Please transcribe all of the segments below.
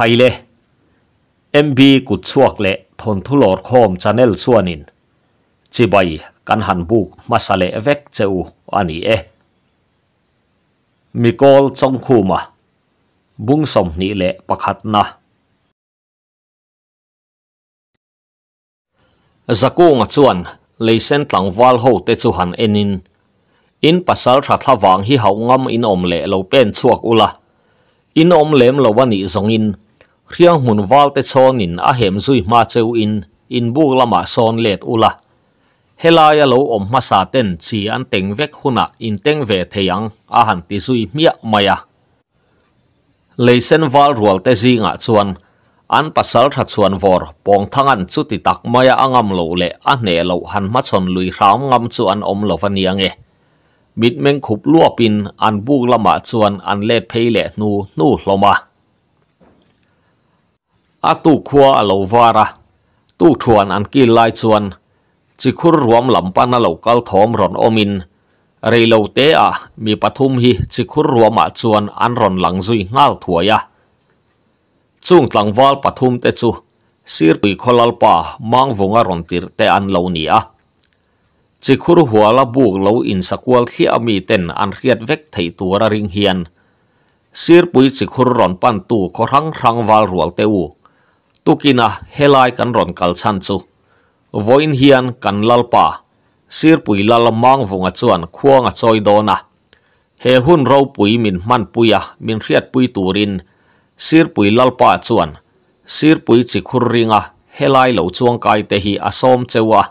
hay le MB ku chuak le thon thulor khom channel suanin chibai kan han buk masale evek cheu ani e mikol chong khuma bung som ni le pakhat na zakunga chuan leisen tlangwal ho te chu han enin in pasal ra thawang hi hậu ngâm in om le lo pen chuak ula in om lem lo wani zongin in riang mun walte chon in a hem zui ma cheu in in buk lama son let ula helai alo om ma sa ten chi an teng vek huna in teng ve theyang a han ti zui mia maya leisen wal rual te zinga chuan an pasal tha chuan vor pong thangan chu ti tak maya angam lo le a hne lo han ma chon lui ram ngam chu an om lo vaniang e mit meng khup pin an buk lama chuan an let phei le nu nu hloma าตุขวอโลวาระตุชวนอันกินลายชวนจิคุรรวมลำปานาโลกัลทอมรอนอมินเรโลเตอะมีปฐุมฮีจิคุรรวมอาชวนอันรอนหลังซุยงาลถัวยะจุงตังวาลปฐุมเตจูสิรุยคอลลปามังวงอรอนติรเตอันเลลเนียะจิคุรหัวละบุกเลวอินสกวลที่อมีเต็นอันเรียดเวกไถตัวระริงเฮียนสิรปุยจิคุรรอนปันตูขอรังรังวาลรวลเตอู tukina helai kan ron kal chan chu voin hian kan lalpa sir pui lal mang vunga chuan khuang a choi dona he hun ro pui min man puya min riat pui turin sir pui lalpa chuan sir pui chi khur ringa helai lo chuang kai te hi asom chewa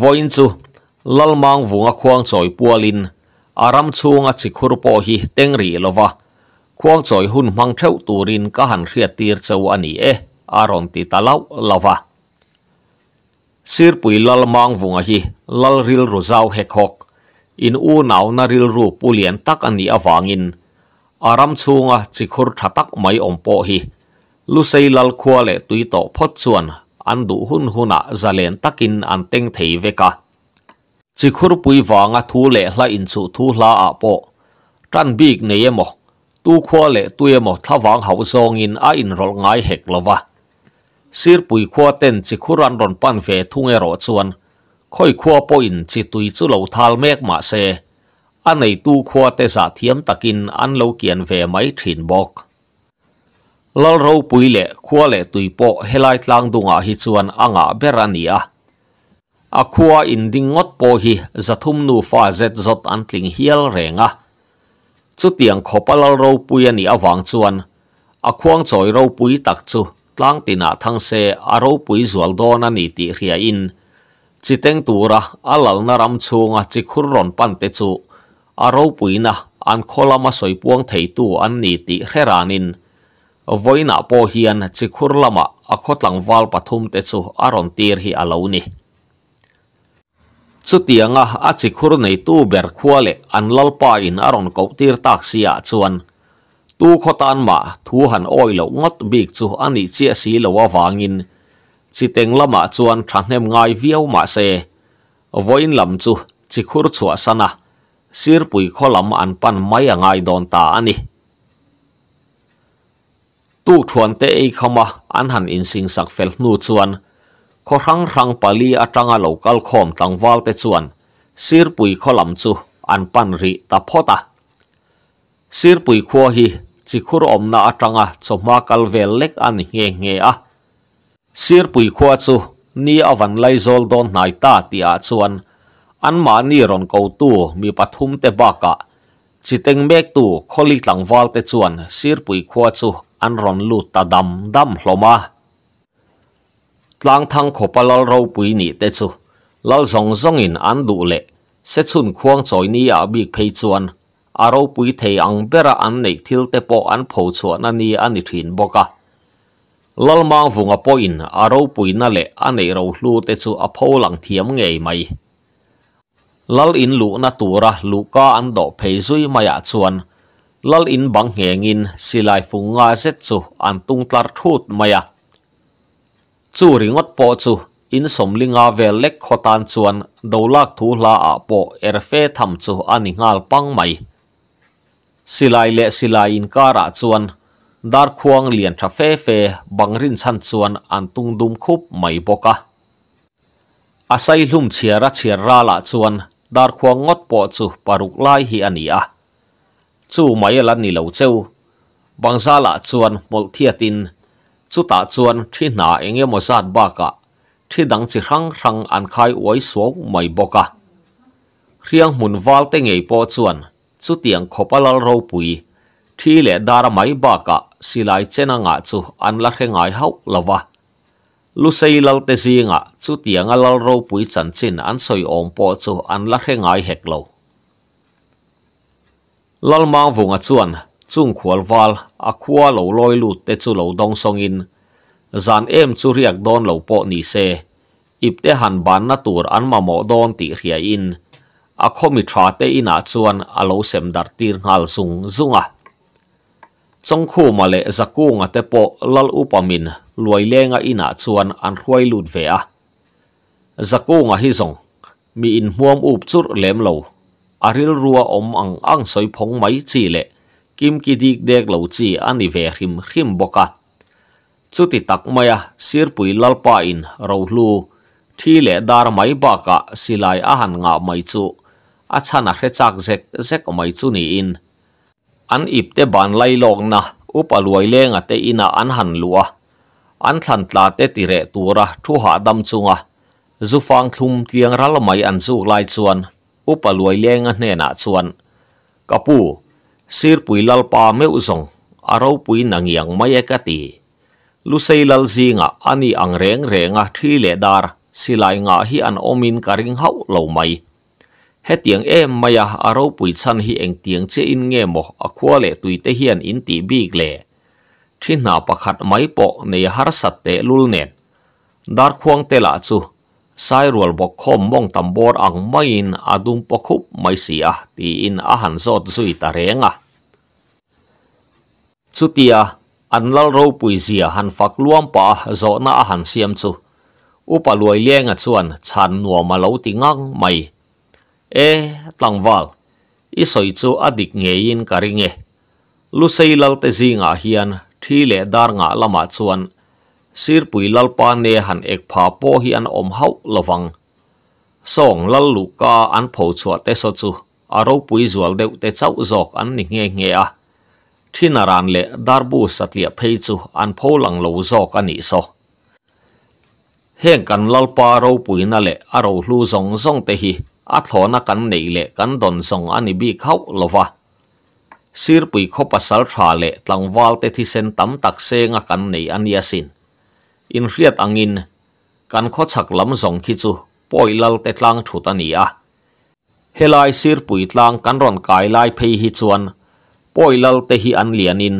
voin chu lal mang vunga khuang choi pualin aram chuang a chi khur po hi tengri lova quang rồi hun mang theo tu rin cả hàn khía tir sâu anh ấy e, aron ti ta lau lava sir pui lal mang vung hi lal ril rozau hek hok in u nau na ril ru pulien tak ani awangin aram chunga chikhur thatak mai ompo hi lusei lal khua le tui to phot chuan an du hun huna zalen takin an teng thei veka chikhur pui wanga thu le hla in chu thu hla a po tan big nei e mo tu khoa lệ tuya mo tha wang hậu song in a in rol ngai hek lova sir pui khoa ten chi khuran ron pan ve thunge ro chuan khoi khoa po in chi tui chu lo thal mek ma xe a nei tu khoa te sa thiam takin an lo kian ve mai thin bok lal ro pui lệ khoa le tui po helai tlang dunga hi chuan anga berania a khoa in ding ngot po hi zathum nu fa zet zot hiel hial renga chu tiang kho palal ro pui ani awang chuan a khuang choi ro pui tak chu tlang tina thang se a ro pui zual don ani ti hria in chiteng tura alal na ram chunga chi khur ron pan te chu a ro pui na an kholama soi puang thei tu an ni ti hreranin voina po hian chi khur lama a khotlang wal pathum te chu aron tir hi alo ni chutianga a chikhur nei tu ber khuale anlalpa in aron kautir taksia chuan tu khotan ma thu han oi lo ngot bik chu ani chia si lo awangin chi teng lama chuan thahnem ngai viau ma se voin lam chu chikhur chua sana sirpui kholam an pan mai angai don ta ani tu thuan te ei khama an han in sing sak fel nu chuan ขรังรังปลีอาจังอาเหลากลคอมตังวาลเตชวนซีรปุยขลำซูอันปันริตาพอตาซีรปุยขัวฮีจิคุรอมนาอาจังอาสมากลเวลเล็กอันเงเงอะซีรปุยขัวจูนี่อวันไลโซลดอนนายตาตีอาชวนอันมานี่รอนเกาตัวมีปฐุมเตบากะจิเต็งเบกตัวคลิตังวาลเตชวนซีรปุยขัวจูอันรอนลูตาดำดำหลมาลางทางขบลาเราปุยนี่เตจูลาสองสองอินอันดูเล่เซชุนควงสอยนี้อาบีกเพยชวนอาเราปุยเทอังเบระอันในทิลเตปออันโผชวนนันนี่อันนิถินบกะลลมังฟุงอปอินอาเราปุยนั่นเล่อันในเราลูเตจูอโพหลังเทียมไงไหมลลอินลูนัตุระลูกาอันดอเพยซุยมายาชวนลลอินบังเหงินสิไลฟุงอาเซจูอันตุงตลารททูดมายา chu ri ngot po chu in som somlinga ve lek khotan chuan dolak thu la a po erfe tham chu ani ngal pang mai silai le silai in kara ah chuan dar khuang lian tha fe fe bangrin chan chuan an tung dum khup mai boka asai hlum chiara ra la chuan dar khuang ngot po chu paruk lai hi ania chu mai lan ni lo cheu bangza la chuan mol thiatin chú ta chuan thi na eng emo zat ba ka thi dang chỉ rang rang an khai oi suak mai boka riang mun wal te ngei po chuan chu tiang khopalal ro pui thi le dara mai ba ka silai chena nga chu an la khengai hau lawa lu sei lal te zinga chu tiang alal à ro pui chân chân an soi om po chu an la khengai hek lâu, lal mang vunga chuan chung khual wal a khua lo loi lut te chu lo dong song in zan em chu riak don lo po ni se ip te han ban na tur an ma mo don ti hria in a khomi tha te in a chuan a lo sem dar tir ngal zung zunga chong khu ma le zakunga te po lal upamin luai lenga a chuan an ruai lut ve a zakunga hi zong mi in huam up chur lem lo aril rua om ang ang soi phong mai chi le kim ki dik dek lo chi ani ve hrim hrim boka chu tak maya sir pui lalpa in ro hlu thi le dar mai ba ka silai ahan han nga mai chu a chana hre chak zek zek mai chu ni in an ip te ban lai lok na upa luai lenga te ina an han lua an thlan tla te ti re tura thu ha dam chunga zufang fang thlum tliang ral mai an zuk lai chuan upa luai lenga hne na chuan kapu sir pui lal pa me uzong aro pui nang yang mai ka ti lu sei lal zinga ani ang reng renga thi le dar silai nga hi an omin karing hau lo mai he tiang em maya arau pui chan hi eng tiang che in nge mo akhwa le tui te hian in ti big le thin na pakhat mai po ne har sat te lul nen dar khuang te la chu sai rual bok khom mong tambor ang main in adum pokhup mai sia ti in a zot zui ta renga chutia lal ro puizia han fak luam pa zo na han siam chu upa luai lenga chuan chan nuo ma lo ti ngang mai e tlangwal i soi chu adik nge in karinge lu sei lal te zinga hian thi le dar nga lama chuan sir pui lal pa ne han ek pha po hi an om hau lovang song lal lu ka an pho chua te so chu aro pui zual deuh te chau zok an ni nge nge a à. ที่นารันเลดาร์บูสัตเลียเพยจูอันพลังโลซอกอันอีโซเฮงกันลลปาโรปุยนั่นเล่อารมลูซงซงเตหีอัตอนักันนี่ล่กันดอนซงอันนี้บีเขาลวะซีรปุยขบสัลชาเล่ตังวาลเตทิเซนตัมตักเซงกันนี่อันยาสินอินเรียตอังอินกันขสักลำซงคิจูปอยลลเตตลังถุตันีอะเฮลายซีรปุยตังกันร่อนกายลายเพยฮิจวนปอยลัลเตฮิอันเลียนิน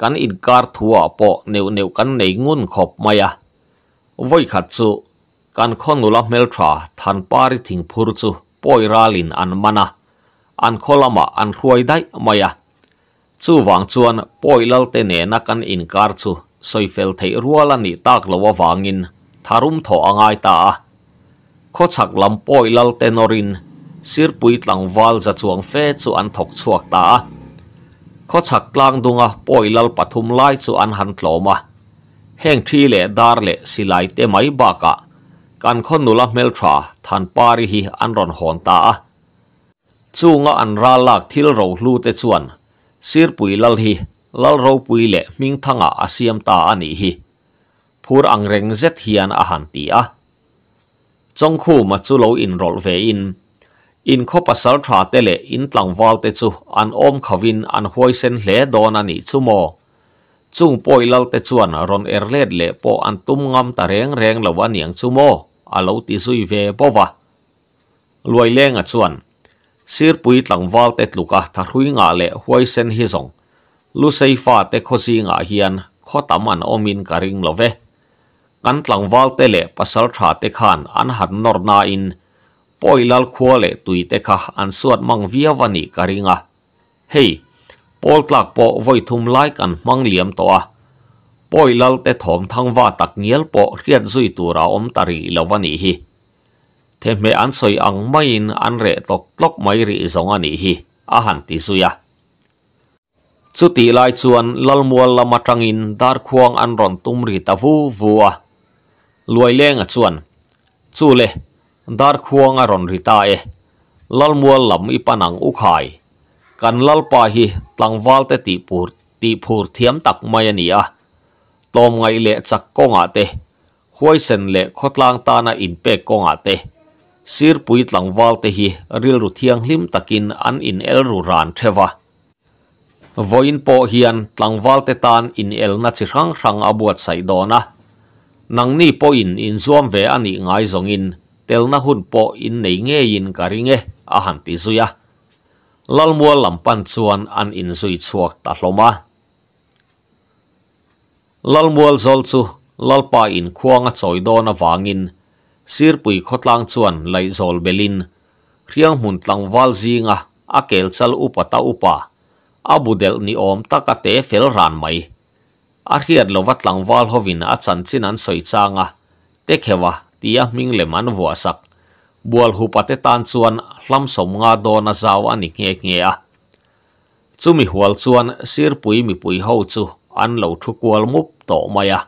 กันอินการ์ทัวปอเนวเนวกันในงุนขอบมายะวัยขัดสุกันคอนุลาเมลทราทันปาริทิงพูรสุปอยรัลินอันมานะอันคลามาอันรวยได้ไมายะชูวังชวนปอยลัลเตเนนักันอินการ์สุสอยเฟลเทรัวลันิตากลัววังินทารุมทออางตาข้อสักลำปอยลัลเตนอรินสิรปุยตังวาลจะจวงเฟซุอันถกชวกตาเขาฉักกลางดวงอ่ะป่อยลลปฐุมไล่สุอันหันโลมาแห่งที่เละดาร์เละสิไลเตไม่บากะการคนนุลเมลทราทันปาริฮีอันรอนหอนตาจูงอันราลักทิลโรลูเตชวนซีรปุยลลฮีลลโรปุยเละมิงทังอาเซียมตาอันอีฮีพูดอังเรงเซตเฮียนอาหันตีอ่ะจงคู่มาจูโลอินรอลเวอิน in kho pasal tha tele in tlangwal te chu an om khawin an huaisen hle don ani chumo chung poilal te chuan ron erlet le po an tum ngam ta reng reng lo aniang chumo alo ti zui ve powa luai lenga chuan sir pui tlangwal te tluka tharui nga le huaisen hi zong lu sei fa te khosi nga hian kho taman omin karing love kan tlangwal te le pasal tha te khan an han norna in poilal khua le tuite kha an suat mang via vani karinga hei pol tlak po voi thum lai kan mang liam to a lal te thom thang wa tak nghial po riat zui tu ra om tari lovani hi thế mẹ ăn soi ăn main in re rẻ tộc tóc mai rỉ giống anh hi à hẳn tí suy à chú tí lại chuan lal mua la mặt trăng in dar khuang ăn ron tum rỉ ta vu vu à lùi lên à chuan chú lệ ดาร์ควงอรอนริตาเอลลมัวลำอีปนังอุคายกันลลปาฮีตังวาลเตติปูร์ติปูรเทียมตักไมยนีอะตอมไงเลจักกงอาเตห้วยเซนเลขดลางตานาอินเปกงอาเตสิร์ปุยตังวาลเตฮีริลรุเทียงลิมตักินอันอินเอลรูรานเทวะวอินโพฮียนตังวาลเตตานอินเอลนัชรังรังอบวดไซโดนะนังนี่พอินอินซ่วมเวอันองไงสงอิน tel na hun po in nei nge in karinge a han ti zuya lalmua lampan chuan an in zui chuak ta hloma lalmual zol chu lalpa in khuanga choidona wangin sirpui khotlang chuan lai zol belin riang mun tlang wal zinga akel chal upa ta upa abudel ni om takate te fel ran mai a riat lo vatlang wal hovin a chan chin an soichanga tekhewa tia ming leman vuasak bual hupate tan chuan hlam som nga dona zaw ani nge nge a chumi hual chuan sirpui mi pui ho chu an lo thu mup to maya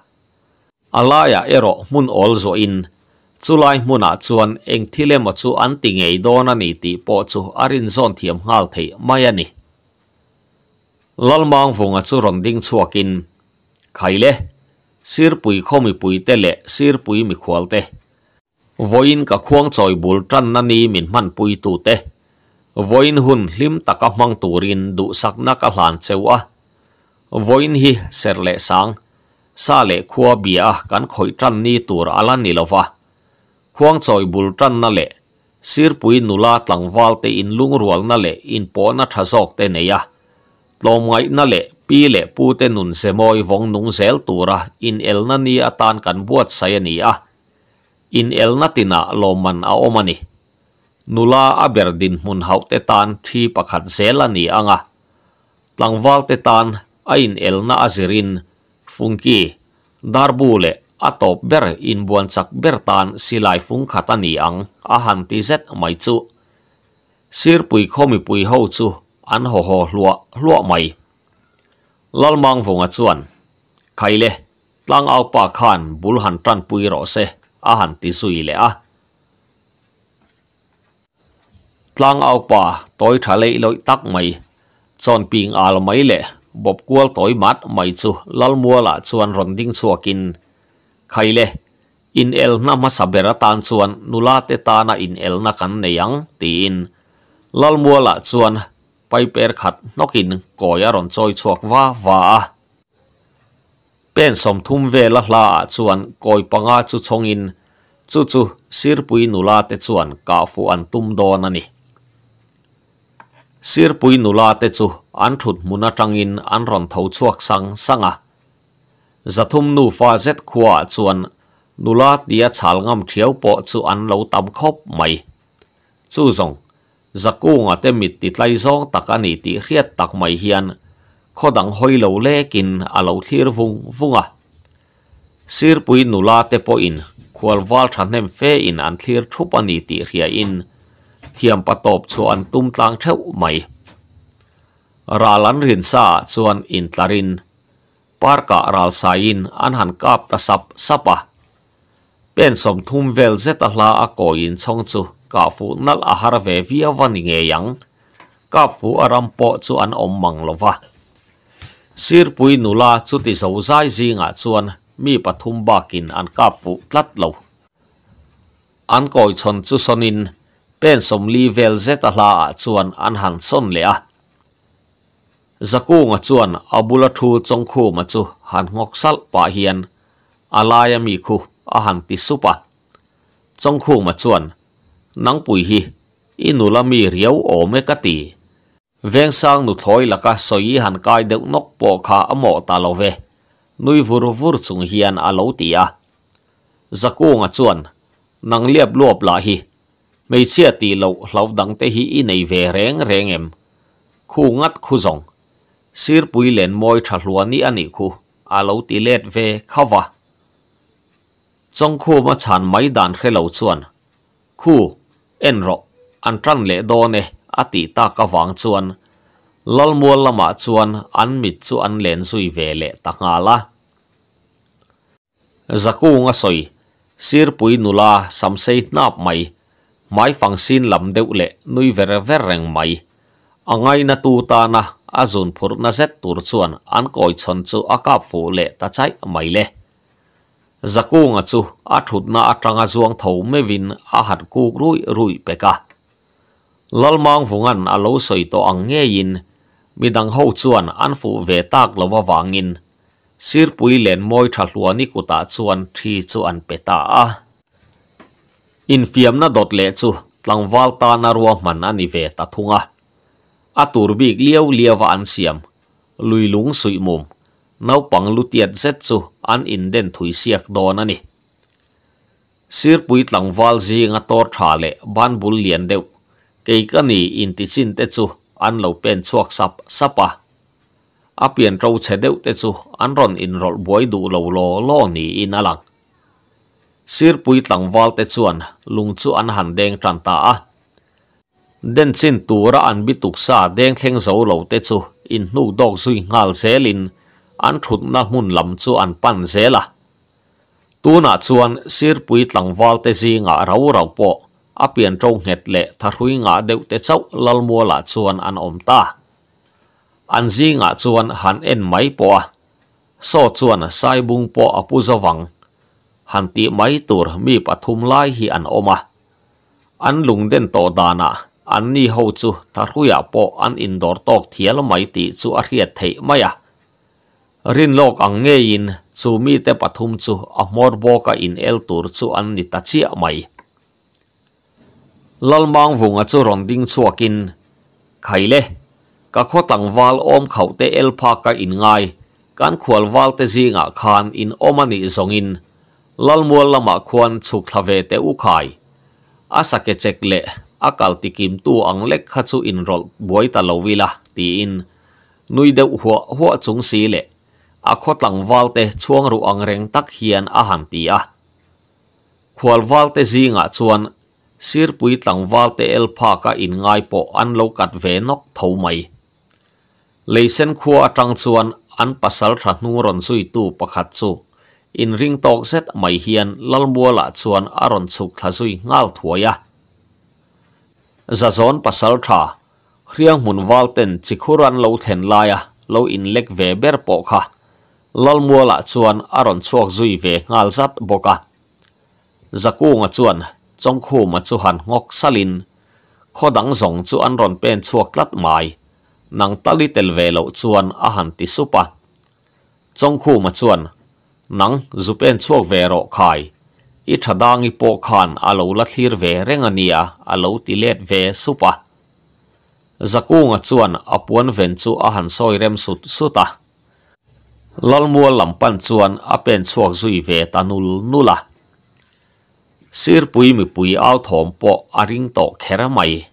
alaya ero mun ol zo in chulai muna chuan eng thilema chu an ti ngei dona ni ti po chu arin zon thiam ngal thei mai ani lalmang vunga chu ronding chuakin khaile sirpui khomi pui tele le sirpui mi khwal voin cả khuang choi bul trăn na ni min man pui tu te voin hun hlim taka mang turin du sak na ka hlan chewa voin hi serle sang sa le khua bia ah kan khoi trăn ni tur ala ni lova khuang choi bul tran na le sir pui nula tlangwal te in lung rual na le in po na thasok te neya tlomngai na le pi le pu te nun se moi vong nung zel tura in el na ni atan kan buat sayani a in el natina loman a omani nula aberdin mun haute tan thi pakhat zelani anga tlangwal te tan ain elna azirin funki darbule atop ber in buan chak ber tan silai fung khatani ang ahanti ti zet mai chu sir pui khomi pui ho chu an ho ho hlua hlua mai lalmang vunga chuan khaile tlang au pa khan bulhan tran pui ro se ahan ti suile a tlang au pa toi tha le loi tak mai chon ping al mai le bob kual toi mat mai chu lal mua la chuan ron ding chuakin khai le in el na ma sabera tan chuan nula te ta na in el na kan neyang tin lal mua la chuan pai per khat nokin koya ron choi chuak wa wa bên sông thum về là hla chuan koi panga chu in chu chu sirpui nula te chuan ka fu an tum don ani sirpui nula te chu an thut muna in an ron tho chuak sang sang sanga zathum nu fa zet khwa chuan nula tia chal ngam thiau po chu an lo tam khop mai chu zong zakunga te mit ti tlai zong takani ti hriat tak mai hian ขดังไฮโลเล็กินอาลูทีร์ฟงฟุงอ่ะซีร์ปุยนุลาเตปอินควอลวอลชันเนมเฟอินอันทีร์ทุปันีติเรียอินเทียมปะตบชวนตุ้มตังเท้าไม่ราลันรินซาชวนอินตารินปาร์กะราลไซน์อันหันกาบตาสับสับะเป็นสมทุมเวลเซตลาอากอินชงจูกาฟูนัลอาหารเววิอวันเงยังกาฟูอารัมโปชวนอมมังลวะสิร์ปุยนุลาชุติสาวไซซิงอาชวนมีปฐุมบากินอันกาฟุลัดเหลาอันก่อยชนจุสนินเป็นสมลีเวลเจตลาอาชวนอันหันซนเลียจักูงอาชวนอบุลทูจงคูมาจูหันงกสัลปะเฮียนอาลายมีคูอาหันติสุปะจงคูมาชวนนังปุยฮีอินุลามีเรียวโอเมกตี veng sang nu thoi laka soi han kai deuh nok po kha amo ta lo ve nui vur vur chung hian a à lo ti à. a zakunga chuan nang liap luop la hi mei chia ti lo hlau dang te hi i nei ve reng reng em khu ngắt khu zong sir bùi len moi tha hluan ni ani à khu a tì ti về ve khawa chong khu ma chan mai đàn khe lo chuan khu en ro an trăng lệ do ne ati ta ka wang chuan lal mual lama chuan an mit chu an len zui ve le ta nga la zaku dạ nga soi sir pui nula samsei nap mai mai phang sin lam deuh le nui vere vereng mai angai na tu ta na azun phur na zet tur chuan an koi chon chu akap fu le ta chai mai le zaku dạ nga chu a thut na atanga zuang tho mewin a hat ku rui rui peka lal mang vungan alo soi to ang nge in midang ho chuan an fu ve tak lova wangin sir pui len moi thaluani kuta chuan thi chu an peta a in fiam na dot le chu tlangwal ta na ruwa man ani ve ta thunga atur bik liau liawa an siam lui lung sui mum nau pang lu tiat zet chu an in den thui siak don ani sir pui tlangwal zinga tor tha le ban bul lian deuh cái cái này in tí xin tết chú ăn lẩu bên chuộc sắp sắp à à biển trâu chế đeo tết chú ăn rộn in rộn bối đủ lẩu lò lò nì in à lặng sir pui tlang val te chuan lung chu an han deng tran ta a den chin tura an bi tuk xa deng thleng zo lo tết chu in nu dok zui ngal lin an chút na mun lam chu an pan zela tuna chuan sir pui tlang tết gì zinga rau rau po áp pian tro nget lệ, tha hrui nga đều te chau lal mua là chuan an om ta an zi nga chuan han en mai po a so chuan sai bung po apu zawang han ti mai tur mi pathum lai hi an oma an à. đến den to dana an ni ho chu tha hruya po an in dor tok thial mai ti chu a à hriat thei mai a à. rin lok ang nge in chu mi te pathum chu a mor boka in el tur chu an ni ta chi mai ลลมังวงอจรอนดิ้งชัวกินไขเล่ก็ขตังวาลอมเขาเตเอลพากอินไงการขวลวาลเตจิงอาคานอินอมันิสงอินลลมัวละมาควรสุขทเวเตอุขายอาสักเจกเละอาการติกิมตูอังเล็กขัดสูอินรอลบวยตะลวิละตีอินนุยเดวหัวหัวจงสีเละอาขตังวาลเตช่วงรูอังเรงตักเฮียนอาหันตีอะขวลวาลเตจิงอาชวน sir pui tang wal te el pha ka in ngai po an lo kat ve nok tho mai leisen khua atang chuan an pasal thra nu ron sui tu pakhat chu in ring tok set mai hian lalmua la chuan aron chuk tha zui ngal thuaya zazon pasal tha riang mun wal ten chikhuran lo then laia lo in lek ve ber po kha lalmua la chuan aron chuak zui ve ngal zat boka zakung a chuan จงคู่มาจูหันงกสลินขอดังสงจูอันรอนเป็นชัวกลัดหมายนางตาลิเตลเวลจวนอาหารติสุปะจงคู่มาจวนนางจูเป็นชัวกเวโรคาย อิทธดังอิปปคันอาลูลัดฮีร์เวเรงเนียอาลูติเลตเวสุปะจะคู่มาจวนอปวนเวนจูอาหารซอยเรมสุดสุตาลลมัวลำปันจวนอเป็นชัวกจุยเวตานุลนุละ sir pui mi pui au thom po aring to khera mai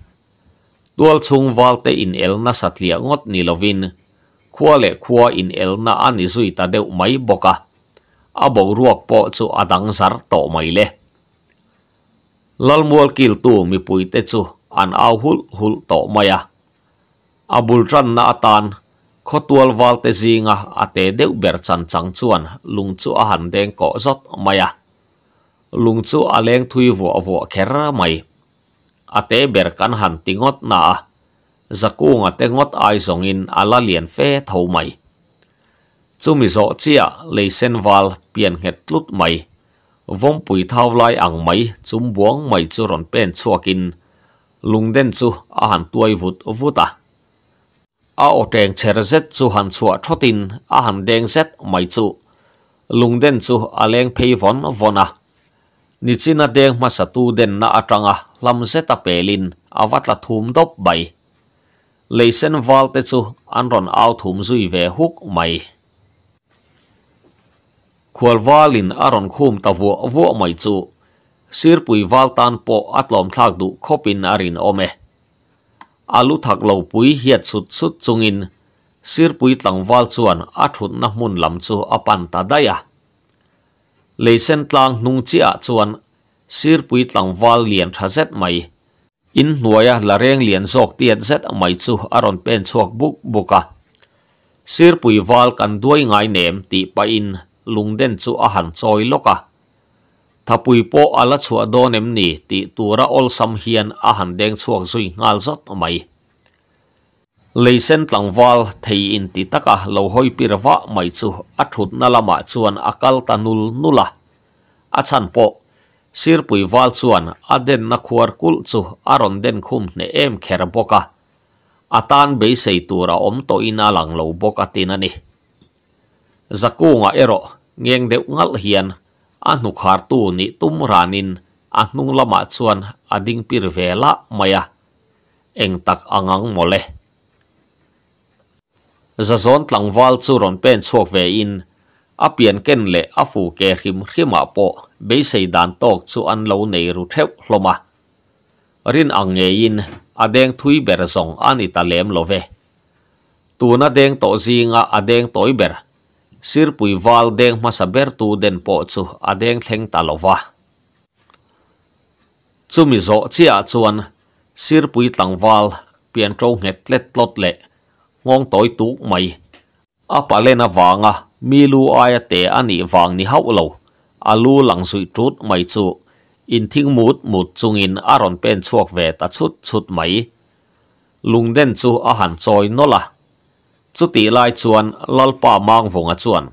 dual chung valte in el na satlia ngot ni khuale khua in el na ani zui ta deu mai boka abo ruak po chu adang zar to mai le lalmual kil tu mi pui te chu an au hul hul to maya abul ran na atan khotual valte zinga ate deu ber chan chang chuan lung chu a han deng ko zot maya lung chu aleng thui vua vua khera mai ate ber kan han tingot na zakung ate ngot ai in ala lian fe tho mai chumi zo chia sen wal pian het lut mai vom pui thau lai ang mai chum buang mai chu ron pen chuakin lung den chu a han tuai vut vuta a o teng cher zet chu han chua thotin a han deng zet mai chu lung den chu aleng phei von vona ni china deng ma satu den na atanga lam zeta pelin avatla thum dop bai leisen valte chu anron au thum zui ve huk mai khual valin aron khum tavu vu mai chu sirpui valtan po atlom thak du khopin arin ome alu thak lo pui hiat sut sut chungin sirpui tlang val chuan athut na mun lam chu apan ta daya lấy sen tlang nung chi à chuan sir pui tlang wal lian tha zet mai in nuaya la reng lian zok tiat zet mai chu aron pen chuak buk buka ah. sir pui wal kan duai ngai nem ti pa in lung den chu a han choi loka ah. thapui po ala chua do nem ni ti tura ol sam hian a han deng chuak zui ngal zot mai leisen tlangwal thei in ti taka lohoi pirwa mai chu a thut lama chuan akal tanul nula a po sirpui wal chuan aden den na khuar kul chu aron den khum ne em kher boka atan be sei tura om to ina lang lo boka tinani zakunga ero ngeng de ngal hian a nu khar tu ni tum ranin a lama chuan ading pirvela maya engtak angang mole zazon tlangwal chu ron pen chhuak về in a pian ken le a fu ke hrim hrima ah po be sei dan tok chu an này nei ru theuh hloma ah. rin ange in adeng thui ber zong ani ta lem love tuna deng to zinga adeng toy ber sir pui wal deng masaber tu den po chu adeng thleng ta lova chumi zo chia chuan sir pui Val pian tro nget lết lót le งงตอยตุกไม่อปะเลนวางอะมีลูอายเตอันนี้วางนี่เขาเลาอาลูหลังสุดทุดไม่จูอินทิ้งมุดมุดจุงอินอารอนเป็นชวกเวตาชุดชุดไม่ลุงเด่นจูอาหารซอยนั่นล่ะจุติลาชวนลลปามังวงชวน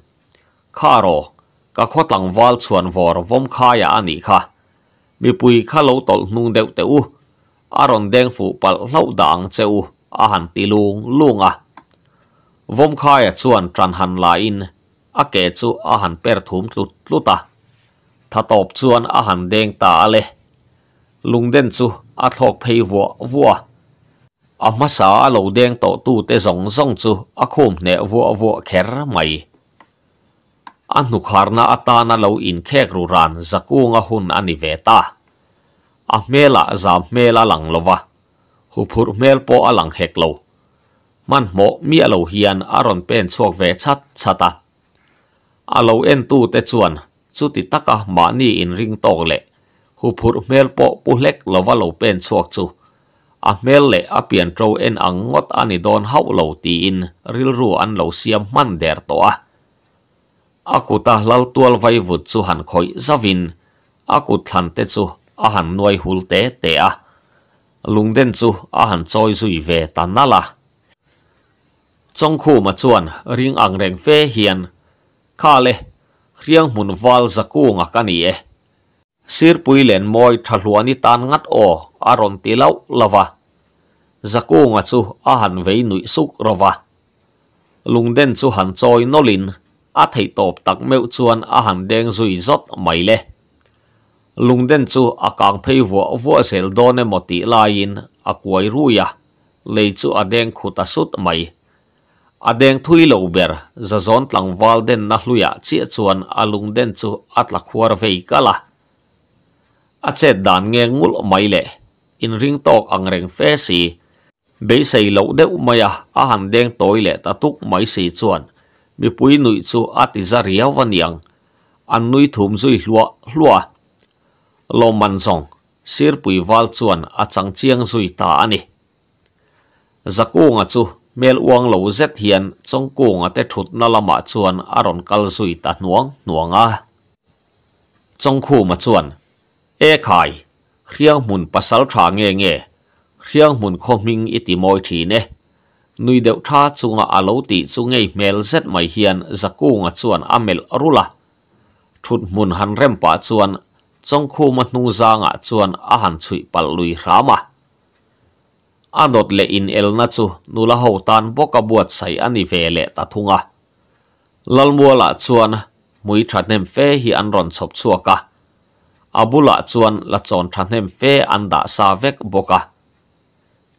คารอก็ขดหลังวอลชวนวอร์วมข้ายอันนี้ค่ะ มีปุยข้าวหลาตกนุ่งเดวเต้าอารอนเด้งฟูปลเล่าดังเจ้าอาหารตีลุงลุงอ่ะ vom khai chuan tran han la in a ke chu a han per thum tlut tluta tha top chuan a han deng ta ale lung den chu a thok phei vo vo a masa a lo deng to tu te zong zong chu a khum ne vo vo kher mai an nu ta atana lo in khek ru ran zakunga hun ani ve ta a mela zam mela lang lova hu phur mel po alang hek lo man mo mi alo hian aron pen chuak ve chat chata alo en tu te chuan chu ti taka ma ni in ring tok le hu phur mel po pu lek lova lo pen chuak chu a mel le a pian tro en ang ngot ani don hau lo ti in ril ru an lo siam man der to a akuta lal tual vai vut chu han khoi zavin Aku than te chu a han noi hul te te a lungden chu a han choi zui ve tanala trong khu mà chuan riêng ang rèn phê hiền kha lệ riêng mun val zaku ngạc ani e sir pui len moi thaluani tan ngat o aron ti lau lava zaku nga chu a han vei nui suk rova lung den chu han choi nolin a thei top tak meu chuan a han deng zui zot mai le lung den chu a kang phei vo vo sel don e moti lain a kuai ruya lei chu a deng khuta sút mai adeng thui lo ber za zon tlang wal den na hluya chi chuan alung den chu atla khuar vei kala a che dan nge ngul mai le in ring tok ang reng fe si be sei lo de umaya a han deng toi le ta tuk mai si chuan mi pui nui chu ati za riau waniang an nui thum zui hlua hlua lo man zong sir pui wal chuan a chang chiang zui ta ani zakung a chu เมลวงหลาเซดเฮียนจงกงอแต่ถุดนลมาชวนอารอนกัลสุยตัดหนวงหนวงอ่ะจงคู่มาชวนเอขายเรียงหมุนปัสสาวะี้ยเงี้ยเรียงหมุนคอมิงอิติมอยทีเนนุยเดือดชาจุงอาโลติจุงไงเมลเซดไม่เฮียนจะกูงชวนอเมลรุละถุดหมุนหันเริ่มป่าชวนจงคู่มาหนูจางอ่ะชวนอาหันสุยปัลลุยรามะ anot le in el na chu nula ho tan boka buat sai ani ve le ta thunga lalmuala chuan mui thatnem fe hi an ron chop chuaka abula chuan la chon thatnem fe an da sa vek boka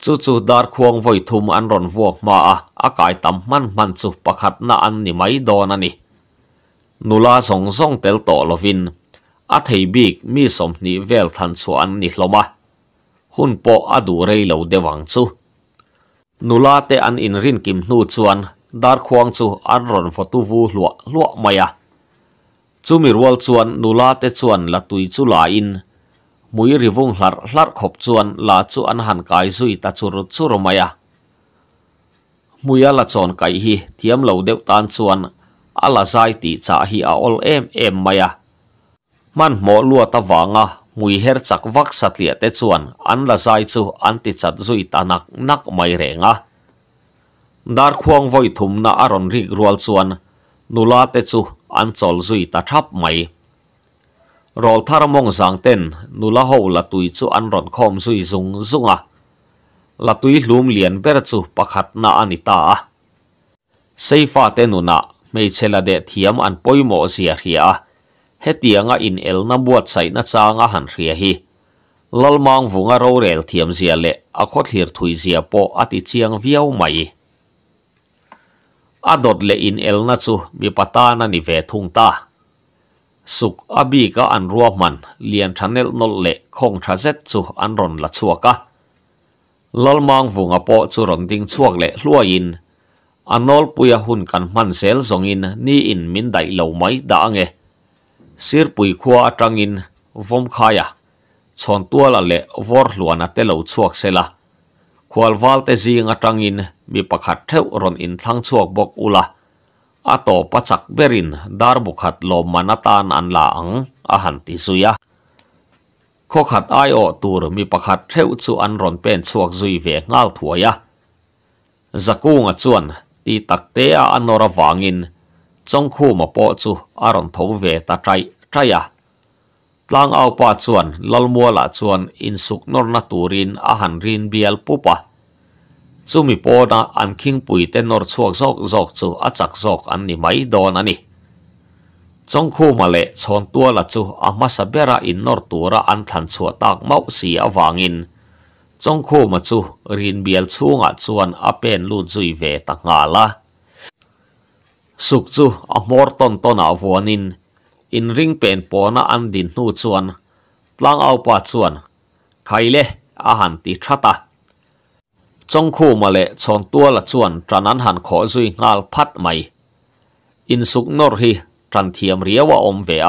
chu chu dar khuang voi thum an ron vuak ma a akai tam man man chu pakhat na an ni mai don ani nula song song tel to lovin a thei bik mi som ni vel than chu an ni hloma hun po adu rei lo dewang chu nula te an in rin kim hnu chuan dar khuang chu an ron fotu vu hlua hlua maya chu mi rual chuan nula te chuan la tui chu la in mui rivung hlar hlar khop chuan la chu an han kai zui ta chur chu romaya muya la chon kai hi thiam lo deuh tan chuan ala zai ti cha hi a ol em em maya man mo lua ta wanga mùi her chak vak sat lia te chuan an là zai chu an ti chat zui tanak nak mai renga dar khuang voi thum na aron rik rual chuan nula te chu an chol zui ta tháp mai rol thar mong zang ten nula ho la tui chu an ron khom zui zung zunga à. la tui hlum lian ber chu hạt na anita seifa à. na nuna mei chela de thiam an poimo zia hria à hetianga in elna buat saina changa han hria hi lalmang vunga ro rel thiam zia le a khot hlir thui zia po ati chiang viau mai adot le in elna chu mi na ni ve thung ta suk abi ka an ruwa man lian thanel nol le khong tha zet chu an ron la chuaka lalmang vunga po chu ron ding chuak le in anol puya hun kan man sel in ni in min dai lo mai da ange สิรปุยขัวตังอินวมขายะชนตัวละเละวอร์ลวนเตลาชวกเซละควอลวาลเตจีงตังอินมีประคัดเทวรอนอินทั้งชวกบกอุละอาโตปัจักเบรินดารบุขัดลมมานตานอันลาอัง อาหันติสุยะขขัดไอโอตูรมีประคัดเทวจูอันรอนเป็นชวกจุยเวงาลถัวยะจักูงจวนตีตักเตออันนรวางอิน trong khu mà bộ chú à rộn thấu về ta trai trai à tlang ao pa chuan lal mua la chuan in suk nor na rin a han rin bial pupa chumi po na an khing pui te nor chuak zok zok chu a chak zok an ni mai don ani trong khu mà lệ chọn tua là chu a masabera in nor tura an than chua tak mau si a in, trong khu mà chú rin bial chu nga chuan a pen lu zui về ta nga la สุกจูอมอร์ตันต้นอาวนินอินริงเป็นปอนาอันดินนูชวนตลังเอาปาชวนใครเล่อาหารติชะตาจงคู่มาเละชนตัวละชวนจันนันหันขอจุยงาลพัดใหม่อินสุกนอร์ฮีจันเทียมเรียว่าอมเวีย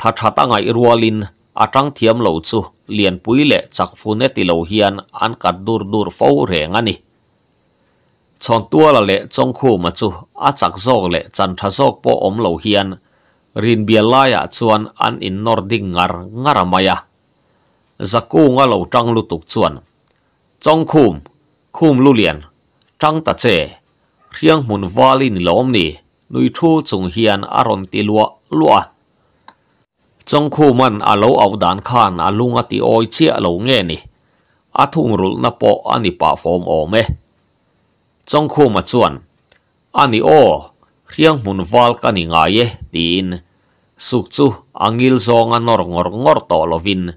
ถ้าชะตาไงรัวลินอาจังเทียมเหลาจูเลียนปุยเละจากฟูเนติเหลาเฮียนอันกัดดูรดูรฟ้าเรงอันนี้ชนตัวละเละจงคู่มาจูอาจักโซกเละจันทโจกปอมเหลาเฮียนรินเบียลายะชวนอันอินนอร์ดิงงารงารมายะจักกูงาเหลาจังลุตุกชวนจงคูมคูมลุเลียนจังตะเจเรียงมุนวาลินล้อมนี่นุยทูจงเฮียนอารอนติลัวลัวจงคู่มันอาโลเอาดานข้านอาลุงอติโอยเชียโลเงี้นี่อาทุงรุลนปออันนีป่าฟอมโอเม trong khu mà chuẩn anh o riêng mun val ka ni nga tin e, suk chu angil zong a nor ngor ngor to lovin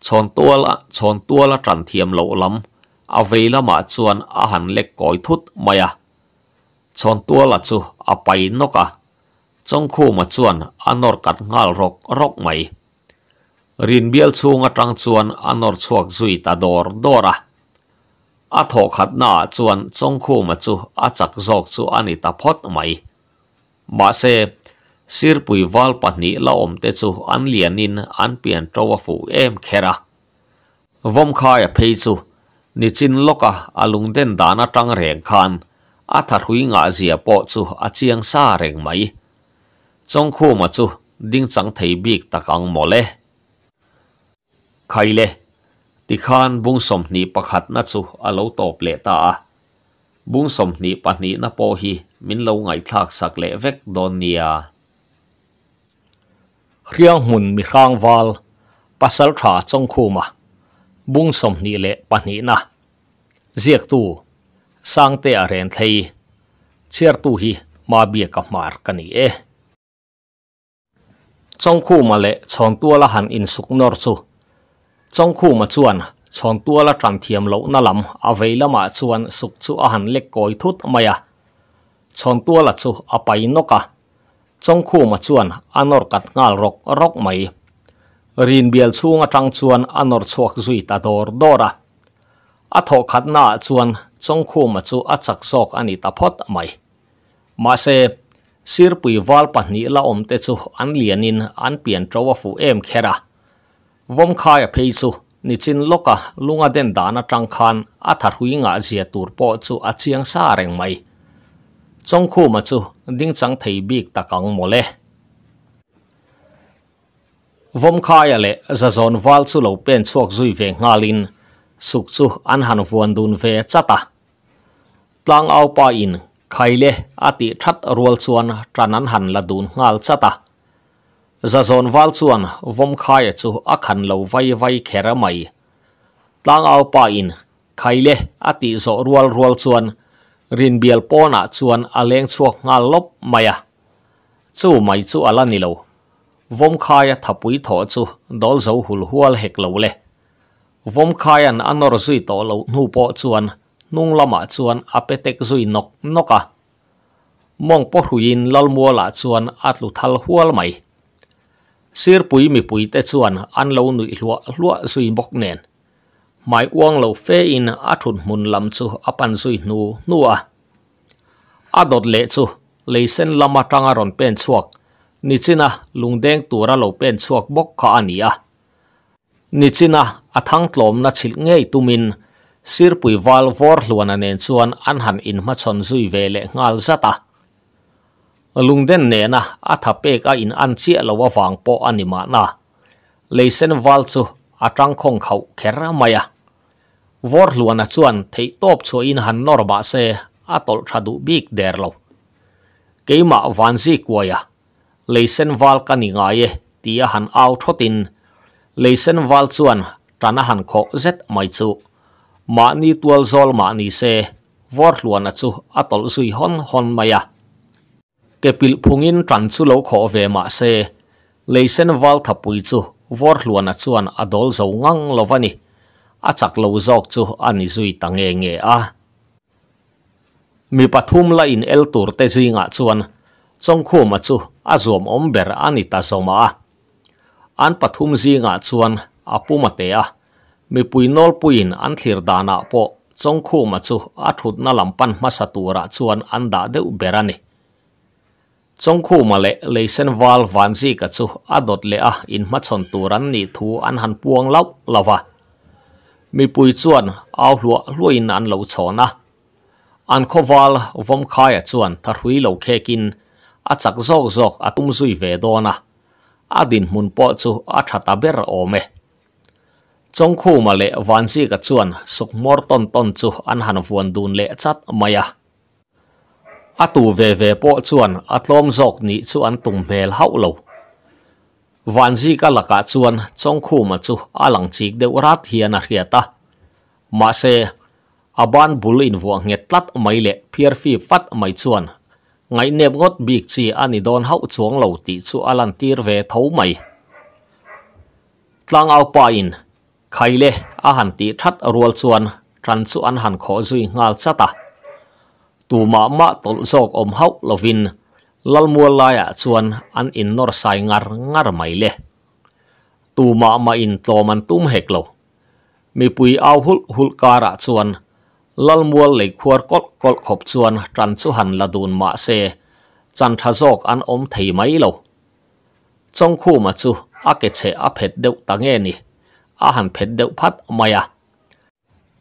chon tuala chon tuala tran thiam lo lam a vei lama chuan a coi thút mày, thut maya chon tuala chu a nó cả, trong khu mà chuan anh nor cắt ngal rock rock mày, rin biel bial chunga tang chuan anh nor chuak zui ta dor dora a tho khat na chuan chong khu ma chu a chak zok chu ani ta phot mai ma se sir pui wal pa ni la om te chu an lian in an khera vom khai a pei chu ni chin loka alung den dana tang reng khan hui nga zia po chu a chiang sa reng mai chong khu ma chu ding chang thei bik takang mole khaile ติขานบุงสมนีประคัดนัดสุอาเลวตอบเลตาบุงสมนีปนีนับโอฮีมินเลวไงทักสักเลเวกดอนเนียเรื่องหุ่นมีข้างวาลปัสสาวะจงคูมาบุงสมนีเลปนีนะเรียกตูสร้างเตอเรนไทยเชื่อตูฮีมาเบียกับมารกันนี่เอจงคูมาเลชอนตัวละหันอินสุกนอร์ซู trong khu mà chuan chọn tua là tràn thiềm lỗ na lắm à vậy là mà chuan sụp chu à hẳn lệ cối thút mày à chọn tua là chu à bay nó cả trong khu mà anh anor à cắt ngal rock rock mày rin biel chu nga trăng chuan anor à chuak zui ta dor dora a à, tho khat na chuan trong khu mà chu a chak sok ani ta phot mày mà se sir pui wal pahnih la om te chu an lianin an pian trowa fu em khera vom khai a peisu ni chin loka lunga den dana tang khan a thar hui nga zia tur po chu a chiang sa reng mai chong khu ma chu ding chang thei bik takang mole vom khai a à le za zon wal chu lo pen chok zui ve ngalin suk chu an han vuan dun ve chata tlang au pa in khaile ati that rual chuan tranan han la dun ngal chata za zon wal chuan vom khai chu a khan vay vai vai khera mai tlang au pa in khaile ati zo rual rual chuan rin biel bial pona chuan aleng chuak nga lop maya chu mai chu ala ni lo vom khai thapui tho chu dol zo hul hual hek lo le vom khai an anor zui to lâu nu po chuan nung lama chuan apetek zui nok noka mong po huin lalmua la chuan atlu thal hual mai sir pui mi pui te chuan an lo nui hlua hlua sui bok nen mai uang lo fe in a thun mun lam chu apan sui nu nuwa a dot le chu leisen lama tanga ron pen chuak nichina lungdeng tura lo pen chuak bok kha ania nichina athang tlom na chil ngei tumin sir pui wal vor hluan anen chuan an han in ma chon zui ve le ngal zata lung den ne na a tha pek a in an chia lo wa wang po anima na leisen wal chu atang khong khau khera maya vor luana chuan thei top chu in han nor ba se atol du big der lo keima vanzi kuaya leisen wal kani ngaye tia han au thotin sen wal chuan tana han kho zet mai chu ma ni tual zol ma ni se vor luana chu atol sui hon hon maya kepil phungin tran chu lo kho ve ma se leisen wal thapui chu vor hluana chuan adol zo ngang lovani a chak lo zok chu ani zui tange nge a mi pathum la in el tur te zinga chuan chong khu ma chu a zom om ber a an pathum zinga chuan apu mate a mi pui puin an thlir dana po chong ma chu a thut na lampan ma satura chuan an trong khu mà lệ lấy sen val van gì cả chú adot lệ à in mắt chọn tu ran nị thu ăn hàn buông lóc lava mi pui chuẩn ao lụa lúa in ăn lâu chọn à an kho val vom khai à chuan thar hui lâu khe kin a chak zok zok a tum zui ve do na a din mun po chu a thata ber o me chong khu mà lệ van gì cả chuan suk mor ton ton chu ăn hàn vuan dun lệ chat maya a tu ve ve po chuan a tlom zok ni chu an tum hmel hau lo van zi ka laka chuan chong khu ma chu a lang chik deuh rat hian a hriata ma se a ban bul in vuah nge tlat mai le phiar fi fat mai chuan ngai nep ngot bik chi ani don hau chuang lo ti chu alan tir ve tho mai tlang au pa in khaile a han ti that rual chuan tran chu an han kho zui ngal chata ตวมามาตลโกอมฮาลวินลัลมัวลายชวนอันอินนอร์ไซงาร์งาร์ไม่เล่ตูมามาอินโตมันตุ้มเฮกโลมีปุยเอาหุลหุลการะชวนลัลมัวเล็กควรกดกดขบชวนจันสุหันละดูนมาเซจันทโซกอันอมไทยไม่โลจงคู่มาจูอาเกเชอาเพ็ดเดวตังเงนี่อาหันเพ็ดเดวพัดมายะ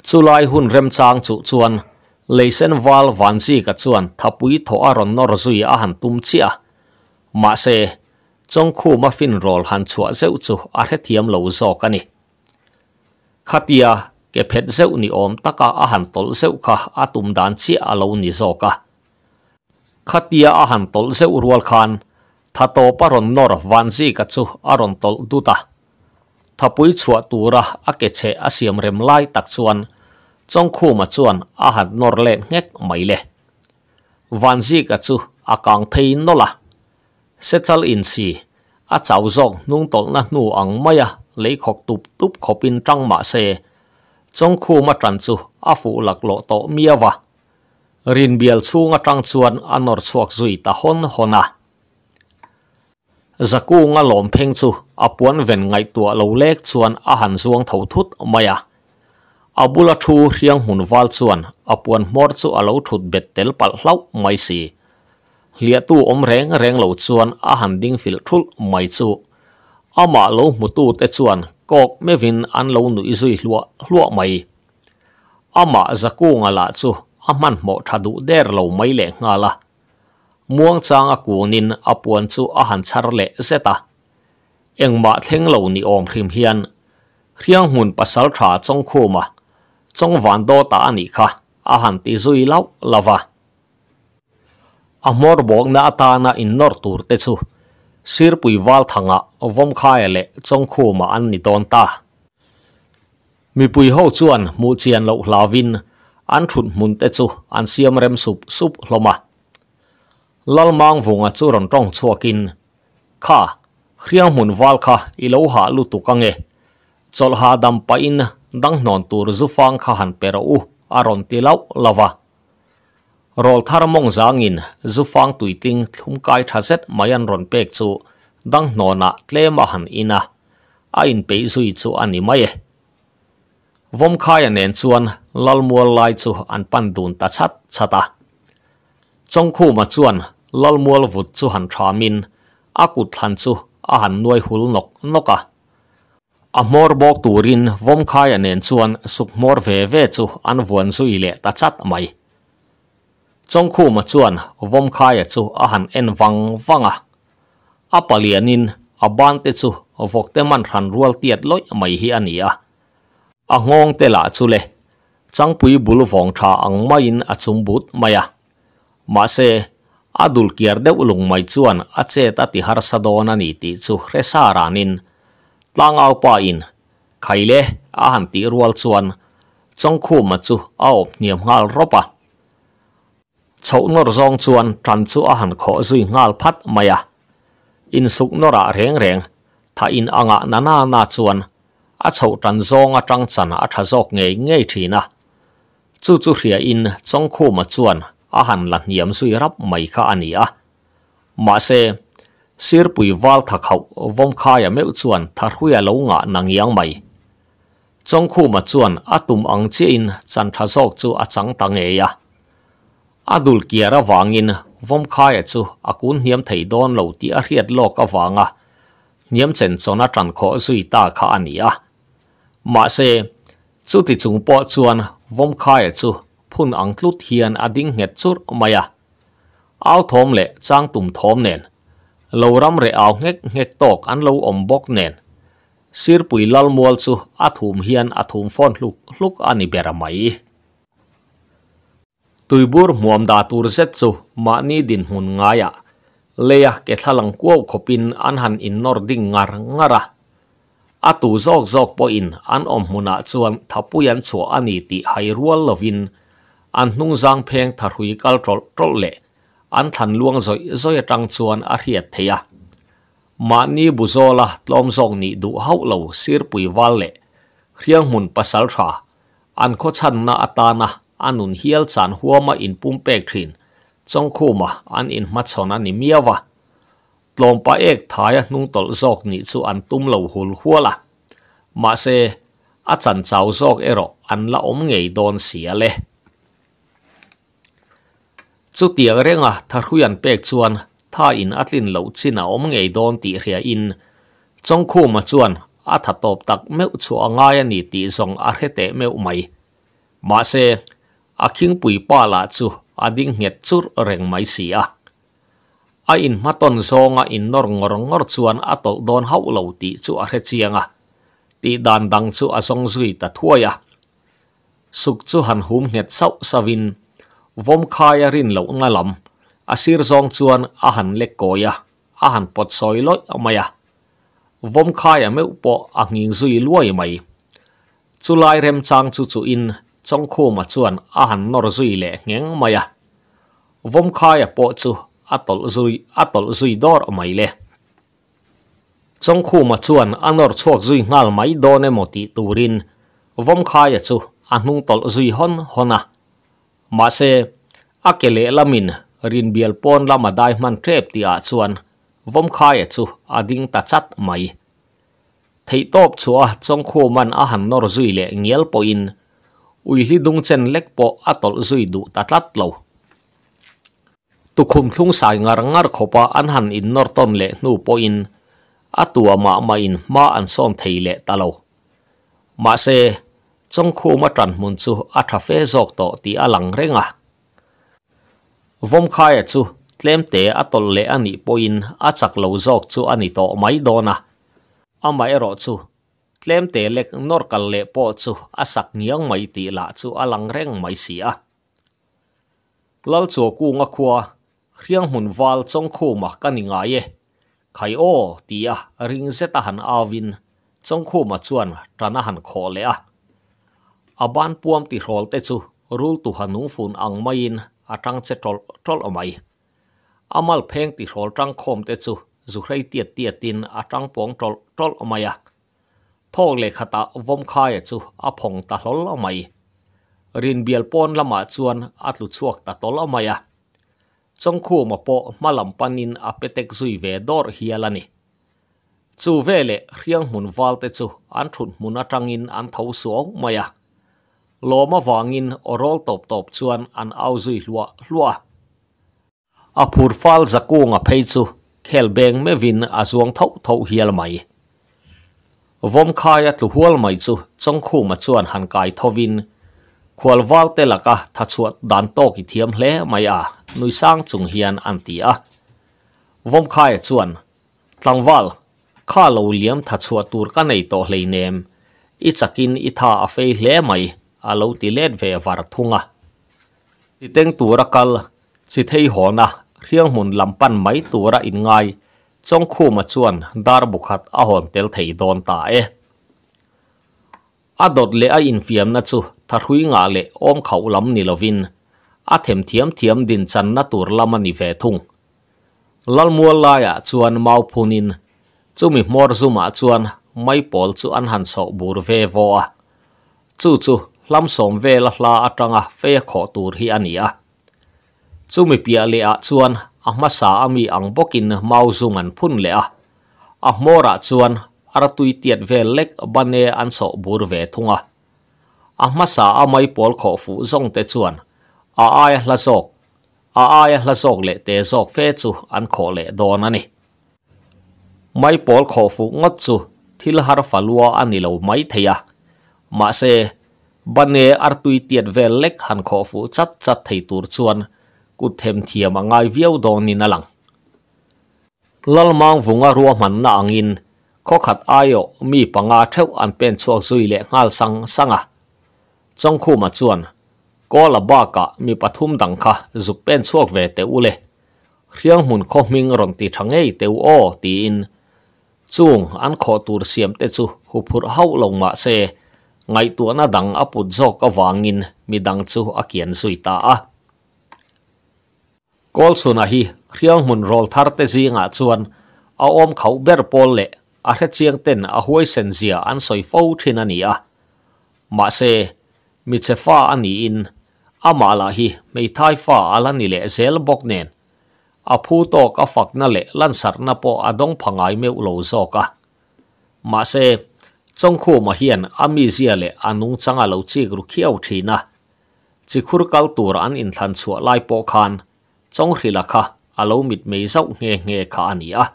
สุไลหุนเรมจางจุชวน leisen wal vanzi ka chuan thapui tho aron nor zui a han tum chia ma se chong khu ma fin rol han chua zeu chu a re thiam lo zo ka ni khatia ke phet zeu ni om taka a han tol zeu kha a tum dan chi a lo ni zo ka khatia a han tol zeu rual khan thato paron nor vanzi ka chu aron tol duta thapui chua tura a ke che a siam rem lai tak chuan trong khu mà chuan a hạt nor lên ngek mấy lệ van zi cả chu a càng thấy nó là sẽ chal in si a chảo rong nung tol nụ nu mây maya à, lấy khóc tụp tụp khóc in trăng mà xe trong khu mà trần chu a phụ lạc lộ tổ mia và rin biel chu nga trăng chuan an nor chuak zui ta hon hona zaku à. nga lom pheng chu apuan ven ngay tua lo lek chuan a han zuang tho thut maya อาบุลทูเรียงหุ่นวาลส่วนอปวนมอร์สุอาลูทุดเบ็ดเตลปัลเล่าไม่สีเลียตู้อมแรงแรงเหลาส่วนอาหันดิ้งฟิลทุลไม่สูอามาลูมุตูเตส่วนกอกไม่วินอันเลาหนุยซุยลัวลัวไม่อามาจะกูงาละสูอามันหมดทัดูเดรเหลาไม่แหลงงาละม่วงจางกูนินอปวนสูอาหันชาร์เละเซตาเอ็งมาเท่งเหลานิอมพริมเฮียนเรียงหุ่นปัสสาวะจงโคมา trong vạn đô ta anh khác à hẳn tí duy lâu là và à mor bọc na ta na in nor tur te chu sir pui val thanga vom khai lệ trong khu mà anh ni don ta mi pui ho chuan mu chian lo anh an thun mun te anh an siam rem sup sup hloma lal mang vunga chu ron tong chuakin kha khriang mun wal kha ilo ha lu tu kange chol ha đam pa in dang non tur zu fang kha han pero u aron ti lau lava rol thar mong zangin zu fang tuiting thum kai tha set mayan ron pek chu dang nona tlema han ina a in pe zui chu ani mai e vom khai an en chuan lalmual lai chu an pan dun ta chat chata chong khu ma chuan lalmual vut chu han thamin akut than chu a han nuai hul nok noka amor bok turin vom khai anen chuan suk mor ve ve chu an vuan zui le ta chat mai chong khu ma chuan vom khai chu a han en wang wanga a palianin a ban te chu vok te man ran rual tiat loi mai hi ania a ngong te la chu le chang pui bul vong tha ang mai in a chung but mai a se adul kiar de ulung mai chuan a che ta ti har sa dona tlang au pa in khaile a han ti rual chuan chong khu ma chu au niam ngal ropa chau nor zong chuan tran chu a han kho zui ngal phat maya in suk nora reng reng tha in anga na na na chuan a chau tran zong a tang chan a tha zok ngei ngei thina chu chu ria in chong khu ma chuan a han la niam sui rap mai kha ania se สิรปุยวาลทักเขาวงขายเมื่อชวนทักหุยเลงหนังยังไม่จงคู่มาชวนอาตุมอังเจียนจันทศกจูอาจังตังเอียอาดุลเกียระวางินวงขายจูอากุนเฮียมไถดอนเหล่าที่อาเรียดโลกอวางะเฮียมเซนโซนัตันขอสุยตาขาอันเอีมาเซจุติจุงปอชวนวงขายจูพุ่นอังลุดเฮียนอดิ้งเหตุสุดมายะเอาทอมเละจ้างตุ่มทอมเนน lâu ram re ao ngek ngek tok an lo om bok nen sir pui lal mual chu athum hian athum phone luk luk ani beramai tuibur muam da tur zet chu ma ni din hun ngaya leya à, ke thalang kuo khopin an han in nor ding ngar ngara atu zok zok po in an om huna chuan thapuyan chu ani ti hai rual lovin an nung zang pheng tharui kal trol trol le an than luang zoi zoi atang chuan a riat theia ma ni bu zola tlom zong ni du hau lo sir pui wal le khriang mun pasal tha an kho chan na atana anun hial chan huama in pum pek thin chong khu ma an in ma chona ni miawa tlom pa ek thaya nung tol zok ni chu an se a chan chau zok ero la om ngei don sia le chu tiang renga tharuyan pek chuan tha in atlin lo china om ngei don ti hria in chong khu ma chuan a tha top tak meu chu angai ani ti zong a hete meu mai ma se a king pui pa la chu ading nget chur reng mai si a a in maton zonga in nor ngor ngor chuan atol don hau lo ti chu a hre chianga ti dan dang chu a zong zui ta thuaya suk chu han hum nget sau savin vom khai rin lo nga lam asir zong chuan a han le koya a han pot soi loi amaya vom khai a meu po a nging zui luai mai lai rem chang chu chu in chong khu ma chuan a han nor zui le ngeng maya vom khai a po chu atol zui atol zui dor mai le chong khu ma chuan anor chok zui ngal mai do ne moti turin vom khai a chu anung tol zui hon hona มาเซอักเลลามินรินเบียลปอนลามาได้มันเทปที่อาชวนวมคายจูอดิงตัดชัดไหมทีตบชัวจงคู่มันอาหารนอร์ซุยเละเงียลปอินอุยที่ดุงเจนเล็กปออัตลซุยดูตัดลัดเหลาตุคุมทุ่งสายงารงารขบอันหันอินนอร์ต้นเละนูปอินอัตัวมามาอินมาอันซ่อนทีเละตะเลามาเซจงคู่มารันมุนซูอัฐเฟซอกต่อตีอลังเริงอ่ะวมขายซูเตลมเตะอัตลเลอันิีปอินอัจักหลูซอกซูอันิีตอไม่โดนอ่ะอามาเอรอซูเตลมเตะเล็กนอร์กัลเลปอซูอัจักเนียงไม่ตีละซูอลังเริงไม่เสียลลซัวกูงกัวเรียงมุ่นวาลจงคู่มากันยังไงเย่ไขโอตีอะริงเซตหันอาวินจงคู่มาชวนจันหันขคเลยอะอบานพวมติรอลเตซูรูลตุหนุฟุนอังไมินอาจังเซตอลทอไมอมาลเพงติรอลจังคมเตจูจุไรเตียตีตินอาจังปวงทอลทอลอไมทอกเลขตาวมข่ายจูอาพงตาลอไมรินเบลปอนละมาชวนอาตลุชวกตาตอลอไมะจงคู่มาปอมาลำปานินอาเปเต็กซุยเวดอร์เฮียลานิจูเวเลเรียงมุนวาลเตจูอันทุนมุนอาจังอินอันทาวสวงไมาลมาวางอินโอรอลตบตบชวนอันเอาซีลัวลัวอภูรฟาลจะกูงอเพยซูเคลเบงไม่วินอาสวงทุกทุกเฮีลไม่วมคายตุหัวลไม่ซูจงคู่มาชวนหันกายทวินควอลวาลเตลกะทัชวดดันโตกิเทียมเละไม่อะนุยสร้างจงเฮียนอันตีอะวมคายชวนตังวาลข้าเราเลี้ยมทัชวดตูรกันในโตเลยเนมอิจักินอิทาอเฟยเละไม่ a lo ti let ve var thunga ti teng tu ra kal chi thei hona riang mun lampan mai tu ra in ngai chong khu ma chuan dar bukhat a hon tel thei don ta e a dot le a in fiam na chu tharhui nga le om khau lam ni lovin a them thiam thiam din chan na tur lama ni ve thung lal mual la ya à, chuan mau phunin chumi mor zuma chuan mai pol chu an han so bur ve vo a à. chu chu ลำสมเวลลาอัตรังอ่ะเฟยขอตูรฮิอันี้อ่ะจูมีปีาเลียชวนอามาสาอามีอังบกินมาซุงันพุ่นเลียอาโมระชวนอาตุยเตียดเวเล็กบันเนอันสอบูรเวทุงอ่ะอามาสาอาไม่ปอลขอฟูซงเตชวนอาอายละโศกอาอายละโศกเลเตโศกเฟจูอันขอเลดอนันนี่ไม่ปอลขอฟูงดจูที่ลารฟัลัวอันนี้เราไม่เทียมาเซบันเนอร์ตุยเตียดเวลเล็กหันขอฟูชัดชัดไทยตูรชวนกุดเทมเทียมง่ายเวียวดอนนินลังลลมังวุงอรัวมันนางินข้อขัดอายุมีปังอาเทวอันเป็นช่วงสุยเละงาลสังสังอะจงคู่มาชวนก็ละบ้ากะมีปฐุมดังค่ะจุเป็นช่วงเวเตอุเลเรื่องหุ่นข้อมิงรอนตีทางเอเตวโอตีอินจุงอันขอตูรเสียมเตจูหุพุรเฮาลงมาเซ ngai tu na dang aput zo ka wangin mi dang chu akian suita a kol suna hi riang mun rol thar te zinga chuan a om khau ber pol le a hre chiang ten a huai sen zia an soi fo thin ani a ma se mi che fa ani in ama la hi mei thai fa ala ni le zel bok nen a phu to ka fak na le lan sar na po adong phangai me ulo zo ka ma se จงคู่มาเฮียนอามิเซียเลอันุงจังอาลูจิกรุเขียวทีนะจิคุรกัลตูรอันอินทันชัวไลโปคานจงริลักะอาลูมิดเมย์เจ้เงเงขานี้อะ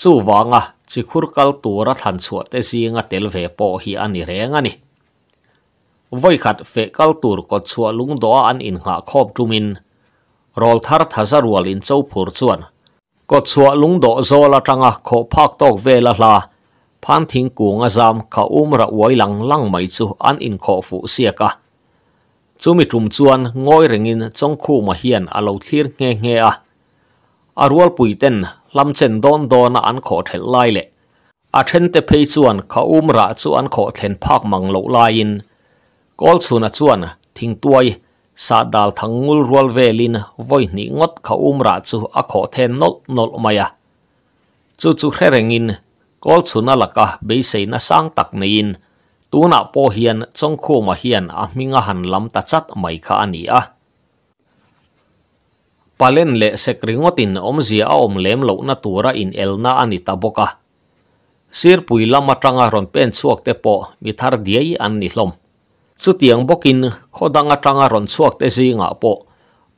จู่วังอะจิคุรกัลตัรัทันชัวเตซีงะเตลเวโปฮีอันนี้เรงอันนี้วัยขัดเฟกัลตูร์กดชัวลุงดออันอินหาครอบจุมินรอลทาร์ทัศรวลินเจ้าผูรชวนกดชัวลุงดอโซลาจังอะโคพักตอกเวลาลา phan thiên cuồng a zam kha um ra uai lang lang mai chu an in kho fu sia cả chu mi trum chuan ngoi rengin trong khu ma hian a lo nghe nghe à a a rual tên lâm lam chen don don an kho thel lai lệ a then te phei chuan kha um ra chu an kho thlen phak mang lo lai in kol chuna chuan thing tuôi sa dal ngul rual velin voi ni ngot kha um ra chu a kho then nol nol maya chu chu khrerengin kol chuna laka be na sang tak nein tu po hian chong ma hian a han lam ta chat mai kha ani palen le sekringotin omzia om lem lo na tura in elna ani ta boka sir pui lama tanga ron pen chuak te po mi thar diei an ni hlom bokin khodanga tanga ron chuak te zinga po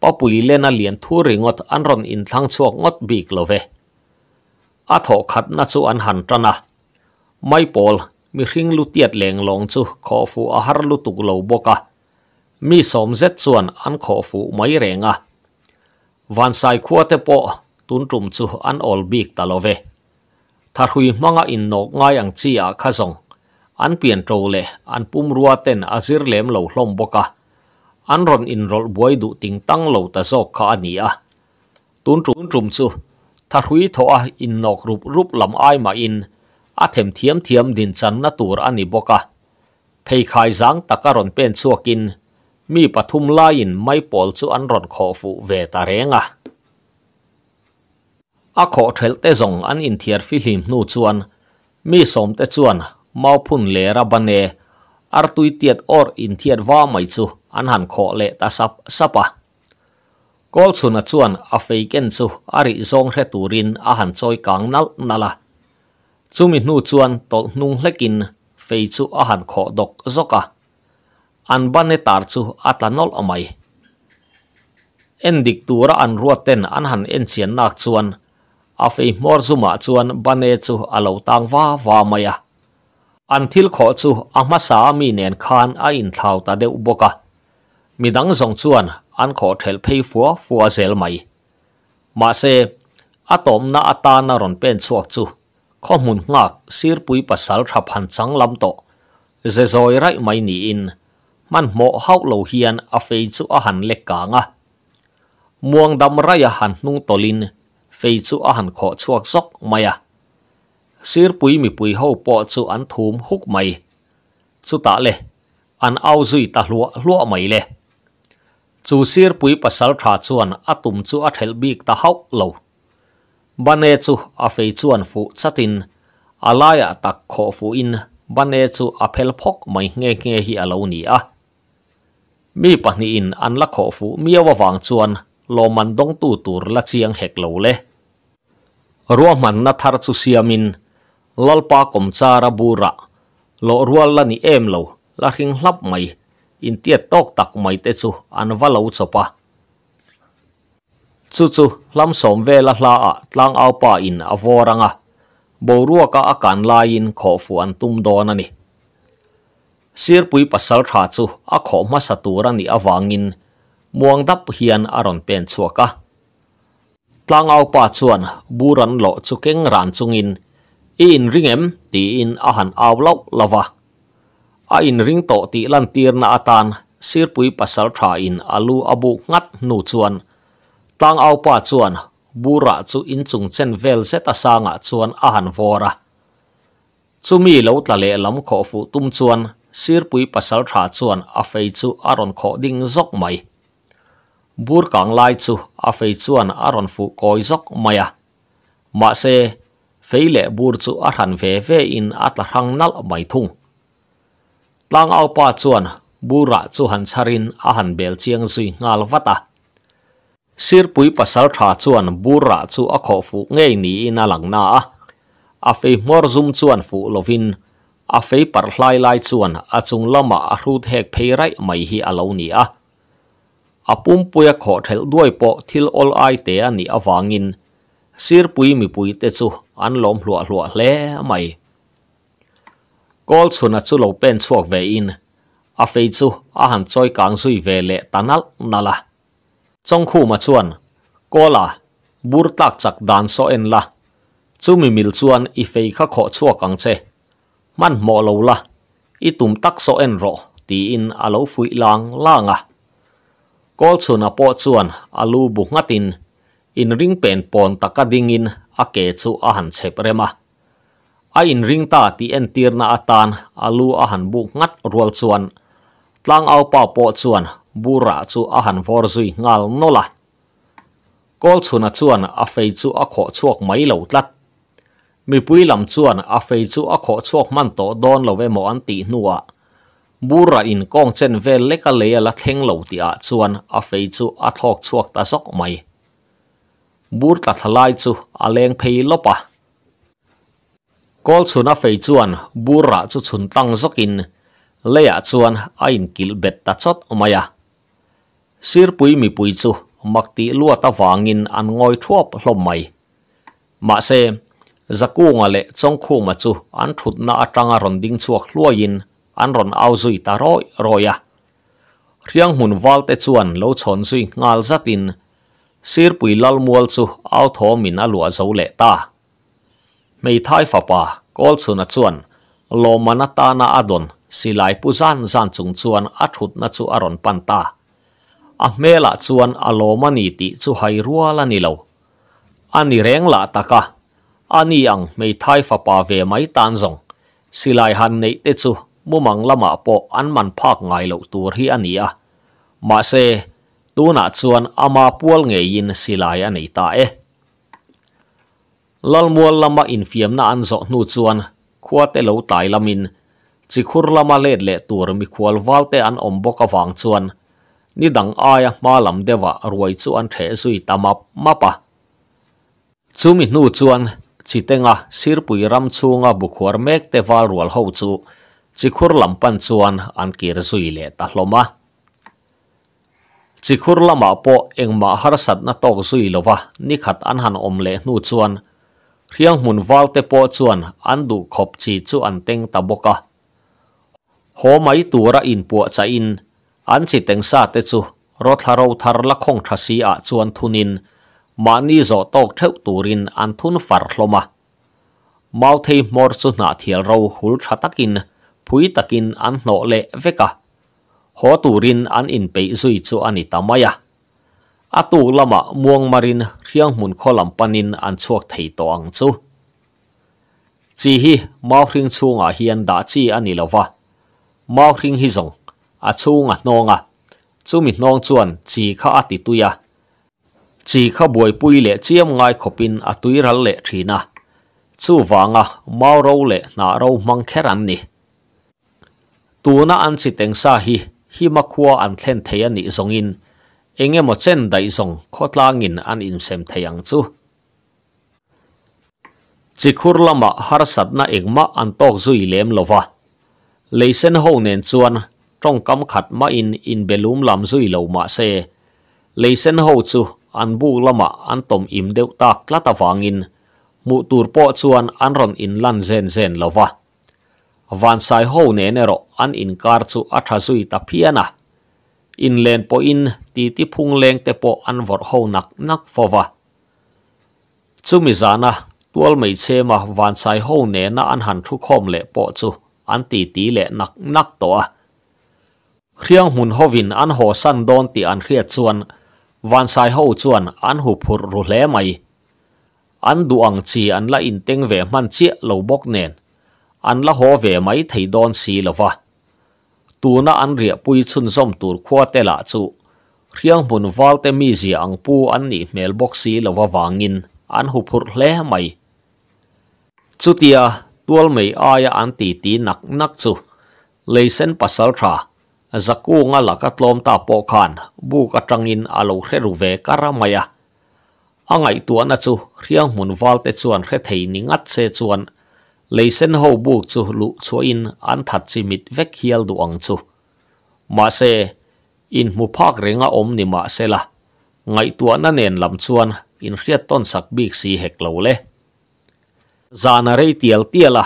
pa pui le na lian thu ringot an ron in thang chuak ngot bik lo atho khat na chu an han tana mai pol mi hring lu tiat leng long chu kho fu a har lu tuk lo boka mi som zet chuan an kho fu mai renga van sai khuate po tun trum chu an ol bik ta love thar hui manga in nok ngai ang chia kha an pian le an pum ruwa ten azir an ron in rol du ting tang lo ta so kha ania ทารุยทว่าอินนอกรูปรูปลำไอมาอินอาเทมเทียมเทียมดินสันนตูรอันนี้บกะเพยขายสังตะการอนเป็นสัวกินมีปทุมลายินไม่ปอลสุอันรอนขอฟูเวตาเรงะอาขอเทลเตซงอันอินเทียร์ฟิลิมนูชวนมีสมเตชวนมาพุ่นเลระบันเนอาร์ตุยเตียดออร์อินเทียร์ว่าไม่สูอันหันขอเลตาสับสับะ kol chuna chuan a feiken chu ari zong hre turin a han choi kang nal nala chumi nu chuan tol nung lekin fei chu a han kho dok zoka an ban ne tar chu atlanol amai en dik tura an ruaten an han en chian nak chuan a fei mor zuma chuan ban chu alo tang wa wa maya an thil kho chu a ma sa mi nen khan a in thlau ta de boka มีดังสองชวนอันขอเทลเพยฟัวฟัวเซลไม่มาเซอาตอมนาอตานารอนเป็นสวกจูข้อมูลงักซีรปุยปัสสาวะพันสังลำโตเซซอยไรไม่หนีอินมันหมอกเฮาโลหเฮียนอาเฟยจูอาหันเล็กกางะมวงดำไรหันนุ่งตอลินเฟยจูอาหันขอชวกซอกไม่อะซีรปุยมีปุยเฮาปอจูอันทูมฮุกไม่ สุตยเลยอันเอาซุยตะลัวลัวไม่เลยจูซีร์ปุยปัสสาวะชชวนอตุมจูอัดเฮลบิกตาฮักโลบันเอจูอเฟยชวนฟูชตินอาลายาตักโอฟูอินบันเอจูอัพเฮลพกไม่เงยเงยฮีอาลูนีอะมีปัญญินอันละโอฟูมีว่าวางชวนโลมันต้องตูตูรละเชียงเฮกโลเลรัวมันนัทาร์ตูซียมิน ลลปาคมซาระบูระโลรัวลันิเอมโลลักหิงลับไม่ in tiết tóc tặc mày tê chu an va lâu chopa chu chu lam som ve la la a tlang au pa in avoranga borua ka akan in kho fu an tum don ani sir pui pasal tha chu a kho ma satura ni awangin muang dap hian aron pen chuaka tlang au pa chuan buran lo chu keng ran chungin in ringem ti in ahan au lok lava a in ring to ti lan tir na atan sir pui pasal tha in alu abu ngat nu chuan tang au pa chuan bura chu in chung chen vel zeta sanga chuan a han vora chumi lo tla le lam kho fu tum chuan sir pui pasal tha chuan a fei chu aron kho ding zok mai bur kang lai chu a fei chuan aron fu koi zok mai a ma se feile bur chu a han ve ve in atla hang nal mai thung ตั้งเอาปาจวนบูระจูหันชารินอาหันเบลเจียงซุยงาลวัตตาสิรพุยพัสสัลทาจวนบูรักจูอกคฟุเงียนีนัาหลังนาอาเฟมอร์ซุมจวนฟุลวินอาเฟปัลไลไลจวนอาจุงลามาอรูเทกเพไรไม่หีอาลูนีอาปุ่มพุยขอเทลด้วยปอทิลออลไอเตียนี่อาวังอินสิรพุยมีพุยเตจูอันลมหลัวหลัวเล่ไม่ kol chu na chu pen chuak ve in afei fe chu a han choi kang sui ve tanal nala chong khu kola bur tak chak dan so en la chu mi mil chuan i fe kha kho chuak che man mo lo la i tum tak so en ro ti in a lo fui lang langa kol chu po chuan a lu ngatin in ring pen pon taka dingin a ke chu a han rema a in ring ta ti en tir na atan alu a han bu ngat rual chuan tlang au pa po chuan bura chu a han vor zui ngal nola kol chuna chuan a fei chu a kho chuak mai lo tlat mi pui lam chuan a fei chu a kho chuak man to don lo ve mo an ti nuwa bura in kong chen ve le leka le la theng lo ti a chuan a fei chu a thok chuak ta sok mai bur ta thalai chu a leng phei lopa có kol chuna fei chuan bura chu chun tang zokin leya chuan a in kil bet ta chot maya sir pui mi pui mặc makti lua ta wangin an ngoi thuap hlom mai ma se zakunga le chongkhu ma chu an thutna atanga ron chuộc chuak in an ron áo zui ta roi Riêng riang hun wal te chuan lo chon zui ngal zatin sir pui lal mual chu au tho min alua zo lệ ta mei thai phà pa kol chu na chuan lo manata na adon silai puzan zan chung chuan athut na chu aron panta a mela ah chuan a lo mani ti chu hai ruala ni lo ani reng la taka ani ang mei thai phà pa ve mai tan zong silai han nei te chu mumang lama po an man phak ngai lo tur hi ania ma se tuna chuan ama pual nge in silai anei ta e lalmual lama infiam na anzo nu chuan khuwa te lo tai lamin chi khur lama let le tur mi khwal wal te an om boka wang chuan ni dang aya ma lam dewa ruai chuan the sui tamap mapa chumi nu chuan chi tenga sirpui ram chunga bukhor mek te wal rual ho chu chi khur sui le ta hloma chi po engma har sat na sui lowa ni khat om le nu เรียงมุ่นวัลเตโปชวนอันดูขบชีชูอันเต็งตะบกะหัวไม้ตัวระอินปวจะอินอันสิเต็งซาเตชูรถฮารูทารละคงทัศีอาชวนทุนินมานี้จอตกเท้าตูรินอันทุนฝรลมามาทีมอร์สุนาเทียรูหุลชะตักินพุยตักินอันโนเลเวกะหัวตูรินอันอินไปซุยชูอันิตามายะอัตุลมะมวงมารินเรียงหมุนข้อลำปนินอันชวกไทยตองซูจีฮีมาคริงชูงอาเฮียนดาจีอันนี้ละวะมาคริงฮิซงอัชูงอาโนองอ่ะจูมิโนงจวนจีข้าอัติตุยาจีข้าบวยปุยเล่เจียมไงขบินอัตุยรัลเล่ทีนาชูฟางอาะมาเราเล่นาเรามังแครันนี่ตัวน่ะอันสิเต็งซาฮีฮิมาคัวอันเทนเทียนนี่ซงอิน anh em một chân đại song khót la nghìn an in xem thầy ăn chú chỉ khur lama har sát na anh ma an tóc duy lem lova lấy sen hậu nền chuan trong cam khát ma in in belum làm duy lâu mà xe lấy sen hậu chu an bu lama an tom im đeo ta lát ta vang in mu tur po chuan an ron in lan zen zen lova van sai hậu nền ero an in kar chu atha duy ta piana in len po in ti ti phung leng te po an vor ho nak nak fowa chumi zana tual mai chema van sai ho ne na an han thu khom le po chu an ti ti le nak nak to a riang hun hovin an ho san don ti an hria chuan van sai ho chuan an hu phur ru hle mai an du ang chi an la in teng ve man chi lo bok nen an la ho ve mai thei don si lova tu na an ria pui chun som tur khua te la chu riang hun wal te mi zi ang pu an ni mel box si lo wa wangin an hu phur hle mai chutia tual mei aya an ti ti nak nak chu leisen pasal tha zaku nga lakat lom ta po khan bu ka tangin alo hre ru ve karamaya angai tuana chu riang mun wal te chuan hre thei ni ngat se chuan ลีเส้นหูบุกจู่ลุช่วยอินอันทัดจิมิดเวกเฮียลดวงจู่มาเซอินมุพากเริงอมนิมาเซละไงตัวนั่นเองลำชวนอินเรียดต้นสักบีกสีเหกเหลวเลยจานอะไรเตียลเตียละ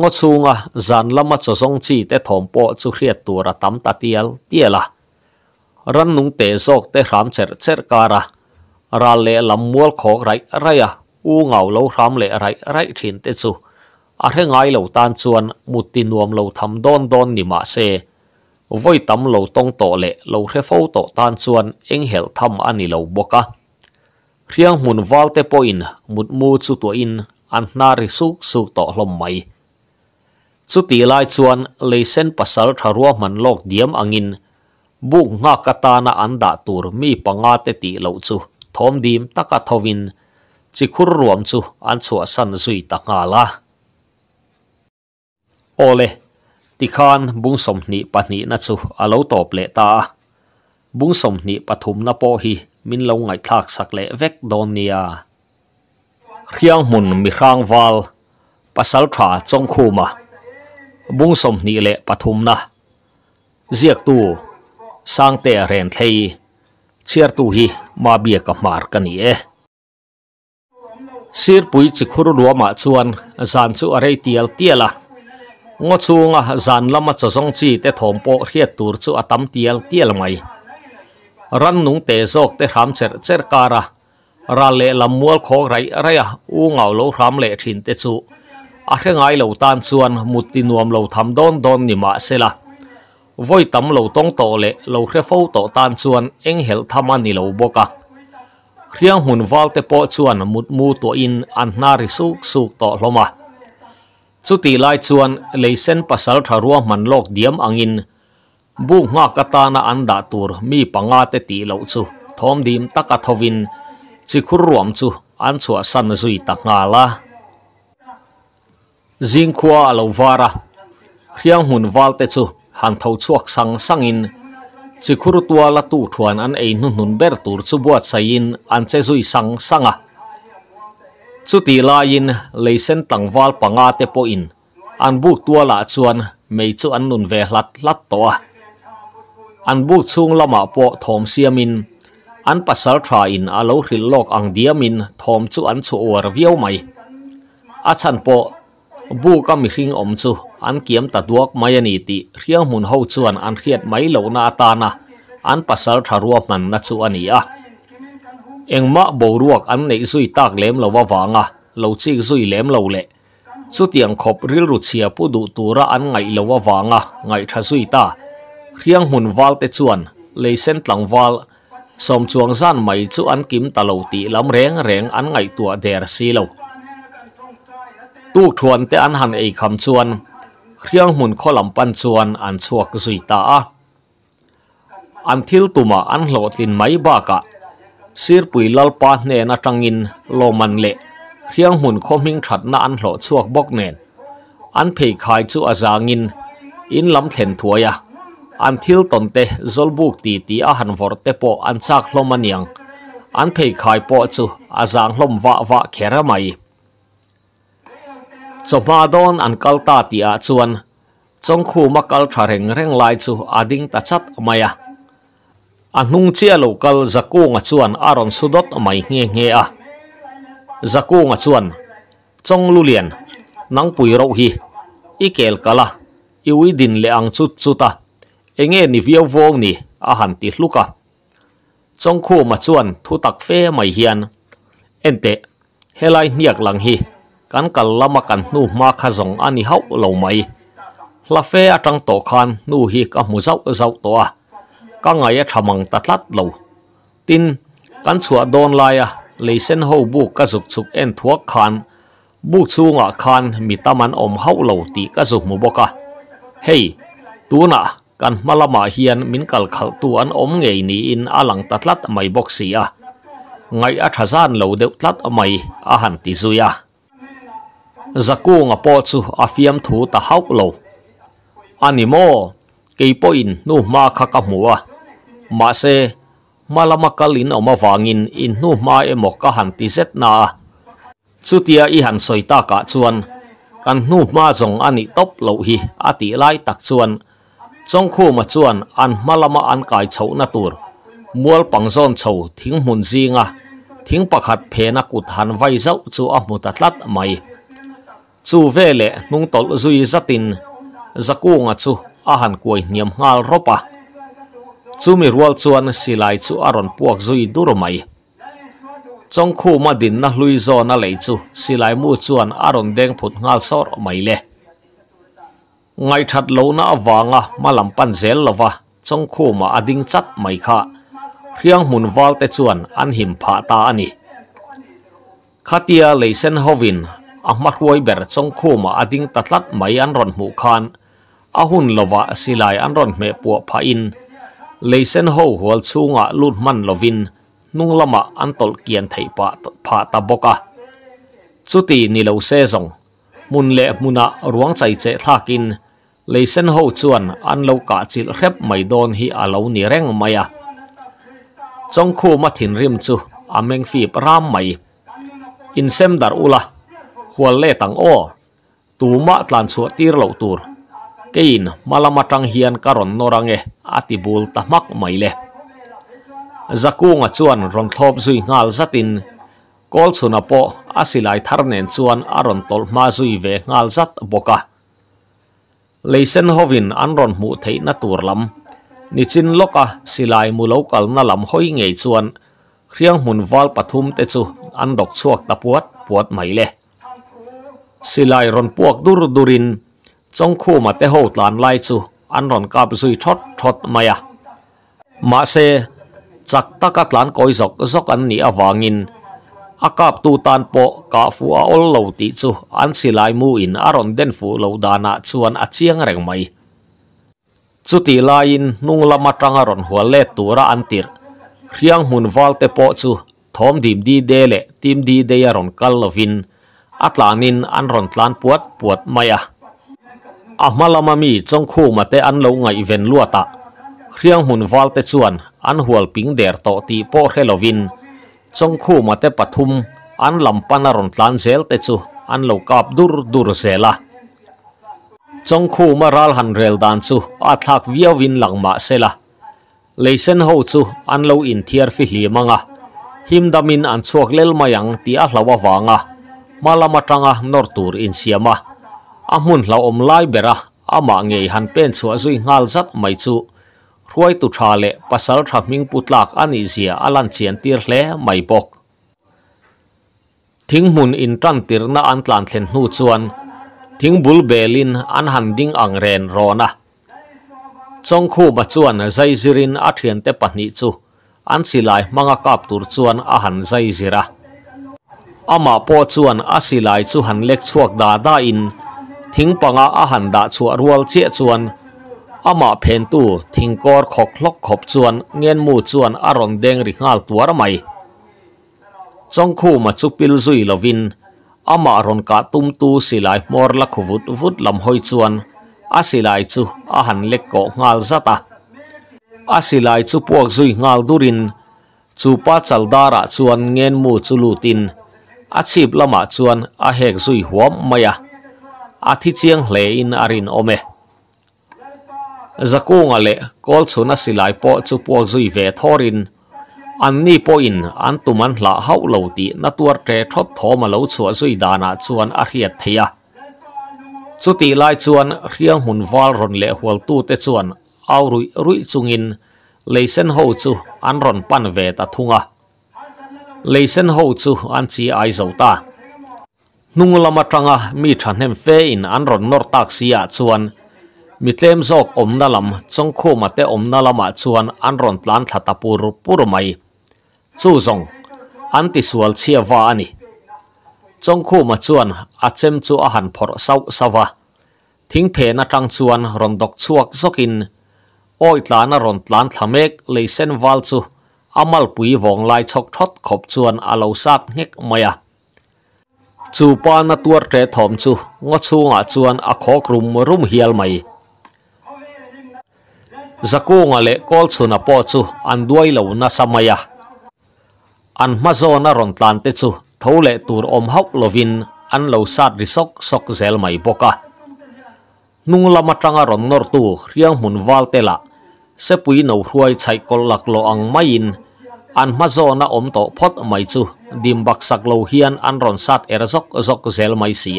งดซูงะจานละมัดสองจีแต่ถมโปะจู่เรียดตัวระตำตาเตียลเตียละรันนุงเตะโอกแต่รามเชิดเชิดการะราเล่ลำมัวลขอกไรไรอะอู้เงาเล่ารามเล่ไรไรถิ่นเตจู่ a re ngai lo tan chuan muti nuam lo tham don don ni ma se voi tam lo tong to le lo re fo to tan chuan eng hel tham ani lo boka riang mun wal te poin mut mu chu to in an na ri su su to hlom mai chu ti lai chuan sen pasal tharua man lok diam angin buk nga katana anda tur mi panga te ti lo chu thom dim taka thovin chikhur ruam chu an chu san zui ta nga la โอเลติคานบุงสมนิปนินัสุอาลตอบเลตา บุงสมนิปทุมนโปฮีมินลงไงทากสักเลเวกโดนเนียเรียงมุนมิร่างวาลปัสสาวะจงคูมาบุงสมนิเลปทุมนะเรียกตูสร้างเตะเรนเทยเชียร์ตูฮีมาเบียกับมาร์กันนีเอิ่รปุยจิคุรุรัวมาชวน จานสุอะไรเตียลเตียละ ngô chung à dàn lama cho song chi te thom po riết tur chu atam tiếc tiếc mai ran nung te zok te ram cher cher kara ra le lam mual kho rai rai a u ngau lo ram lệ thin te chu a khe ngai lo tan chuan nuông nuam thầm đón đón nhị mã ma la voi tam lo tong to le lo khi fo to tan suôn chuan eng hel thama ni lo boka riang hun wal te po chuan mut mu to in anh na ri suk suk to hloma chu ti lai chuan leisen pasal tharua manlok diam angin bu nga an anda tur mi panga te ti lo chu thom dim taka thovin chikhur ruam chu an chua san zui ta nga la zingkhua lo vara khriang hun wal te chu han tho chuak sang sangin chikhur tua la tu thuan an ei nun nun ber tur chu buat sain an che zui sang sanga สุตีลายินเลยเส้นตังวาลปังอาเตปอินอันบุกตัวละชวนไม่ชูอันนุนเวลัดลัดตัวอันบุกซุงละมาปอทอมเสียมินอันปัสสาวทราอินอาลูหิลโลกอังเดียมินทอมชูอันชูอวรเวียวไหมอาชันปอบูก็มีหิงอมชูอันเกียมตัดวกมายนีติเรียงมุนเฮาชวนอันเครียดไหมเหล่านาตานะอันปัสสาวทารัวมันนัชชวนนี้อ่ะเองมาบรวกอันในสุยตากเลมเราว่าวางอ่ะเราชี้สุยเลมเราเละสุดยังขบริรุเชียผู้ดูตัวระอันไงเราว่าวางอ่ะไงทัสุยตาเรียงหุ่นวาลเตชวนเลยเส้นหลังวาลสมชวงสั้นไม่ชุอันกิมตะเลาตีลำแรงแรงอันไงตัวเดรซีเราตู้ทวนแต่อันหันไอคำชวนเรียงหุ่นข้อลำปันชวนอันชวกสุยตาอันทิลตุมาอันโหลตินไม่บ้ากะสิรปุยลลปาเนนัจังินโลมันเละเรียงหุ่นคมิงฉัดนอันหล่อชวกบกเนนอันเพผยขายจู่อาจางิน อินลำเทนถัวยะอันทิลตนเตะลบุกตีตีอาหันวอร์เตโปอันซักลมันยังอันเพผยขายปอจู่อาจางลมวะวะเขระไม่จมาดอนอันกัลตาตีอาชวนจงคู่มักกัลทาเร่งเร่งไล่จู่อดิงตัดชัดมายะ anung chia local zaku nga chuan aron sudot mai nge nge a zaku nga chuan chong lulian nang pui ro hi ikel kala iwi din le ang chut chuta enge ni viau vong ni a han ti hluka chong khu ma chuan thu tak fe mai hian ente helai niak lang hi kan kal lama kan nu ma kha zong ani hau lo mai la fe atang to khan nu hi ka mu zau zau to a có ngày thầm mong tát lát lâu tin căn chùa đôn lai à lấy sen hậu bu các dục chục en thuốc khan bu chu ngọ khan mi ta man om hậu lâu tí các dục mu à, hey tu na kan malama hiền min kal khal tu an om ngày ni in lăng lát alang tatlat mai boxi a ngai a thazan lo deu tlat mai a han ti zuya à. dạ zakung a po chu a fiam thu ta haup lo animo กี่ปอินนู่มาขากมัวมาเซมาละมากลินออกมาฟังอินอินนู่มาเอ็มก็หันติเซตนาสุดที่อีหันสอยตากะชวนกันนู่มาส่งอันนี้ตบเหลวฮีอัติไลตักชวนจงคู่มาชวนอันมาละมาอันกายเฉาหน้าตัวมัวปังซ้อนเฉาทิ้งมุนซิงะทิ้งปรกหัดเพนักุหันไว้เจ้าจู่อัมมุตัลัดไม่จู่เวเล่นุ่งตอลุยสตินจะกู้งะชู่ ahan kuai niam ngal ropa chumi rual chuan silai chu aron puak zui durumai. mai khu ma din na hlui zo na lei chu silai mu chuan aron deng put ngal sor mai le Ngay that lâu na awanga malam pan zel lova chong khu ma ading chat mai kha riang mun wal te chuan an him pha ta ani khatia leisen hovin ahma huai ber chong khu ma ading tatlat mai an ron mu khan ahun lova silai anron me pu pha in leisen ho hol chunga lut man lovin nung lama antol kian thei pa pha ta boka chuti ni lo se zong mun le muna ruang chai che thakin leisen ho chuan an lo ka chil rep mai don hi alo ni reng maya chong khu ma thin rim chu ameng fi ram mai in sem dar ula hual le tang o tu ma tlan chu tir lo tur kein malamatang hian karon norange atibul tamak maile zakunga chuan rongthlop zui ngal zatin kol chuna po asilai tharnen chuan aron tol ma zui ve ngal zat boka leisen hovin anron mu na theina turlam nichin loka silai mulokal na lam hoi ngei chuan riang mun wal pathum te chu an dok chuak tapuat puat maile silai ron puak dur durin trong khu mà tế hậu làm lai chu ăn ròn cáp duy thoát thoát mày à mà xe chắc ta cắt lán coi dọc dọc ăn nỉ à vàng in à cáp tu tan bộ cả phụ à ol lâu tí chu ăn xì lai mu in à ròn den phụ lâu đà nạ chu ăn à chiang rèng mày chu tỷ lai in nung mặt trăng à ròn hoa lệ tu ra ăn tiệt riêng hun val tế bộ chu thom dim đi đê lệ tim đi đê à ròn cal lovin atlanin an ròn tlan puat puat mày à อามาลามามีจงคู่มาเตอันเลวไงเวนลวตะเรียงหุ่นวอลเตชวนอันหัวปิงเดอร์ตตีโปเฮลวินจงคู่มาเตปทุมอันลำปานารอนลานเซลเตชูอันเลวกาบดูรดูรเซละจงคู่มาราลฮันเรลดานชูอัทักวิอวินหลังมาเซละเลเซนโฮชูอันเลวอินเทียร์ฟิลีมังะฮิมดามินอันชวกเลลมายังตีอัลลาวาวังะมาลามาตังะนอร์ตูรอินเซียมา amun lau om lai bera ama ngei han pen chu azui ngal zat mai chu ruai tu tha le pasal tha ming putlak ani zia alan chian tir hle mai bok thing mun in tan tir na an tlan thlen nu chuan thing bul belin an han ding ang ren rona chong khu ba chuan zai zirin a thian te pahni chu an silai manga kap tur chuan a han zai zira ama po chuan a silai chu han lek chuak da da in thing panga a han đã chu ruột che chuan ama phen tu thing kor khóc lok khóc chuan ngen mu chuan a ron deng ri ngal tuar mai trong khu ma chu pil zui lovin ama ron ka tum tu silai mor la khuvut vut lam hoi chuan a silai chu a han lek ko ngal zata a silai chu puak zui ngal durin chu pa chal dara chuan ngen mu chu lutin a chip lama chuan a hek zui huam maya athi chiang hle in arin ome zakunga le kol chuna silai po chu puak zui ve thorin an ni po in an tuman hla hau lo ti na tuar tre thot tho ma lo chu zui dana ah chuan a hiat theya chu ti lai chuan riang hun wal ron le hual tu te chuan au rui rui chungin leisen ho chu an ron pan ve ta thunga leisen ho chu an chi ai ta นุ่งละมาจังอ่ะมีฉันเห็นเฟอินอันรอนนอร์ตักเสียชวนมีเต็มซอกอมนัลลลำจงคู่มาเตอมนัลลัมาชวนอันรอนลัานทัตปูรุปูรุไม่สู้จงอันติสวลเชียวาอันนี้จงคู่มาชวนอาเจมจูอาหารพอร์สาวสาวะทิ้งเพนจังชวนรอนดอกชวกซกินโอ้ยลานรอนลัานทำเอกเลยเส้นวัลซูอามัลปุยวงไลาชกทดขบชวนอาลูซักเงกมายา chu pa na tuar tre thom chu nga chunga chuan a khok rum rum hial mai zakunga le kol chuna po chu an duai lo na samaya an mazona ron tlan te chu thole tur om hok lovin an lo sat risok sok zel mai boka nung lama tanga ron nor tu riang mun wal tela sepui no hruai chai kol lak lo ang mai in an Mazo na om to phot mai chu dim bak sak lo hian an ron sat er zok zok zel mai si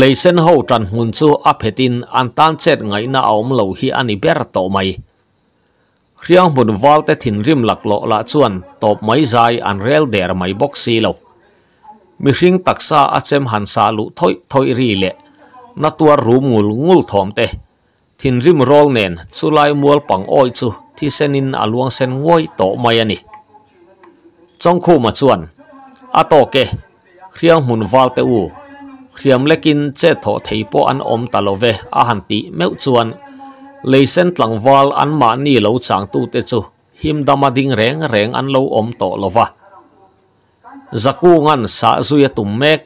leisen ho tran hun chu a phetin an tan chet ngai na om lo hi ani ber to mai riang bun wal te thin rim lak lo la chuan top mai zai an rel der mai bok si lo mi hring taksa achem han sa lu thoi thoi ri le na tua rum ngul ngul thom te thin rim rol nen chulai mual pang oi chu ที่เซนินอาลวงเซนง่วยโตไม่อันนี้จงคู่มาชวนอาโตเกเครียงหมุนวาลเตอูเครียมเล็กินเจโถเทปอันอมตาโลเวอาหันติเมวชวนเลยเซนตลังวาลอันมานี่เลวจางตูเตจูหิมดามาดิงแรงแรงอันเลวอมโตโลวะจักูงันสาซุยตุมเมก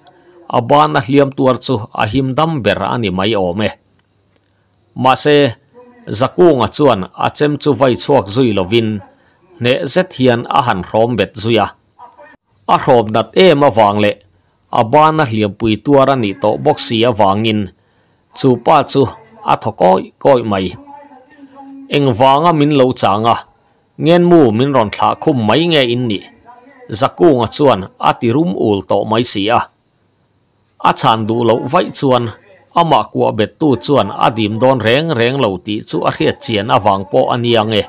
อบานะเลียมตัวจูอาหิมดัมเบรานิไม่อมเมมาเซ zakunga chuan achem chu vai chuak zui lovin ne zet hian a han rom bet zuya a rom nat em awang le abana hliam pui tuara ni to boxi awangin chu pa chu a thokoi koi mai engwanga min lo changa ngen mu min ron thla khum mai nge in ni zakunga chuan rum ul to mai sia a chan du lo vai chuan ama kwa bet tu chuan adim don reng reng lo ti chu a hriat chian awang po aniang e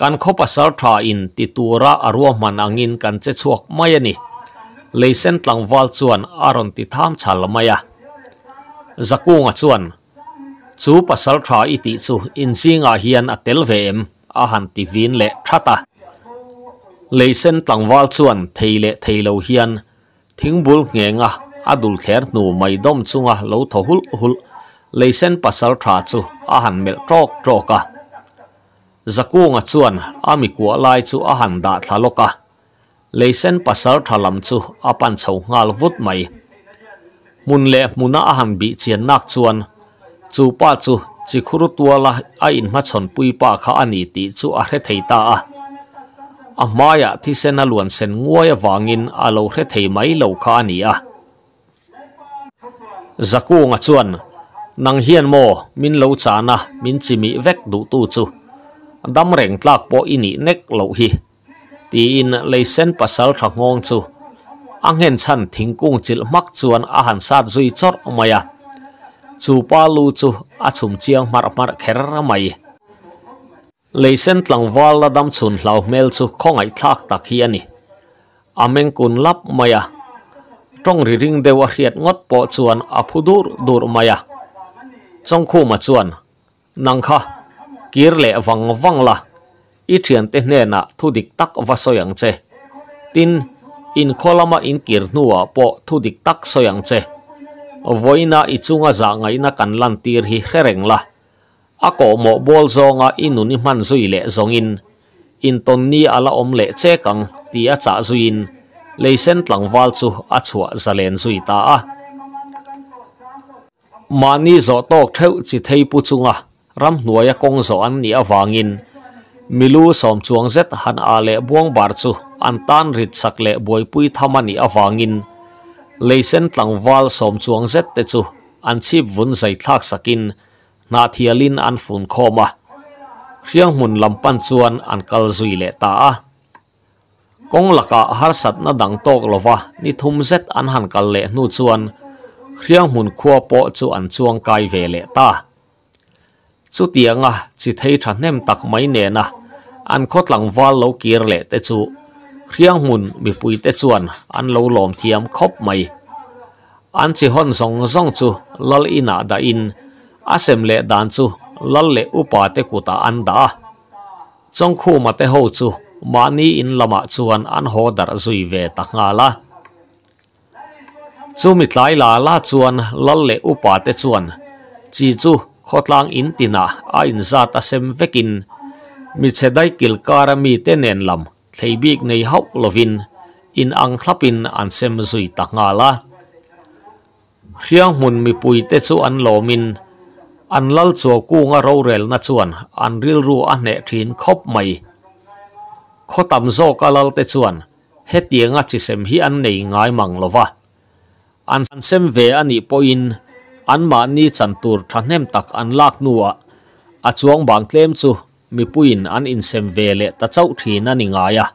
kan khopa sar tha in ti tura arua man angin kan che chuak mai ani leisen tlangwal chuan aron ti tham chhal maya zakunga chuan chu pasal tha i ti chu inzinga hian atel vem a han ti vin le thata leisen tlangwal chuan theile theilo hian thingbul ngenga adul thler nu mai dom chunga lo tho hul hul leisen pasal tha chu a han mel trok troka zakunga chuan ami ku lai chu a han da thaloka leisen pasal thalam chu apan chho ngal vut mai mun le muna a han bi chian nak chuan chu pa chu chi khuru tuala a in ma chon pui pa kha ani ti chu a hre thei ta a amaya thi sena luan sen nguaya wangin alo hre thei mai lo kha ani a zakung a chuan nang hian mo min lo chana min chimi vek du tu chu dam reng tlak po ini nek lo hi ti in leisen pasal thak ngong chu angen chan thingkung chil mak chuan a han sat zui chor maya chu pa lu chu a chum chiang mar mar kher mai leisen tlang wal la dam chun hlau mel chu khongai thak tak hi ani ameng kun lap maya trong ri ring dewa hiat ngot po chuan a phudur dur maya à. trong khu mà chuan nang kha kir le wang wang la i thian te hne na à, thu dik tak va soyang che tin in kholama in kir nuwa po thu dik tak soyang che voina ichunga za ngai na kan dạ lan tir hi hereng la ako mo bol zonga inuni man zui le zongin in tonni ala om le che kang tia cha zuin เลยเส้นหลังวัลซูอัจฉริยะเลนสุิตาอมานี่จอตกเท้าจิตให้ปุจงะรำหน่วยกงสอันนี้ฟังอินมิลูสอมจวงเซตหันอาเล่บวงบาร์ซูอันตันริดสักเล่บวยปุยทำมนนี้ฟังอินเลยเส้นหลังวัลสอมจวงเซตเตจูอันชีวุนใจทักสักินนาทีลินอันฟุ่นโคมะเรียงมุนลำปันส่วนอันกัลซุยเลตาอกงหลักอาหารสัตว์นดังโตกลวะนิทุมเซตอันหันกันเละนูจวนเครื่องหุ่นขัวโปจวนจวงกายเวเลตาสุดเตียงอ่ะจิตให้ฉันเนมตักไม่เนนะอันคดหลังวาลโลกีเละเตจูเครื่องหุ่นมีปุยเตจวนอันโลหลอมเทียมครบไหมอันจิฮอนสองซองจูลลอินาดาอินอาเซมเลดานจูลลเลอุปาเตกุตาอันดาจงคู่มาเตโฮจู mani in lama chuan an ho dar zui ve ta nga la chu mi tlai la la chuan lal le upa te chuan chi chu khotlang in tina a in za ta sem vekin mi chedai kil kara mi te nen lam thleibik nei hauk lovin in ang thlapin an sem zui ta nga la khiang mi pui te chu an lomin an lal chu ku nga rorel na chuan an ril ru khop mai khotam zo kalal te chuan he tianga chi sem hi an nei ngai mang lova an san sem ve ani poin an ma ni chan tur thanem tak an lak nuwa a chuang bang tlem chu mi puin an in sem ve le ta chau thin ani nga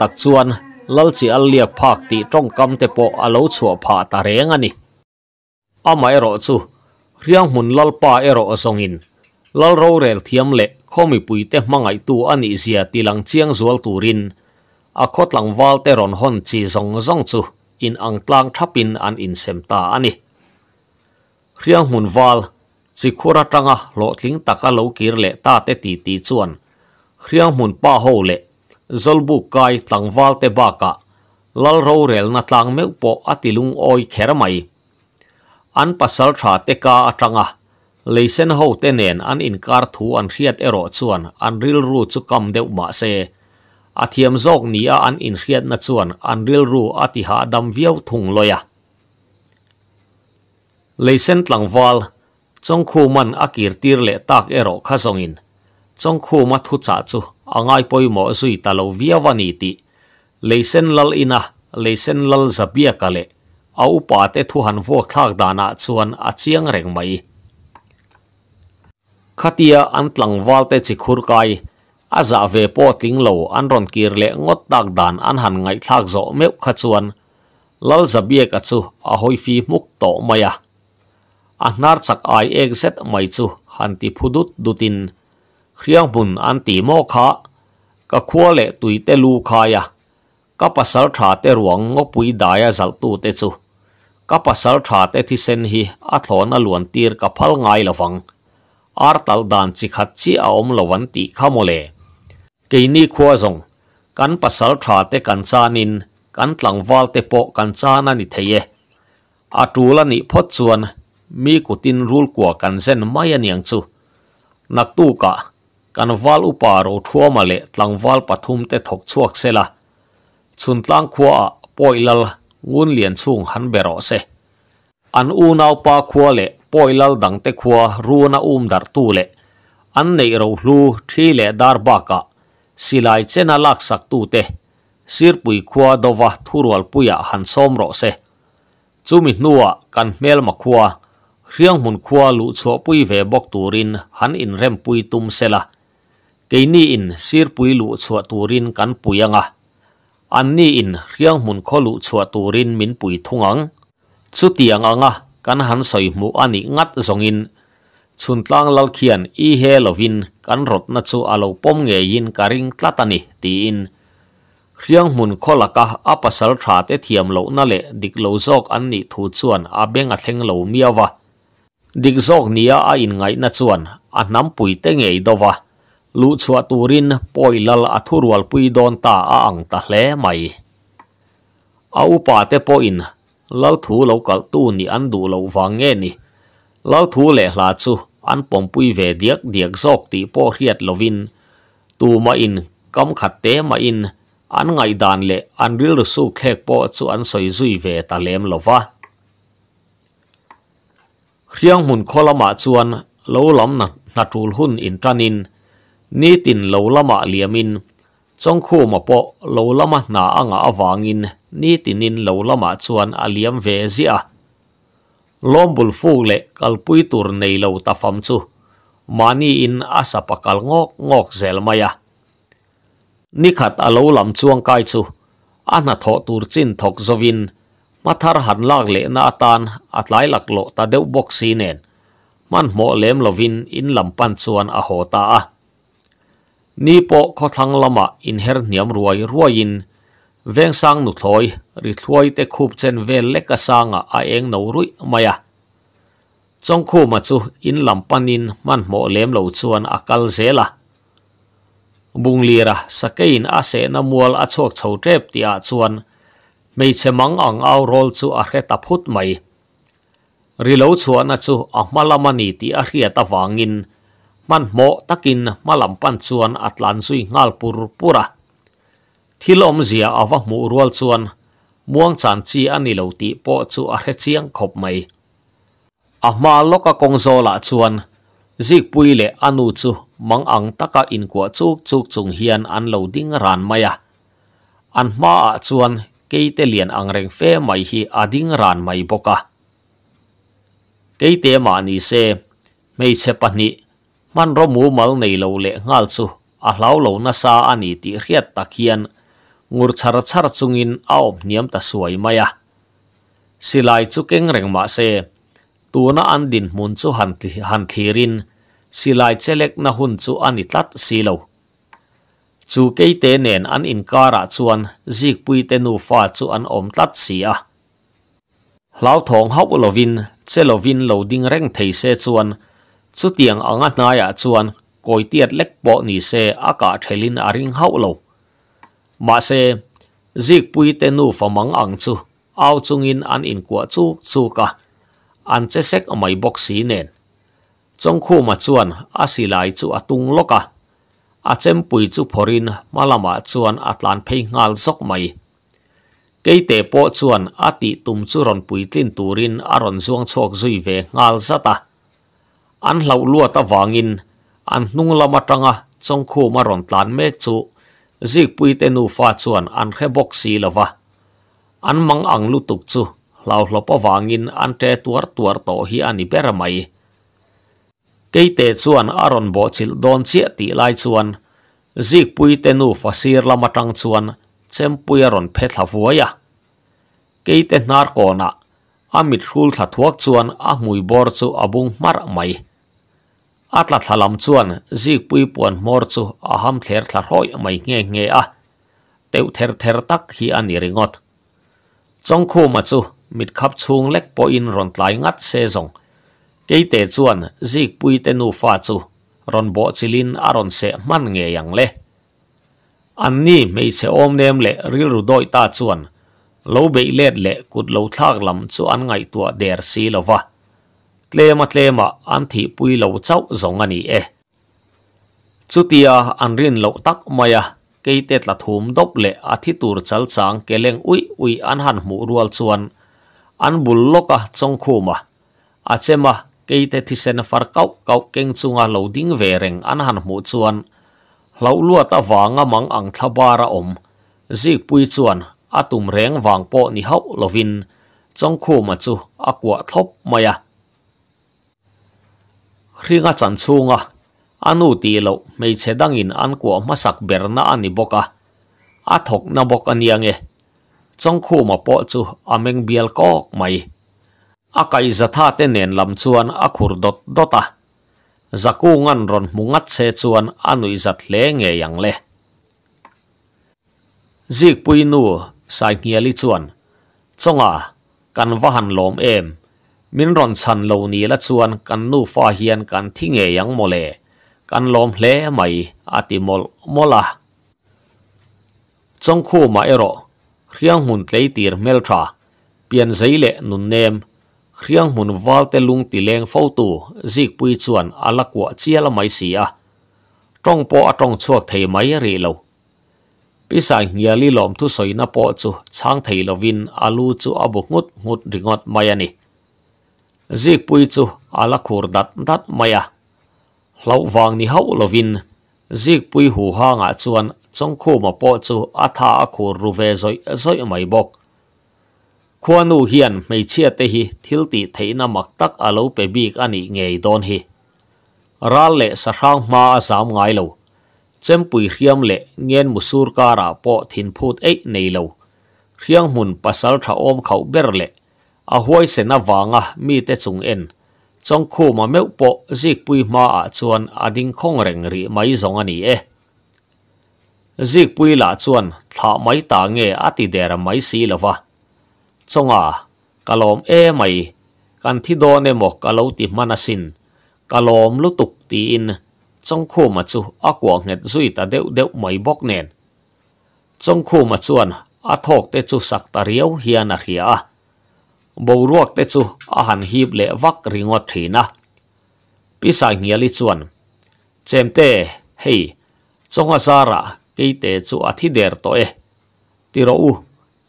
tak chuan lal chi al liak phak ti tong kam te po alo chuwa pha ta reng ani a mai ro chu riang mun lal pa ero zongin lal ro rel le khomi puite mangai tu ani zia tilang chiang zual turin a khot lang wal te ron hon chi zong zong chu in ang tlang thapin an in sem ta ani riang hun wal chi khura tanga lo tling taka lo kir le ta te ti ti chuan riang hun pa ho le zolbu kai tlang wal te ba ka lal ro rel na tlang meu po atilung oi khera mai an pasal tha te ka atanga ลยเซ้นหูเตเนนอันอินคาร์ถูอันเรียดเอโรอชวนอันริลรูจุกมเดวมาเซอาเทียมโอกนี้อันอินเรียดนัชวนอันริลรูอาธิฮาดัมวิยวทุงลอยะเลยเซนทลังวอลจงคูมันอักิร์ติรเลตักเอโรคฮ้าทงอินจงคูมัดหุจ่าจุอังไอปอยมอซุยตาลวิยาวันิติเลยเซนลลินะเลยเซนลลซาเบียกะเลเอาปาเตทุหันวอกทักดานาชวนอาเชียงเร่งไม่ khatia an tlang walte chi khur kai a za ve po tling lo an ron kir le ngot tak dan an han ngai thak zo meu kha chuan lal zabia ka chu a hoi fi muk to maya a hnar chak ai ek zet mai chu han ti phudut dutin khriang bun an ti mo kha ka khua le tui te lu kha ya ka pasal tha te ruang ngo pui daya zal tu te chu ka pasal tha te thi sen hi a thlon a luan tir ka phal ngai lawang อาร์ตัลดานจิขัดชีอาอมลวันติข้ามเลเกนี่ขัวจงกันปัสสาวะเตกันซานินกันหลังวาลเตโปกันซานันิเทเยอาตูลันิพดส่วนมีกุตินรูลกัวกันเซนไม่ยันยังซูนักตู้กะกันวาลอุปารูทัวมาเลหลังวาลปฐุมเตถกชวกเซละชุนตั้งขัวปอยลลงุนเลียนซุงหันเบรอเซอันอูนาวปาขัวเล poilal dang te khua ruana um dar tu le an nei ro hlu thi le dar ba ka silai chena lak sak tu te sirpui khua dova thurual puya han som ro se chumi nuwa kan mel ma khua riang mun khua lu chho pui ve bok turin han in rem pui tum sela keini in sir sirpui lu chho turin kan puyanga an ni in riang mun kholu chho turin min pui thungang chu tiang à kan han soi mu ani ngat zongin chun tlang lal khian i he lovin kan rot na chu alo pom nge in karing tlatani ti in riang mun kholaka apasal tha te thiam lo na le dik lo zok an ni thu chuan a beng a thleng lo miawa dik zok nia a in ngai na chuan a nam pui te ngei dowa lu chua turin poilal athurual pui don ta a ang ta hle mai aupa te po in lal thu lo kal tu ni an du lo wang e ni lal thu le hla chu an pom pui ve diak diak zok ti po hriat lovin tu ma in kam khat te ma in an ngai dan le an ril ru su khek chu an soi zui ve ta lem lova khriang mun kholama chuan lo lam na na tul hun in tranin ni tin lo lama liamin chongkhu ma po lo lama na anga awangin à ni tinin lo lama chuan aliam ve zia lombul fu le kalpui tur nei lo ta mani in asa ngok ngok zel maya ni khat alo lam chuang kai chu ana tho tur chin thok zovin mathar han lak le na tan atlai lak lo ta deu boxi nen man mo lem lovin in lam pan chuan a ho ta lama in her niam ruai วงสังนุทลอยรีทลอยเตคูบเจนเวลเล็กสังอาเองนรุยมาจงคู่มาจูอินลำปันินมันโมเลมเลวชวนอักลเซละบุงลีระสกินอาเซนมัวลอาชกชาวเทพที่อาชวนไม่เชมังอังเอาโอลจูอาเรตพุทไม่รีเลวชวนอาจูอังมาลามันนี่ที่อาเรตวังอินมันโมตักินมาลำปันชวนอัตลันซุยงาลปูรปูระ dìa ở awa mu rual chuan muang chan chi anh ani lo ti po chu a he chiang khop mai a ma loka kong zo la chuan zik pui le anu chu mang ang taka in kwa chuk chuk chung hian an lo ding ran maya an ma a chuan keite liền anh reng fe mai hi ading ran mai boka keite ma ni se mei che pani man rô mu mal nei lâu lệ ngal chu a hlau lo na sa ani ti riat takian ngur chara chara in ao niam ta suai maya silai chu keng reng ma se tuna an din mun chu han han thirin silai chelek na hun chu ani tlat silo chu ke te nen an in kara chuan zik pui te nu fa chu an om tlat sia lau thong hau lovin chelovin loading reng thei se chuan chu tiang anga naya chuan koitiat lek po ni se aka thelin aring hau lo Mase, zik pui te nu fa mang ang chu, ao chung in an in kua chu chu ka, an che sek amai bok si nen. Chong khu ma a chem pui chu malama chuan a pei ngal sok mai. Kei te po chuan a ti pui tin tu rin a ron zuang zata. An lau lua ta vangin, an nung lama tanga chong khu ma Zik zikpui nu fa chuan an khe bok si lova an mang ang lu tuk chu lau hlopa wangin an te tuar tuar to hi ani ber mai keite chuan aron bo chil don chia ti lai chuan zikpui tenu fasir lama tang chuan chempui aron phe thlavuaya keite hnar kona amit rul tha thuak chuan a Mui bor chu abung à mar mai atla thalam chuan zik pui puan mor chu aham thler thla roi mai nge nge a teu ther ther tak hi ani ringot chong khu ma chu mit khap chung lek po in ron tlai ngat se zong ke te chuan zik pui te nu fa chu ron bo chilin aron se man nge yang le an ni se om le ril doi ta chuan lo be let le kut lo thak lam chu an ngai tua der si lova wa tlema tlema an thi pui lo chau zong ani e chutia an rin lo tak maya keitet la thum dop le athi tur chal chang keleng ui ui an han mu rual chuan an bul loka chong khuma achema keite thi sen far kau kau keng chunga lo ding ve reng an han mu chuan lo lua ta wanga mang ang thabara om zik pui chuan atum reng wang po ni hau lovin chong khuma chu akwa thop maya ringa chan chunga anu ti lo me che dang an ko masak berna ani boka a thok na bok ani ange chong khu ma po chu ameng bial kok mai a kai te nen lam chuan a dot dota zaku ngan ron mungat se chuan anu i zat le nge yang zik pui nu sai chuan chonga kan wahan lom em มินรอนชันเหล่านี้ละชวนกันนู่ฟ้าเฮียนกันทิ้งเงยังโมเลกันลมเละใหม่อาติมลมลาจงคู่มาเอรอเครื่องหุ่นเตยตีร์เมลทราเปลี่ยนใจเละนุนเนมเครื่องหุ่นวาลเตลุงตีเลงเฝ้าตูจิกปุยชวนอลักวะเชียละไม่เสียตรงปอตรงชวกเทไม่รีเลวพิสัยเงียลีลอมทุสอยนับปอจูช่างเทลวินอาลูจูอบุกงุดงุดดิงอดไม่นี่ zik pui chu ala khur dat dat maya hlau wang ni ho vinh zik pui hù ha ngã chuan trong khu ma po chu atha khổ rù về rồi rồi zoi mai bok khuanu hiền mei chia te hi thiếu thil ti theina mak tak alo pe bik ani ngei don hi ral le sa rang ma azam ngai lo chem pui hiam le ngen musur kara po phút phut ei lâu lo riang mun pasal tha ôm khau ber lệ อาไว้เสนาวังอะมีแต่จงเอ็นจงคู่มาเมื่อปอจิกปุยมาชวนอดิ่งคงเริงรีไม่ส่งอันนี้เอสิกปุยละชวนถ้าไม่ต่างเงออติเดรไม่สีละวะจงอ่ะกลอมเอไม่กันที่โดนเนมกัลลูติมานาสินกลอมลุตุกตีนจงคู่มาชูอากวงเหตุสุยตาเดวเดวไม่บอกเนนจงคู่มาชวนอาทอกเตจูสักตาเรียวเฮียนาเฮีย boruak te chu ahan hip le vak ringo thina pisa ngiali chuan chemte hei chonga sara ke te chu athi der to e tiro u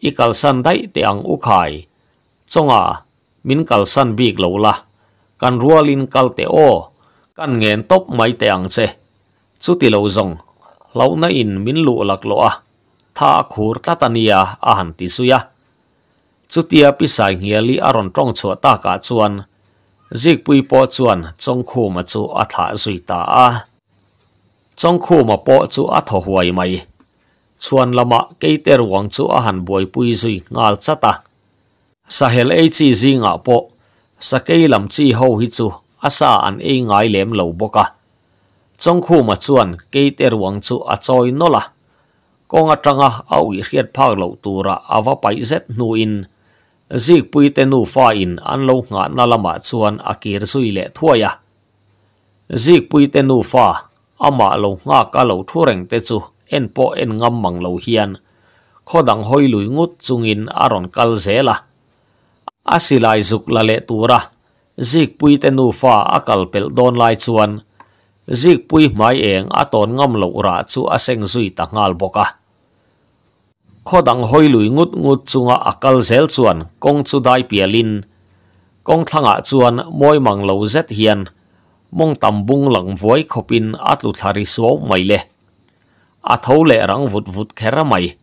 ikal san dai te ang u khai chonga min kal san bik lo la kan rualin kal te o kan ngen mai te ang che chu ti min lu lak lo a tha khur ta tania ya chút bị sai nghĩa li, aron tong chu ta ka chuan zik pui po chuan chong khu mà chu a tha suy ta a chong khu ma po chu a tho huai mai chuan lama keiter wang chu a han boi pui zui ngal chata sahel ei chi zinga sa cái làm chi ho hi chu asa an ei ngai lem bốc boka chong khu mà chuan cái keiter wang chu a choi nola konga tanga au i riat phak lo tura awa pai zet nu in zik pui te nu fa in an lo nga na lama chuan akir sui le thuaya zik pui te nu fa ama lo nga ka lo thoreng te chu en po en ngam mang lo ngut chungin aron kal zela asilai zuk la le zik pui te nu fa akal zik pui mai eng aton ngam lo ra aseng zui ta ngal khó đằng hoi lùi ngút ngút chunga akal zel chuan kong chu dai pialin kong thanga chuan moi mang lâu zet hiền mong tam bung lang voi khopin atlu thari suo mai le a tho le rang vut vut khera mai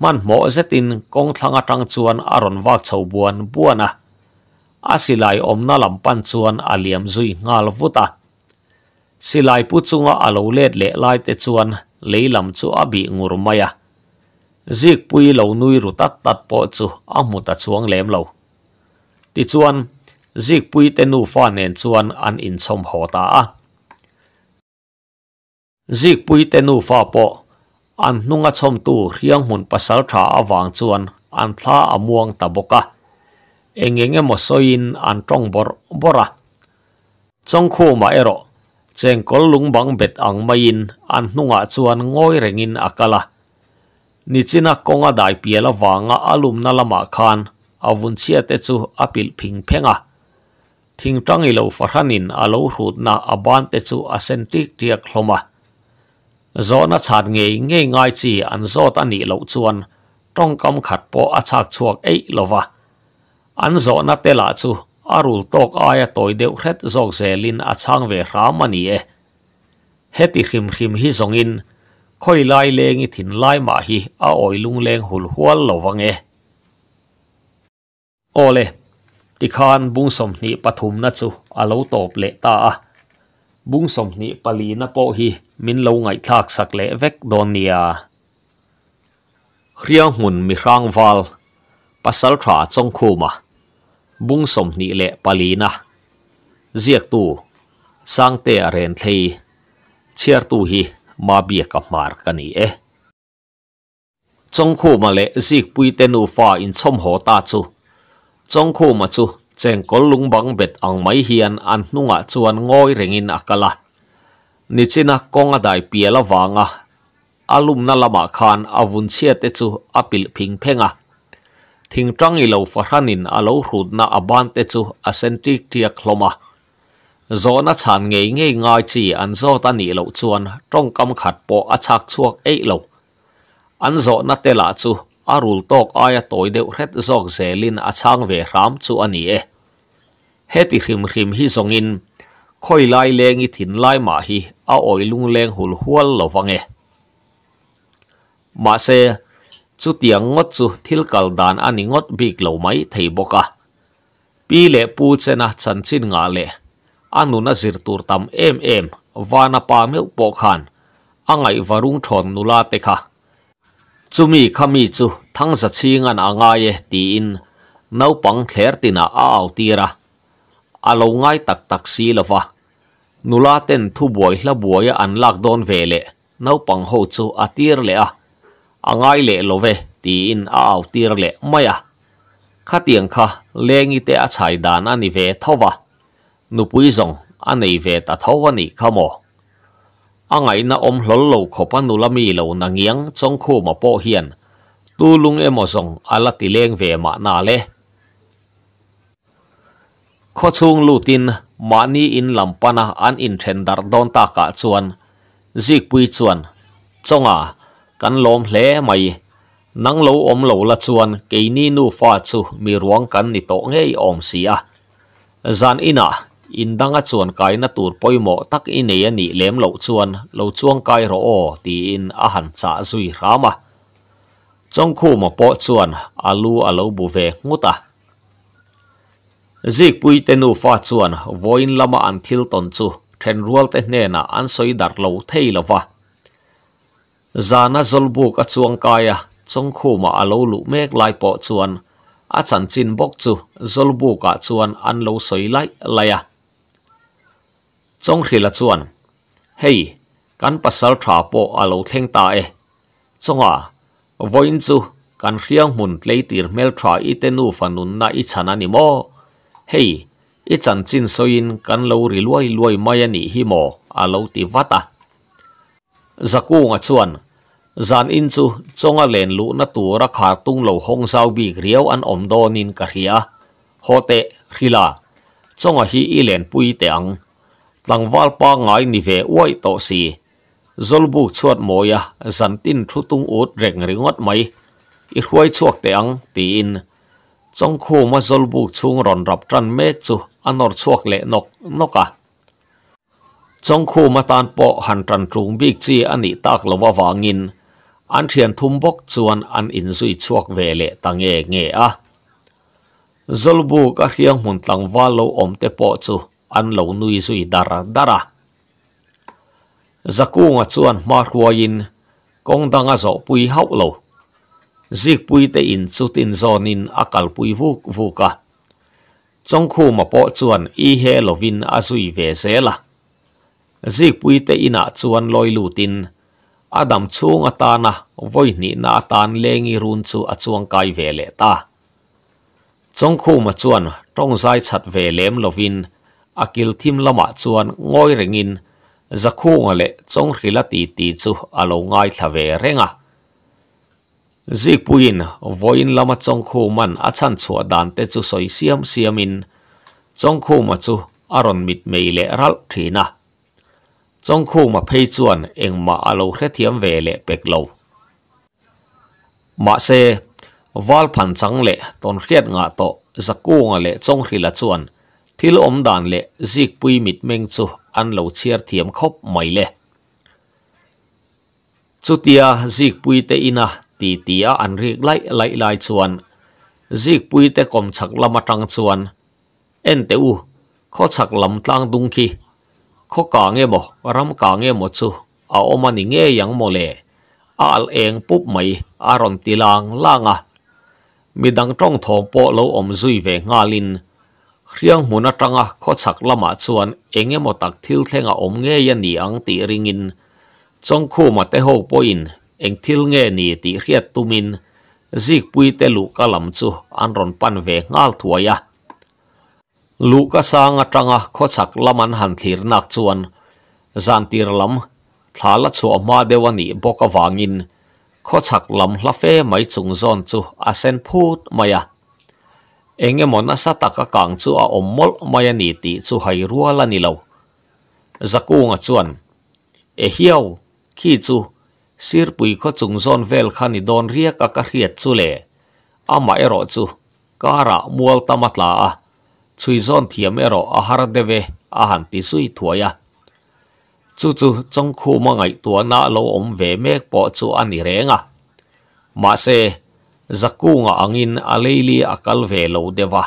man mo zetin kong thanga tang chuan aron wak chho buan buana a silai omna lampan chuan aliam zui ngal vuta silai pu chunga alo let le lai te chuan leilam chu abi ngur maya zik pui lo nui ru tat tat po chu a mu ta chuang lem lo ti chuan zik pui te nu fa nen chuan an in chom ho ta a zik pui te nu fa po an nunga chom tu riang mun pasal tha awang chuan an tha amuang ta boka engenge mo soin an tong bor bora chong khu ma ero cheng kol lung bang bet ang mai an nunga chuan ngoi rengin akala Nīcīna kōngā dāi piyelā vā ngā ālūm nalā mā khān ā vūñcīya tēchū ā pīl pīngpēngā. Thiṋ trangīlau fārāniñā ā lau rūt nā ā bān tēchū ā sentrik tīyak loma. Zō na cāt ngēi ngēi ngāi chī ān zō ta nīlau chuwan trōng kaṋ khatpo ā chāk chuwak ēk lova. Ān zō na tēlā chū ā rūl tōk āya tōi deo khet zōk zēlin ā chāng vē rāma nīe. Hēti khim khim ค่อยไล่เลงอีถิ่นไล่มาฮีอาออยลุงเลงหุลหัวหลวังเอโอเลติคานบุ้งสมนีปฐุมนัชูอาลวตบเลตาบุ้งสมนีปลีนโปฮีมินลงไงทักสักเลเวกโดนียเรียงหุ่นมีร่างวาลปัสสาวะจงคูมาบุ้งสมนีเลปลีนะเรียกตูสร้างเตอเรนทีเชียร์ตูฮี mà bia ka mar cái này, e khu mà le zik pui te nu fa in chom ho ta chu chong khu mà chú có ma chu cheng kol lung bang bet ang mai hian an hnunga chuan ngoi rengin akala ni china konga dai piela wanga alum na lama khan avun chia te chu apil phing phenga thing tang i lo fa hanin alo hrut na aban te chu ascentric tia khloma zo nó chan nge nge ngai chi an zo ta ni lo chuồn trong kam khat po chuộc ấy chuak ei lo nó zo na te la chu a ai tok aya hết deuh hret linh zelin a về ve ram chu ani e heti hrim hrim hi in khoi lai leng i thin lai ma hi a oi lung leng hul hual lo wange ma se chu tiang ngot chu thil kal dan ani ngot bik lo mai thei boka pi le pu chena chan chin nga le anuna zir tur tam em em wana pa meu po khan angai varung thon nula te kha chumi khami chu thang za chingan anga ye ti in nau pang thler tina a au tira alo ngai tak tak si lova nula ten thu buai la buaya an lak don vele nau pang ho chu atir le a angai le love ti in a au tir le maya kha tiang kha lengi te a chai dan ani ve thowa nu bui zong anh nei về ta thau anh ni kha mo a ngai na om hlol lo kho pa nu la mi lo na ngiang chong khu ma po hian tu lung e mo zong a la ti leng ve ma na le kho chung lu tin ma ni in lam pa na an in then dar don ta ka chuan zik pui chuan chonga kan lom hle mai nang lâu om lâu là chuan ke ni nu fa chu mi ruang kan ni to ngei om sia zan ina in indanga chuan kaina tur poimo tak i nei ani lem lo chuan lo chuang kai ro o ti in a han cha zui rama chong khu ma po chuan alu alo bu ve nguta zik pui tenu fa chuan voin lama an thil ton chu then rual te hne na an soi dar lo thei lova zana zolbu ka chuang kaya chong khu ma alo lu mek lai po chuan a chan chin bok chu zolbu ka chuan an lo soi lai laya จงขีละชวนเฮ้ยกันปัสสาวะปออาลูเทงตาเอจงอ่ะวัยนู้กันเรียงมุนเลยตีเมลทราอีเตนูฟันุนน่าอิจฉานันิโมเฮ้ยอีจันจินโซยินกันเลวริลวยลวยไม่ยันอีฮิโมอาลูติวัตะจักูงะชวนจานอินจูจงอาเลนลุนตัวราคาตุงเลวหงสาวบีเรียวอันอมโดนินกะเฮียโฮเตริลาจงอาฮีอีเลนปุยเตียง lang wal pa ngai ni ve oi to si zol bu chuat mo ya zan tin thu tung ot reng ri ngot mai i khuai chuak te ang ti in chong khu ma zol bu chung ron rap tran me chu anor chuak le nok nok a chong khu ma tan po han tran trung bik chi ani tak lo wa wangin an thian thum bok chuan an in zui le tang e nge a zolbu ka hiang hun tlang walo om te lẩu nuôi an lo nui zui dara dara zakunga chuan mark wain kong danga zo pui hau lo zik pui te in chut in ác in akal vu vu cả trong khu ma po chuan i he lovin a zui ve zela zik pui te ina lôi loi tin adam chung atana voi ni na tan lengi run chu achuang kai ve le ta chong khu ma chuan tong zai chat ve lem lovin akil thim lama chuan ngoi rengin zakhu ngale chong khila ti ti chu alo ngai thave renga zik puin voin lama chong man achan chu dante te chu soi siam siamin chong ma chu aron mit meile ral thina chong khu ma phei chuan eng ma alo khre thiam ve le pek lo ma se wal phan le ton khret nga to zakung ale chong khila chuan Thil om dang le zik pui mit meng chu an lo chiar thiam khop mai le. Chutia zik pui te ina ti tia an riek lai lai lai chuan. Zik pui te kom chak lama trang chuan. En te u, ko chak lam tlang dung ki. Ko ka nge mo, ram ka nge mo chu, a oma nge yang mo le. A al eng pup mai, a ron tilang langa. Midang trong thong po lo om zui ve ngalin. Midang khriang muna tanga kho chak lama chuan enge mo tak thil thlenga om nge ya ni ang ti ringin chong khu ma te ho poin eng thil nge ni ti khiat tumin zik kalam chu an ron pan ve ngal thuaya lu ka sa nga tanga kho chak laman han thir nak chuan zan tir lam thala chu ma dewani boka wangin kho chak lam asen phut maya eng emon asa taka kang chu a ommol maya ni ti chu hai ruala ni lo zakunga chuan e hiau khi chu sirpui kho chung zon vel khani don riak a e ka riat chu le ama ero chu kara mual tamatla a chui zon thiam ero a har deve a han ti sui ya chu chu trong khu ma ngai tua na lo om ve mek po chu ani renga ma se zakunga angin aleili akal ve lo dewa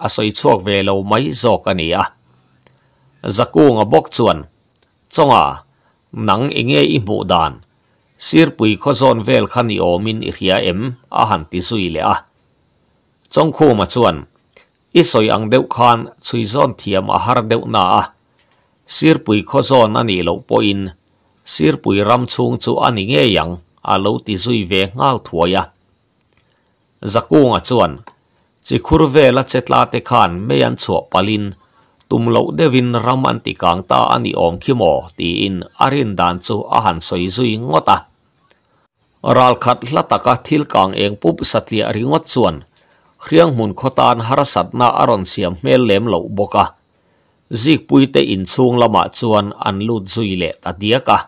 asoi chok ve lo mai zok ania zakunga bok chuan chonga nang inge à, i mu dan sir pui kho zon vel khani omin i hria em a han ti zui le a chong khu ma chuan i soi ang deuh khan chui zon thiam a har deuh na a sir pui kho zon ani lo po in sir pui ram chung chu ani nge yang a lo ti zui ve ngal thuaya จักกงอจวนจิคุรเวละเจตลาเตคานไม่ยันชัวปลินตุมโลดเดวินรามันติกังตาอันิอมขิโมตีอินอารินดานซูอาหานสอยซุยงอตาราลขัดละตะกะทิลกังเองปุบสัตยาริงดชวนเครื่องหุ่นขตานฮารสัตนาอรอนเสียมเมลเลมเหลบกะจิกปุยเตอินซูงละมาจวนอันลุดซุยเลตัดเดียกะ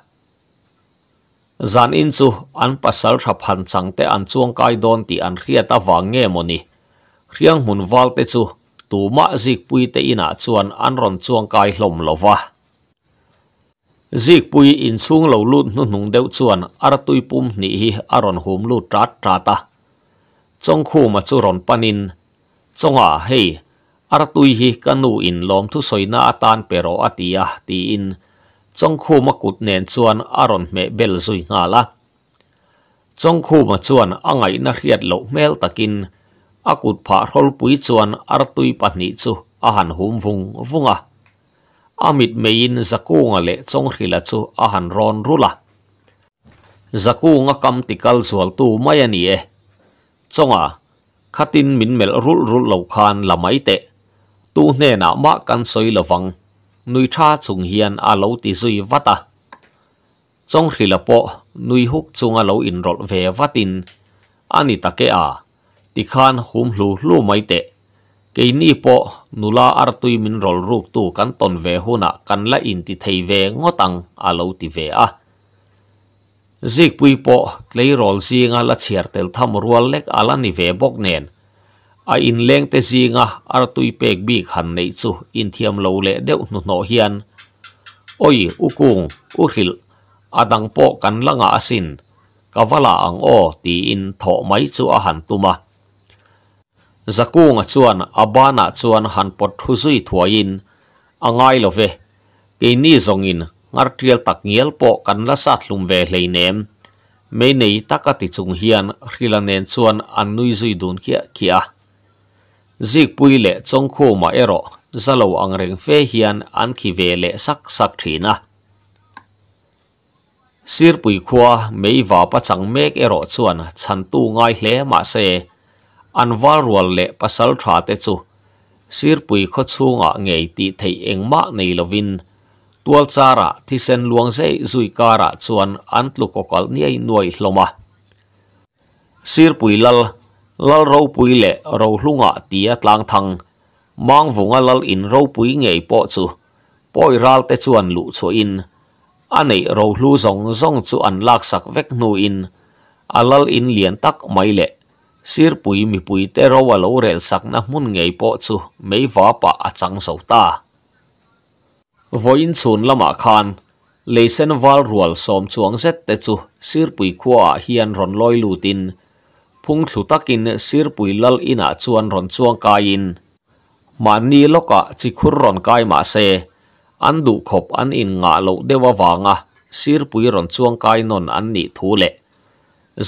zan in chu an pasal thap han chang te an chuang kai don ti an riat awang nge moni riang hun wal te chu tuma zik pui te ina chuan an ron chuang kai hlom lova zik pui in chung lo lut nu nung deuh chuan ar tui pum ni hi aron hum lu trat ta. chong khu ma chu ron panin chonga hei ar tui hi kanu in lom thu soina atan pero atia ti in trong khu ma kut nen chuan aron me bel zui nga la trong khu ma chuan angai na riat lo mel takin akut pha rol pui chuan artui pani chu ahan hum vung vung vunga amit mein zakunga le chong hrila chu ahan ron rula zakunga kam tikal zual tu mayani e chonga khatin min mel rul rul lo khan lamai te tu hne na ma kan soi lovang นุยชาจุงเฮียนอาโลติซุยวัตะจงขีละปอนุยฮุกจุงอาโลอินรลเววัตินอันนี้ตะเกอาติคานหุมลูลูไม่เตะเกนี่ปอนุลาอาร์ตุยมินรลรูปตูกันตนเวหุนะกันละอินติเทเวงอตังอาโลติเวอะ Zik pui po tlei rol si nga la chiar tel tham rual lek ala ni ve bok nen a in leng te zinga ar tui pek bi khan nei chu in thiam lo le deuh nu no hian oi ukung urhil adang po kan langa asin kawala ang o ti in tho mai chu a han tuma zakunga chuan abana chuan han pot thu zui thuain angai love ke ni zongin ngar tial tak ngiel po kan la sa thlum ve hleinem me nei takati chung hian rilanen chuan an nui zui dun kia kia zik pui le chong khu ma ero zalo ang reng fe hian an khi ve le sak sak thina sir pui khua mei va pa chang mek ero chuan chan tu ngai hle ma se an wal rual le pasal tha te chu sir pui kho chunga ngei ti thei engma nei lovin tual chara thi sen luang sei zui kara chuan an tlu kokal niai nuai hloma sir pui lal lal ro pui le ro hlunga tia tlang thang mang vunga lal in ro pui ngei po chu poi ral te chuan lu chu in anei ro hlu zong zong chu an lak sak vek nu in alal in lian tak mai le sir pui mi pui te ro wa lo rel sak na mun ngei po chu mei va pa achang so ta voin chun lama khan leisen wal rual som chuang zet te chu sir pui khwa hian ron loi lutin phung thlu takin sir pui lal ina chuan ron chuang kaiin ma ni loka chi khur ron kai ma se an du khop an in nga lo dewa wanga sir pui ron chuang kai non an ni thu le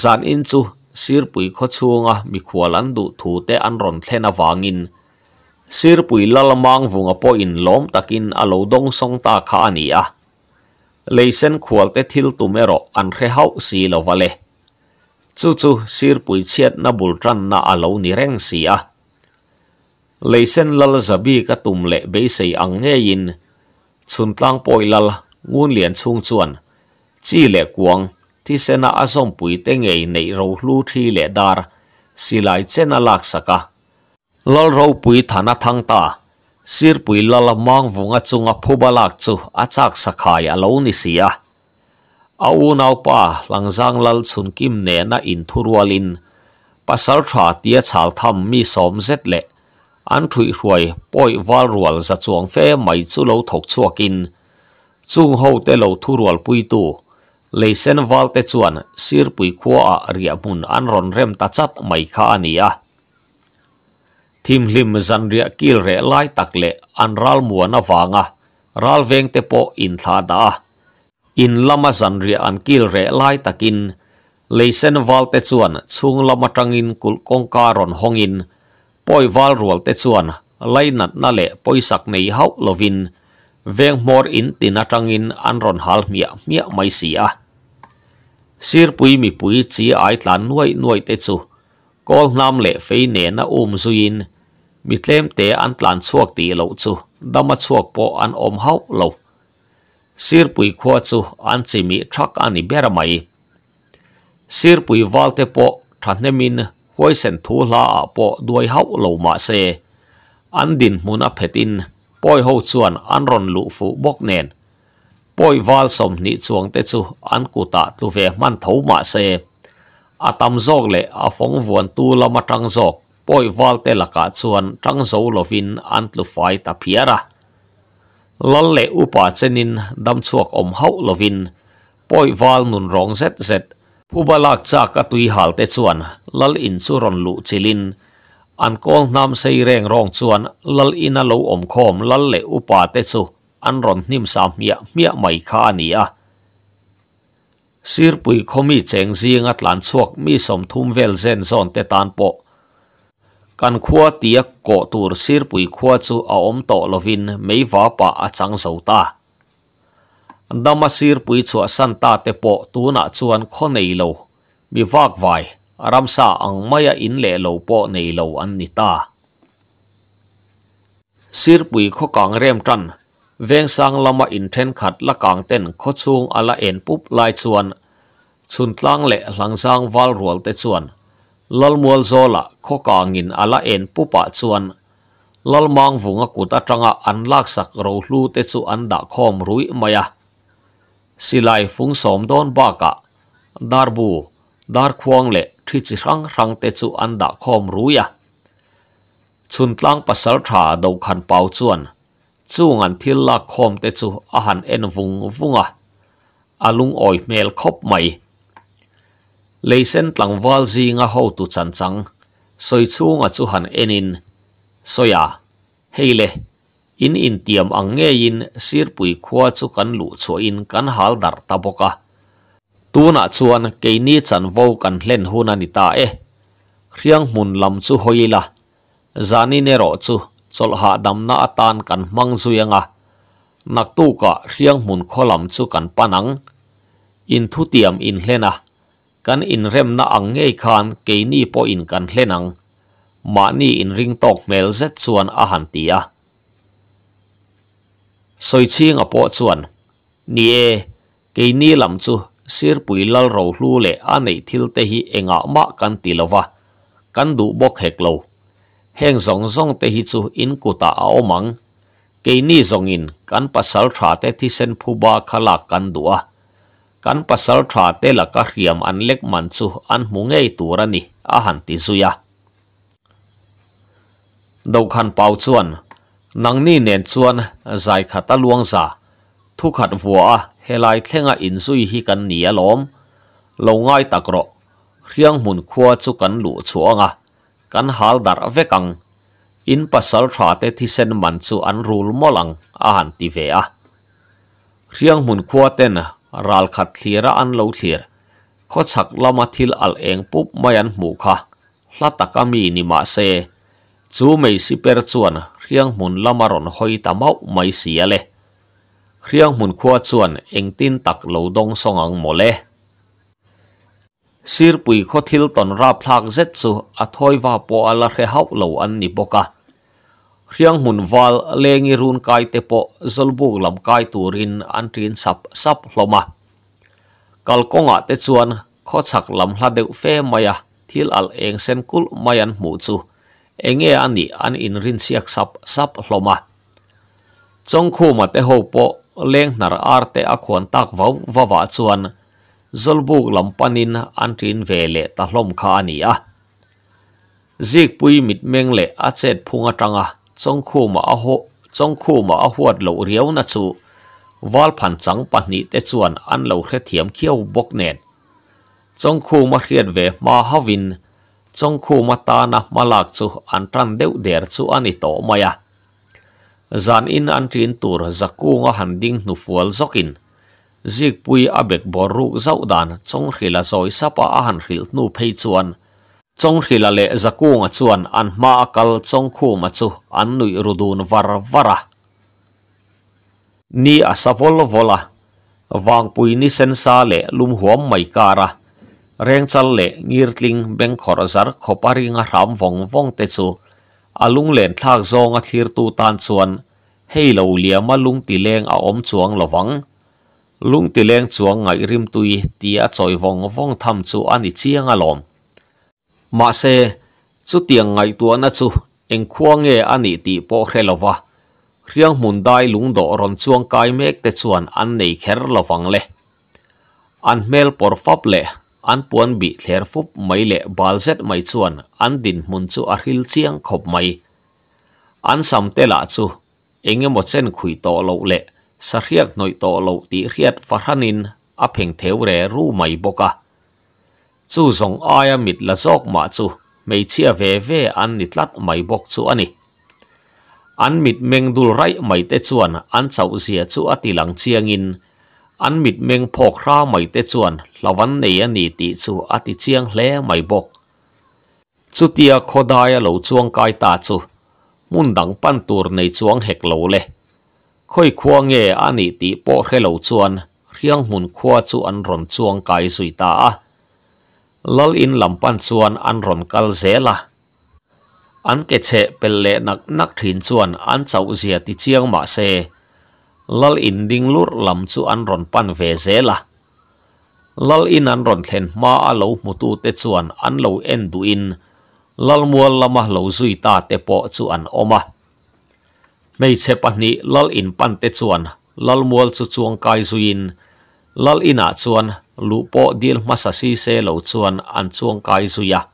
zan in chu sir pui kho chuanga mi khwal an du thu te an ron thlena wangin sir pui lal mang vunga po in lom takin alo dong song ta kha ania leisen khwal te thil tumero an re hau si lo vale chu chu sir pui chết na bul tran na alo à ni reng si a à. lei sen lal zabi ka tum le bế sei ang nge in chun tlang poi lal ngun lian chung chuan chi le kuang thi sena azom à pui te ngei nei râu hlu thi le dar silai chen alak saka lal ro pui thana thăng ta sir pui lal mang vunga chunga phubalak chu achak sakhai alo ni sia au nau pa langjang lal chun kim ne na in thurualin pasal tha tia chal tham mi som zet le an thui hruai poi wal rual za chuang fe mai chu lo thok chuakin chung ho te lo thurual pui tu leisen wal te chuan sir pui khua a ria mun an ron rem ta chat mai kha ania thim hlim zan ria kil re lai tak le an ral muana wanga ral veng te po in tha da in lama zan ria an kil re lai takin leisen val te chuan chung lama tangin kul kongka ron hongin poi val rual te chuan lai nat na le poi sak nei hau lovin veng mor in tina tangin an ron hal mia mia mai sia sir pui mi pui chi ai tlan nuai nuai te chu kol nam le fe ne na um zuin mi tlem te an tlan chuak ti lo chu dama chuak po an om hau lo sirpui khua chu an chi mi thak ani bera mai sirpui walte po thanemin hoi sen thu la po duai hau lo ma se an din muna phetin poi ho chuan an ron lu fu bok nen poi wal som ni chuang te chu an ku ta tu ve man tho ma se a tam zok le a phong vuan tu la ma tang zok poi wal te la ka chuan tang zo lovin an tlu fai ta phiara ลลเลอุปาเจนินดัมชวกอมเฮาลวินปอยวาลนุนรองเซตเซตผู้บลักจากตุยหาลเตชวนลลอินสุรนลุจิลิน อันกอลนำเส่แงรองชวนลลอินาลูอมคอมลลเลอุปาเตชุอันรอนนิมสามเมียเมียไม่ขานีอะสิรปุยคมีเจงเซีงอัตลันชวกมีสมทุมเวลเซนซอนเตตานโป kan khua tia ko tur sir pui khua chu a om to lovin mei va pa a chang zo ta dama sir pui chu a san ta te po tu na chuan kho nei lo mi vak vai ram sa ang maya in le lo po nei lo an ni ta sir pui kho kang rem tan veng sang lama in then khat la kang ten kho chung ala en pup lai chuan chun tlang le hlang sang wal rual te chuan ลลมัวโซละข้อกางินอลาเอ็นปุปะชวนลลมังฟุงกุตาจังอันลักสักรูลูเตจุอันดักคอมรุยมายะสิไลฟุงสมดอนบากะดารบูดารควงเลทิจิรังรังเตจุอันดักคอมรุยะชุนตลังปัสสถาดูขันเปาชวนชูงันทิลลกคอมเตจุอาหารเอ็นฟุงฟุงะอลุงออยเมลคบไหม leisen tlangwal zi nga ho tu chan chang soi chu nga chu han enin soya heile in in tiam ange in sir pui khuwa chu kan lu cho in kan hal dar ta boka tu na chuan ke ni chan vo kan len hu na ni ta e zani ne ro chu na atan kan mang zu yanga nak tu ka kan panang in in hlena kan in rem na ang ngei khan ke ni po in kan hlenang ma ni in ring tok mel zet chuan a han tia soi chi nga po chuan ni e ke ni lam chu sir pui lal ro hlu le a nei thil te hi enga ma kan tilova kan du bok hek lo heng zong zong te hi chu in kuta a omang ke ni zong in kan pasal tha te thi sen phu ba khala kan dua kan pasal tha te la ka riam an lek man chu an hmungei turani a han ti zuya dau khan pau chuan nangni nen chuan zai khata luang za thu khát vua lại thèn thlenga in suy hi kan ni alom lo ngai takro riang mun khua chu kan lu à kan hal dar vekang in pasal tha te thi sen man chu an rul molang a han ti ve a riang mun khua ten รัลขัดเสียระอันเลวเสีย้อฉักละมาทิลอัลเองปุ๊บไม่ยันหมูค่ะละตะกามีนิมาเซจูไม่สิเปร่วนเรียงหมุนละมารอนหอยตะเมาไม่เสียเลยเรียงหมุนขวด่วนเองตินตักเลวดงสองอังหมเลยสิรปุยขอทิลตอนราบทากเจ็ดสูอัทอยว่าปอละเรฮาเลวอันนิบกะเรียงหุ่นวาลเลงิรุนกายเตปะสลบุกลำกายตูรินอันตรีนสับสับลมากัลกงอะเตชวนขอสักลำลาเดวเฟมายะทิลอัลเองเซนกุลมายันมูจูเองเออันนี้อันอินรินเสียกสับสับลมาจงคูมาเตหกปะเลงนารอารเตอควรตักวาววาววนสลบุกลำปานินอันตรีนเวเลตลมคาอันนี้อะ trong khu mà ở hộ trong khu mà ở huột lẩu riêu nát su, wal phan chẳng bát ni để chuan ăn lẩu hre thiểm, kiêu bốc nen trong khu mà hiệt về mà havin trong khu mà ta na mà lạc ăn an đeo deu su chu an i to maya zan in an tin tur zakunga handing nu fual zokin zik pui abek boru zaudan khi khila zoi sapa a han nụ nu phei จงขีละเลจักูงจวนอันมาอกลจงคู่มาจูอันนุยรุดูนวาร์วาระนี่อาสวลวลาวางปุยนิเซนซาเลลุมหัวไม่การะเรียงจัลเลงีรลิงเบงขอร์ซาร์ขบาริงรามวงวงเตจูอาลุงเลนทากจงอธทิรตูตานจวนให้เราเลียมาลุงตีเลงอาอมจวงละวัง ลุงตีเลงจวงไงริมตุยตีอาจอยวงวงทำจูอันอิเชียงอารมณ์ mà xe chú tiếng ngày tua na chú anh khuang nghe anh ấy thì bỏ khé lova riêng muốn đại lúng đỏ rộn chuông cái mèk tết chuan anh này khé lovang lệ anh mail por pháp lệ an puan bị thler phup mai le balzet mai chuan an din mun chu a hil chiang khop mai an sam te la chu enge mo chen khui to lo le sa riak noi to lo ti riat farhanin a pheng theu re ru mai boka จู่สงอายมิดละจอกมาจู่ไม่เชื่อเวเวอันนิดลัดไม่บอกจู่อันนี้อันมิดเมงดูไรไม่เตจวนอันเสาเสียจู่อติหลังเชียงอินอันมิดเมงพอกราไม่เตจวนละวันเนียนีติจู่อติเชียงเล่ไม่บอกจู่เตียโคดายเหลาจวงกายตาจู่มุ่นดังปั้นตัวในจวงเฮกเหลเล่ค่อยควงเงอันนี้ติโปเฮเหลาจวนเรื่องหุ่นควาจู่อันรอนจวงกายสุยตา lal in lampan chuan an ron kal zela an ke che pel le nak nak thin chuan an chau zia ti chiang ma se lal in ding lur lam chu an ron pan ve zela lal in an ron thlen ma a lo mutu te chuan an lo en du in lal mual lama lo zui ta te po chu an oma mei che pahni lal in pan te chuan lal mual chu chuang kai zuin lal ina chuan lupo dil masasi se lo chuan an chuang kai zuya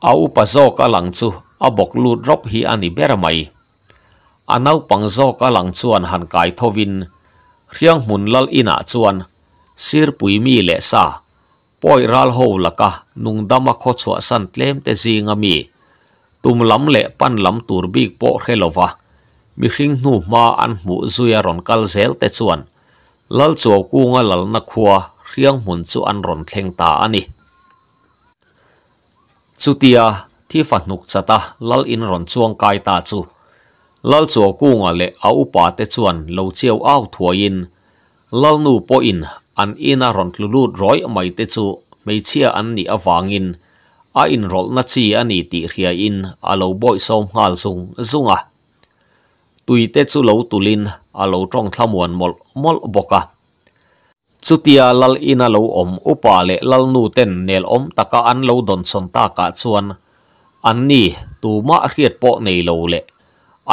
a upa zawk a lang chu a bok lut rop hi ani ber mai a pang zawk a lang chuan han kai thovin riang hmun lal ina chuan sir pui mi le sa poi ral ho laka nung dama kho chwa san tlem te zinga mi tum lam le pan lam tur bik po khelova mi hring nu ma an mu zuya ron kal zel te chuan lal chua kunga lal na khuwa riang mun chu an ron thleng ta ani chutia thi fat nuk chata lal in ron chuang kai ta chu lal chu ku nga le a upa te chuan lo cheu au lal nu po an ina e ron lulut roi mai te mei chia an ni awang a in rol na chi ani ria in a lo boy som hal sung zunga tuite chu lo tulin a lo trong thlamon mol mol boka chutia lal ina lo om upa le lal nu ten nel om taka an lo don son ta ka chuan an ni tu ma riat po nei lo le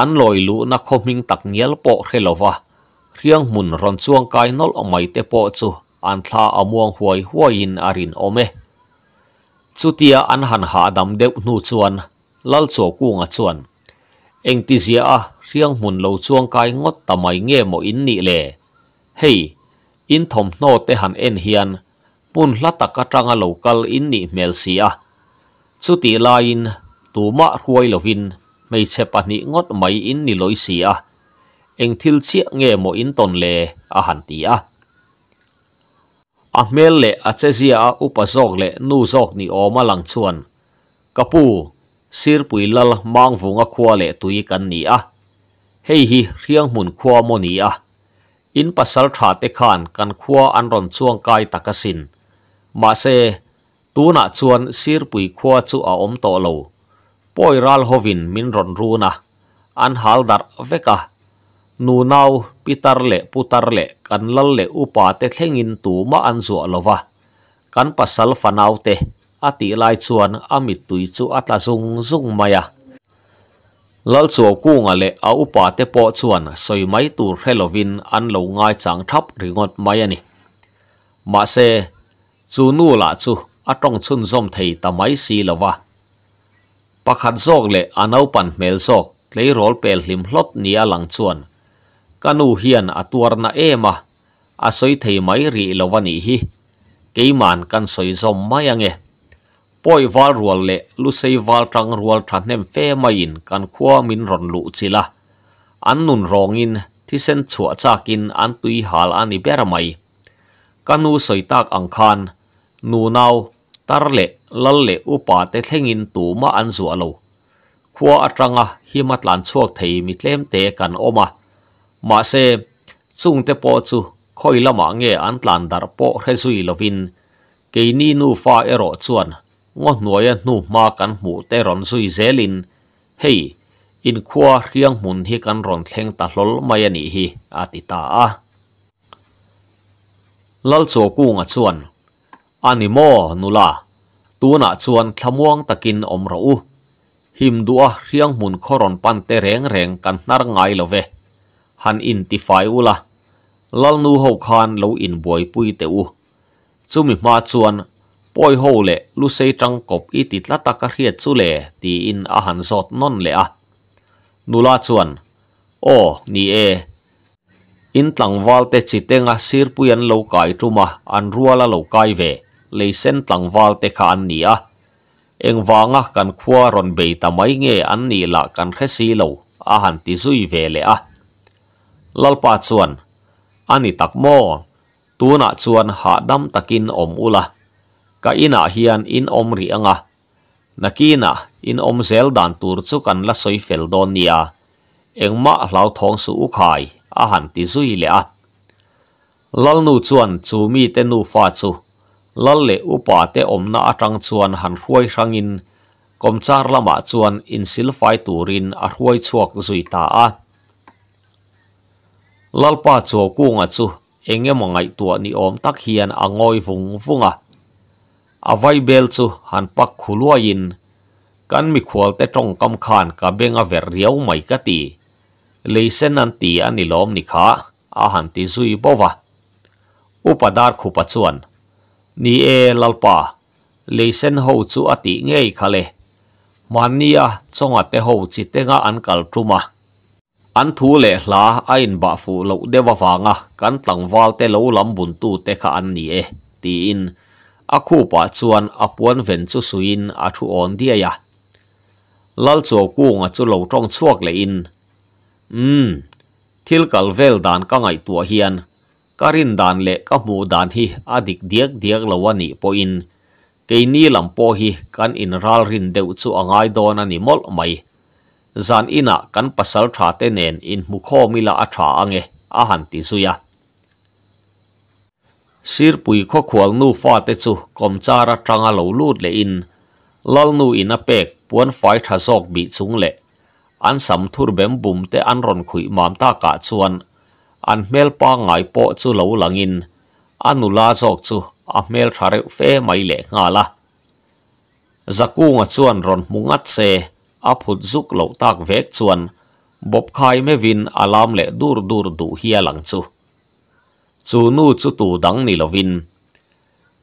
an loi lu na khoming tak ngial po khelova riang mun ron chuang kai nol omai te po chu an thla amuang huai huai in arin ome chutia an han ha dam deuh nu chuan lal chaw kunga chuan engti zia a riang mun lo chuang kai ngot tamai nge mo in ni le hei in thom no te han en hian mun hlata ka tanga local in ni mel sia chu ti la in tuma ruai lovin mei che pani ngot mai in ni loisia, sia eng thil chi nge mo in ton le a han ti a a mel le a che zia a upazok le nu zok ni oma lang chuan kapu sir pui lal mang vunga khwa le tui kan ni a hei hi riang mun khwa mo ni a in pasal tha te khan kan khua an ron chuang kai takasin ma se tu na chuan sir pui khua chu a om to lo ral hovin min ron na an hal dar veka nu nau pitar le putar le kan lal le upa te thlengin tu ma an zuwa lova kan pasal fanau te ati lai chuan amit tui chu atla zung zung maya ลัลซัวกู้งาเลอเอาปาเตปอชวนสวยไม่ตูเฮลวินอันหลวงายจังทับหรืองดไมเนี่มาเซจูนูลาจูอัตองชุนซอมเทยตะไม่สีละวะปักขัดซอกเลอันเอาปันเมลซอกเลยรอลเปลลิมลดเนียหลังชวนกันูเฮียนอตัวนาเอมาอาสอยเทยไม่รีละวันอีฮีเกยมันกันสวยซอมไม้ยังไง่อยวอลรัวเล่ลุเซยวอลตรังรัวทันเนมเฟมายินกันขวามินรอนลุจิละอันนุนรองอินที่เซนชัวจากินอันตุยฮาลอันอิเบรมัยกันู้สอยตากอังคานนูนาวตารเล่ลลเล่อุปาเตเทงินตูมาอันสัวลูขวอัตรังะฮิมัตลันชัวกไทยมิเลมเตกันโอมามาเซซุงเตปอจูคอยละมังเงอันตลันดาร์โอเฮซุยลวินเกนีนูฟาเอโรจวนงอหน่วยนูมากันหมูเตรอนซุยเซลินเฮยอินคววเรียงมุนที่กันรอนเทงตะลลมายนี่ฮีอาติตาลลโซกุงัดส่วนอานิโมนุลาตัวนัดส่วนขำวงตะกินอมรูหิมดัวเรียงมุนขรอนปันเตเรงเรงกันนารไงเลเวหันอินติไฟอุละลลนูหกาคานเลวอินบวยปุยเตอูซุมิมาส่วน poi ho le lu sei tang kop i ti tla ta ka riat chu le ti in a han zot non le a à. nula chuan o ni e in tlang wal te chi tenga sir puyan lo kai tuma an ruala lo kai ve lei sen tlang wal te kha an ni a à. eng wanga kan khua ron be ta mai nge an ni la kan khe si lo a han ti zui ve le a à. lalpa chuan ani takmo tuna chuan ha dam takin om ula ka ina hian in om ri anga nakina in om zel dan tur chu kan la soi fel don nia engma hlau thong su ukhai a han ti zui le a lal nu chuan chu mi te nu fa chu lal le upa te om na atang chuan han huai rang in kom char in sil fai turin a huai chuak zui ta a lal pa chu kuang a chu engemangai tua ni om tak hian angoi vung vunga a avai bel chu han pak khulua in kan mi khwal te tong kam khan ka benga ver riau mai ka ti leisen an ti ani lom ni kha a han ti zui bova upadar khupa chuan ni e lalpa leisen ho chu ati ngei khale mania chonga te ho chi tenga an kal truma an thu le hla a in ba fu lo dewa wanga kan tlang wal te lo lam bun tu te kha an ni e ti in a khu pa chuan a puan ven chu suin a thu on dia ya lal chaw kung a chu lo tong chuak le in um thil kal vel dan ka ngai tua hian karin dan le ka mu dan hi adik diak diak lawani po in keini lampo hi kan in ral rin deuh chu angai don ani mol mai zan ina kan pasal tha te nen in mukho mila atha ange a han ti zuya sir pui kho khwal nu fa te chu kom chara tanga lo lut le in lal nu in a pek puan fai tha zok bi chung le an sam thur bem bum te an ron khui mam ta ka chuan an mel pa ngai po chu lo langin anula zok chu a mel thare fe mai le nga la zaku zakunga chuan ron mungat se a phut zuk lo tak vek chuan bob khai me vin alam le dur dur du hialang chu chú nu chú tu dang ni lovin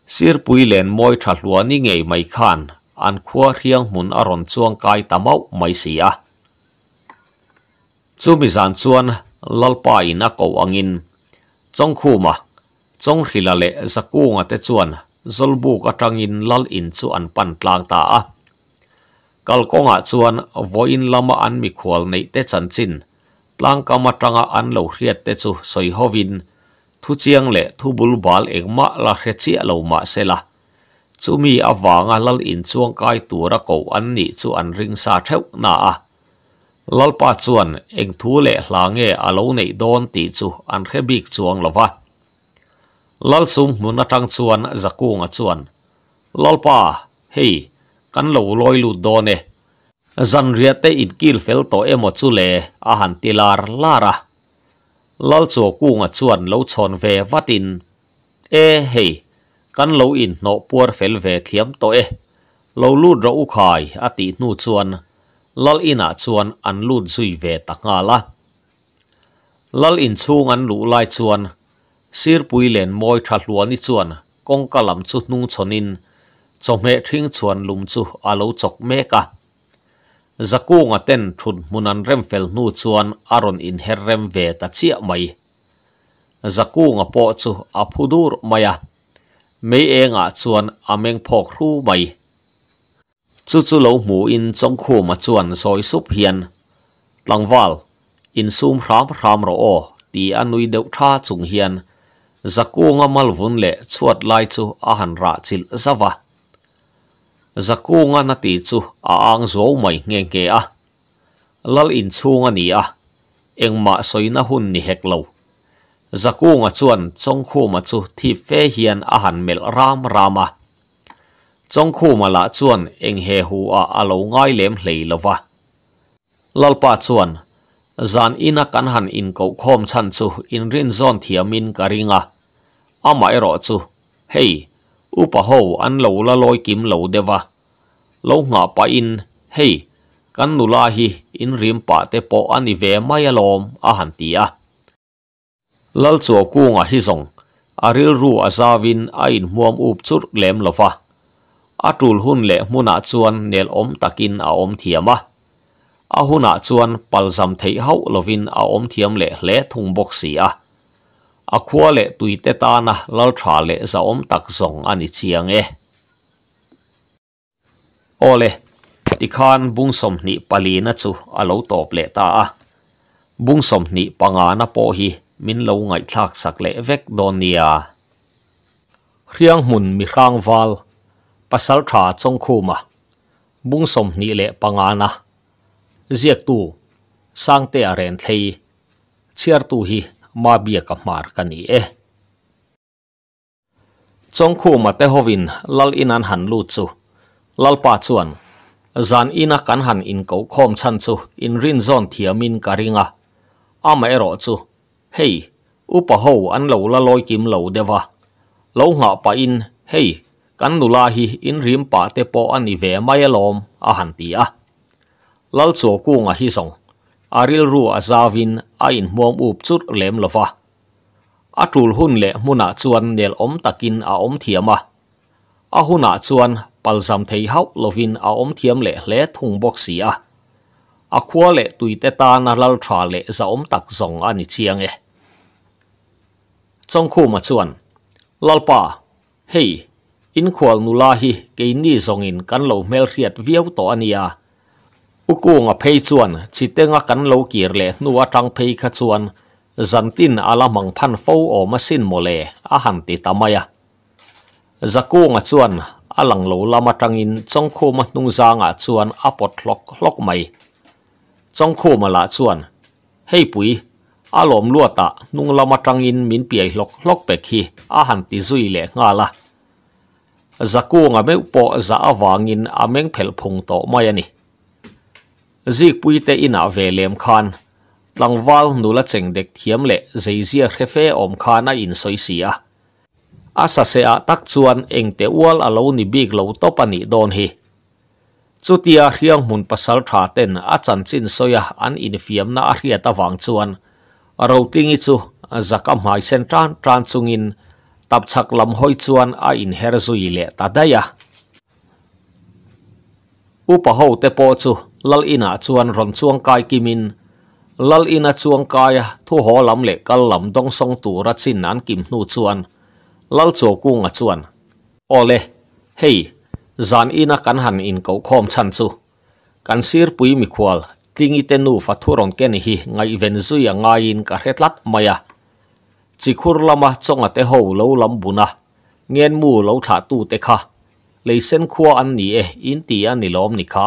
sir pui len moi tha hlua ni ngei mai khan an khua riang mun a ron chuang kai tamau mai sia à. chu mi zan chuan lalpa in a ko angin chong khu ma chong hrila le zakunga te chuan zolbu ka in lal in chu an pan tlang ta a à. kalkonga chuan in lama an mi khwal nei te chanchin tlang kama tanga an lo hriat te chu soi hovin thu chiang le thu bul bal engma la hre chi lo ma se la chu mi awanga lal in chuang kai tura ko an ni chu an ring sa theu na a lal pa chuan eng thu le hla nge alo nei don ti chu an hre bik chuang lova lal sum mun atang chuan zakunga chuan lal pa hei kan lo loi lu done, ne zan ria te in kil fel to emo chu le a han tilar lara lal chaw kunga chuan lo chon ve vatin e hei kan lo in no puar fel ve thiam to e lo lut ro u khai ati nu chuan lal ina chuan an lut zui ve taknga la lal in chung an lu lai chuan sir pui len moi tha hluan ni chuan kong kalam chu nung chonin chome thing chuan lum chu alo chok me ka z a k u nga ten thun munan remfel nu chuan aron in her rem ve ta chia mai z a k u nga po chu a p u d u r maya me e nga chuan ameng phok ru mai chu chu lo mu in chong khu ma chuan soi sup hian tlangwal in sum ram ram ro o ti anui deu tha chung hian zakung amal vun le chuat lai chu ahan zaku nga na ti chu a ang zo mai nge nge a lal in chu nga ni a eng ma soi na hun ni hek lo zaku nga chuan chong khu ma chu thi fe hian a mel ram rama chong khu ma la eng he hu a ngai lem hlei lova lal pa chuan zan ina kan in ko khom chan chu in rin zon thiamin karinga ama ero chu hey อุปโหอันเหลาละลอยกิมเหลาเดวะเหลาหงาปะอินเฮกันนุลาฮีอินริมปะเตปออันอิเวมายลอมอาหันตีอะลัลสัวกูงะฮิซงอาริลรูอาซาวินอาอินหวมอุบชุดเลมลฟะอาตูลหุ่นเละมุนาชวนเนลอมตะกินอาอมเทียมะอาหุนาชวนปัลซัมเทยเฮาลวินอาอมเทียมเละเละทุงบกเสีย akhua le tui te ta na lal tra le za om tak zong ani chiang e ole ti khan bung som ni pali na chu alo le ta bung som ni po hi min lo ngai thak sak le vek donia riang mun mi khang pasal tha chong bung som le panga na tu sang te aren thei hi mà bia ka mar ka ni e eh. chong khu ma te hovin lal inan han lu chu lal pa chuan zan ina kan han in ko khom chan chu in rin zon min ka ringa ama ero chu hey upa ho an lâu la loi kim lo dewa lâu nga pa in hey kan nula hi in rin pa te po an i ve mai lom a han ti a lal chu ku nga hi song อาริลรัวซาวินไอินม่อมอุบจุดเลมลฟะอัตุลหุนเลมุนาชวนเนลอมตะกินอาอมเทียมะอาหุนาชวนปัลซัมเทียฮาวลวินอาอมเทียมเลเลทุงบกเสียอาขัวเลตุยเตตานาลลทราเลจะอมตักสองอันเชียงเอจงคู่มาชวนลลป้าเฮอินขวลนุลาฮีเกินนี่สองอินกันเหล่เมลเรียดเวียวต่ออันยาอุกูงอเพยชวนจิตเตงกันโลกีรเลนัวทังเพยขจวนจันตินอาลมังพันฟูอมาสินโมเลอาหันติตามายะจักูงอชวนอาลังโลลามาทังอินจงคูมานุงจางอชวนอปดล็อกล็อกไม่จงคูมาละชวนให้ปุ๋ยอารมณ์ลวดตะนุงลามาทังอินมินเปียหลอกล็อกเปกฮีอาหันติซุยเลงาละจักูงอไม่ปอจะอวางอินอาเมงเพลพงโตมายนี่ Zik pui te in a veleem khan. Tangwal nula chengdek tiem le, zai zia khefe om khan a in soisi a. Asa se a tak chuan, eng te uwal a lau ni big lau topa ni don hi. Chuti a hiyang mun pasal kha ten, a chan cin soya an in fiam na a hiyata vang chuan. A rao tingi chuh, a zakam sen tran, tran chung in, chak lam hoi chuan a in herzu i le ta daya. Upa hou te po chuh, lal ina ah chuan ron chuang kai kimin lal ina ah chuang kai ah thu ho lam le kal lam dong song tu ra chin nan kim nu chuan lal chaw kunga chuan ole hey zan ina kan han in ko khom chan chu kan sir pui mi khwal tingi te nu fa thuron ken hi ngai ven zuya ngai in ka hetlat maya chỉ khur lama chonga te ho lo lam buna ngen mu lo tha tu te kha lấy sen khua ăn nỉ eh, in tì ăn nỉ lom nỉ khá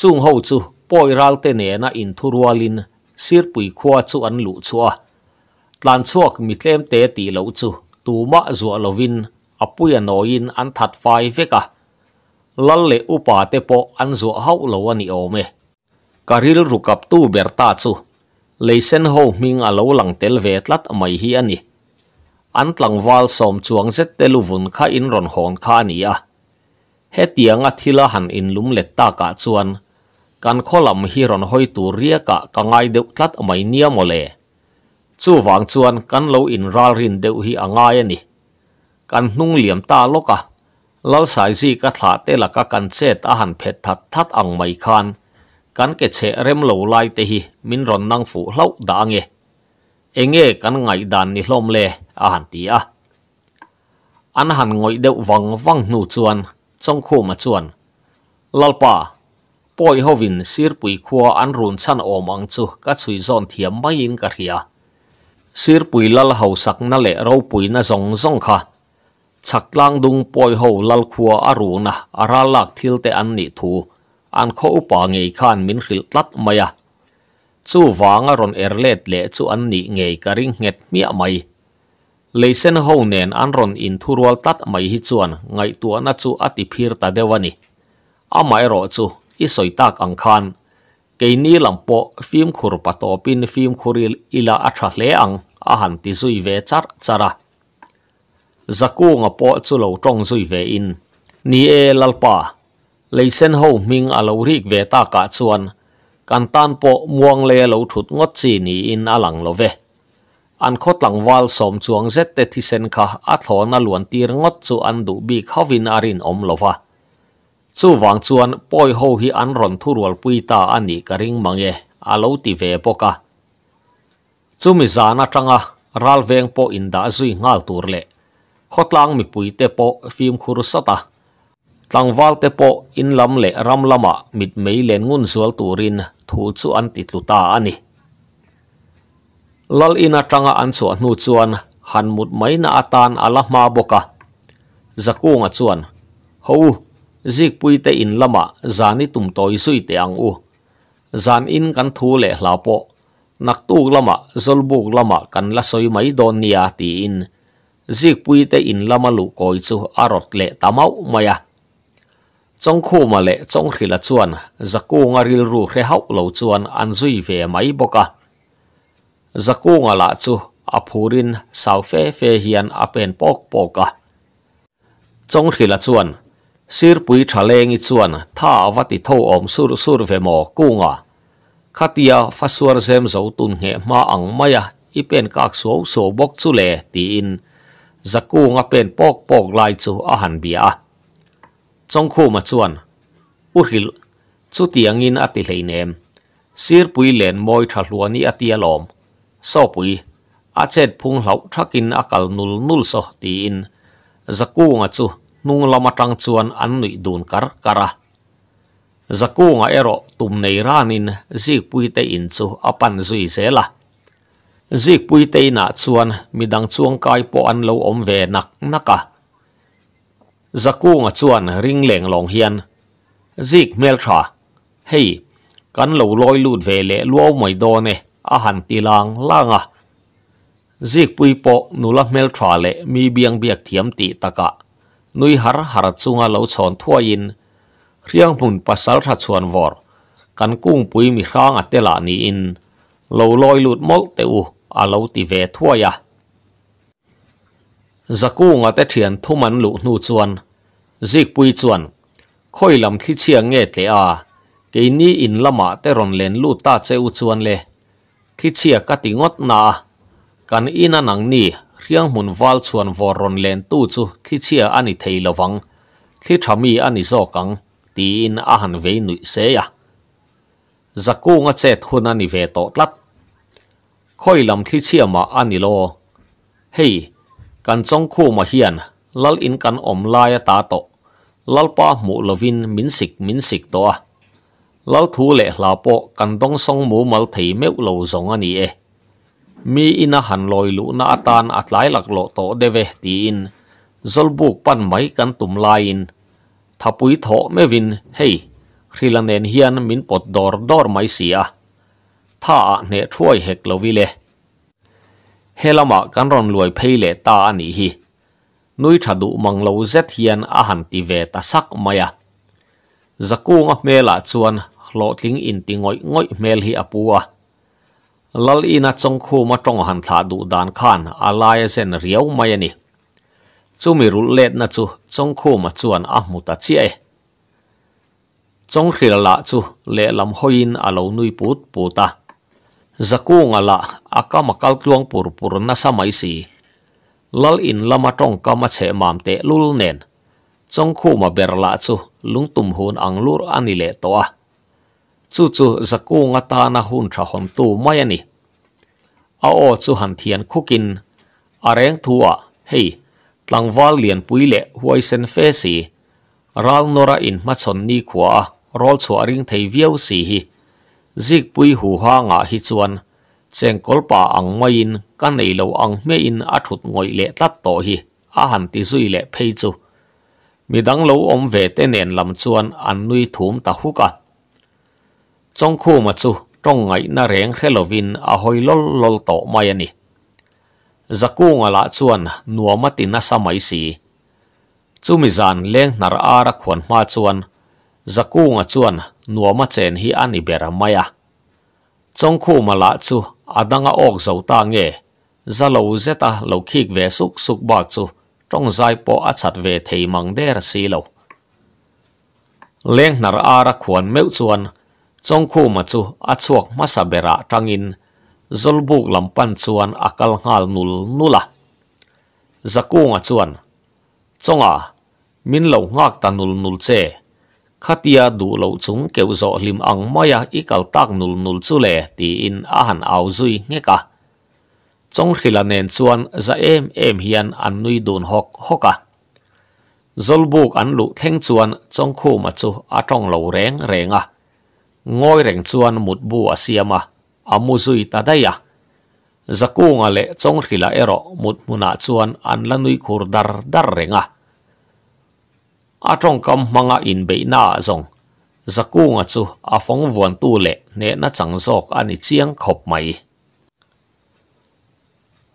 ซู่งหัวจู่ปล่อยรัลเตเนน่าอินทุรวลินสิรปุยขวาจู่อันหลุดชัวตอนช่วงมิเตมเตตีหลุดจู่ตูมาจัวลวินอปุยน้อยินอันถัดไฟเฟกะลัลเลอุปาเตโปอันจัวหัวลวันิโอมะการรลรุกับตู้เบิร์ตาจู่เลเซนโฮมิงอัลวหลังเตลเวตลัดไม่เฮียนี่อันหลังวอลสมจวงเซตเตลุวุนข้าอินรอนฮหงคานี่อ่ะ he tiang a thila han in lum let ta ka chuan kan kholam hi ron hoi tu ria ka ka ngai deuh tlat mai nia mole chu wang chuan kan lo in ral rin deuh hi angai ani kan hnung liam ta loka lal sai ji ka thla te la ka kan chet a han phet that that ang mai khan kan ke che rem lo lai te hi min ron nang fu hlau da nge enge kan ngai dan ni hlom le a han ti a an han ngoi deuh wang wang nu chuan trong khu mà chuan lalpa poi hovin sir pui khua an run chan om ang chu ka chui zon thiam mai in ka ria sir pui lal ho sak na le ro pui na zong zong kha chak lang dung poi ho lal khua aruna ara lak thil te an ni thu an kho upa ngei khan min ril tlat maya à. chu wanga ron erlet le chu an ni ngei ka ring nget mi mai ลีเซนโฮเนนอันรอนอินทุรวลตัดไม่ฮิจวนไงตัวนั่งจูอติพิรตาเดวันิอาไม่รอจูอิสอยตักอังคันเกนี้ลำโปฟิมคูรปตอปินฟิมคูริลอิลาอัทรเลียงอาหารที่ซุยเวชาร์จาระจักกูงอปอจุโลตรงซุยเวอินนี่เอลลปาเลเซนโฮมิงอาลูริกเวตากาจวนกันตานโปมวงเลเลูถุดงดสีนีอินอาลังโลเว an khot lang wal som chuang zet te thi sen kha a thlona luan tir ngot chu an du bi khovin arin om lova chu wang chuan poi ho hi an ron thurwal puita ani ka ring mange alo ti ve poka chu mi zana tanga ral veng po in da zui ngal tur le khotlang mi pui te po phim khur sata tlangwal te po in lam le ram lama mit mei len ngun zual turin thu chu an ti tluta ani lal ina tanga an chu anu chuan han mut mai na atan ala ma boka zaku nga chuan ho zik pui te in lama zani tum toi te ang zan in kan thu le hla po lama zol lama kan la mai don nia ti in zik pui te in lama lu koi arot le tamau maya chong khu le chong khila chuan zaku nga ril re hau lo chuan an zui ve mai boka zako nga la chu apurin saufe fe hian apen pok poka chong khila chuan sir pui thaleng i tha awati tho om suru sur vemo kunga khatia faswar zem zo tun nge ma ang maya ipen kak so so bok chu le ti in zaku nga pen pok pok lai chu ahan han bia chong khu ma chuan u hil ati leinem sir len moi thaluani ati alom so pui a chet phung hlau thakin akal nul nul so ti in zakunga chu nung lama tang chuan an nui dun kar kara zakunga ero tum nei ranin zik pui te in chu apan zui zela zik pui te na chuan midang chuang kai po an lo om ve nak naka zakunga chuan ring leng long hian zik mel tha hey, kan lo loi lut ve le luau moi do ne อาหันตีลางล่างอ่ะจิกปุยโปนุลเมลทราเลมีเบียงเบียกเทียมตีตะกะนุยหารหารจุงอาเลาชอนทั่วยินเรียงปุ่นปัสสาวะชวนวอร์กันกุ้งปุยมีร่างอัตเตลานีอินเลาลอยหลุดมลเตอูอาเลาตีเวทั่วยะจะกุ้งอัตเทียนทุมันหลุนูจวนจิกปุยจวนค่อยลำที่เชียงเงตเลอาเกนี้อินละมาเตรอนเลนลูตาเจอุจวนเลยที่เชียกติงดนากันอินานังนี่เรียงมุนวอลชวนวอรอนเลนตู้จูที่เชียอันนี้เทลวังที่ทามีอันนี้โซกังตีอินอาหันเวนุเสียจักูงเจ็ดหุนอันนี้เวโตตัดค่อยลำที่เชียมาอันนี้โลเฮ้กันจงคู่มาเฮียนลลอินกันอมลายตาโตลลป้าหมูลวินมินสิกมินสิกตัว lão thủ lệ là bộ cần đông sông mũ mal thị mèo lầu dòng anh ấy mi ina hàn lôi lũ na tan at lái lạc lộ tổ đê về tì in zol buộc pan máy cần tùm lai in thà bùi thọ mê vin hey khi là nền hiền min pot đor đor máy xì à thà nè thui hẹt lâu vi lệ hê la mà cần ron lùi phê lệ ta anh hi nuôi thà đủ măng lâu zét hiền a hàn tì về ta sắc mày à zakunga mela chuan lotling in ti ngoi ngoi mel hi apua lal ina chongkhu ma tong han thla du dan khan à alliance en riau mai ani chumi rul let na chu chongkhu ma chuan a muta chi e chong khil la chu le lam hoin alo à nui put puta zakunga à la akama kaltluang pur pur na samai si lal in lama tong kama che mam te lul nen trong khu mà bèr lạ chú, lúng tùm hôn ăn lúr ăn lệ tòa. Chú chú giả cô ngã ta na hôn trả hôn tù mai anh ni. A ô chú hẳn thiên khu kinh, à rèng thù à, hey, tlang vál liền bùi lệ huay sen phê xì, ral nô ra in mà chôn ni khu à, rôl chú à rinh thầy hi. Dịch bùi hù hoa ngã hi chuan, chèng gol bà ăn ngoài in, gà nây lâu ăn mê in à hi, à hẳn tì dùi lệ mi dang lo om ve te nen lam chuan an nui thum ta huka chong khu ma chu trong ngai na reng helovin a hoi lol lol to mai ani zakung dạ ala chuan nuama ti na samai si chumi zan leng nar ara khon dạ ma chuan zakunga chuan nuama chen hi ani bera maya chong khu mala chu adanga ok zota nge zalo dạ zeta lo khik ve suk suk ba chu trong giai po át chặt về thầy mong đê ra xì lâu. Leng nar a ra khuôn mêu chuan, trong khu mà chu a chuộc mà sà bè ra trăng in, dol buộc làm pan chuan a à cal ngal nul nula. Già cu ngà chuan, trong à, min lâu ngạc ta nul nul chê, khatia đủ lâu chúng kêu dọ lim ang maya ikal tak nul nul chu lệ tì in a hàn áo duy nghe cả chong khila nen chuan za em em hiền an nuôi nui dun hok hoka zolbuk an lu theng chuan chong khu ma chu atong lo reng renga ngoi reng chuan mut bu asiama amuzui tadaya zakunga le khi là ero một muna chuan an nuôi khur dar dar rèn à renga atong cam mang in be na zong zakunga chu phong vuan tu lệ ne na chang zok ani chiang khop mai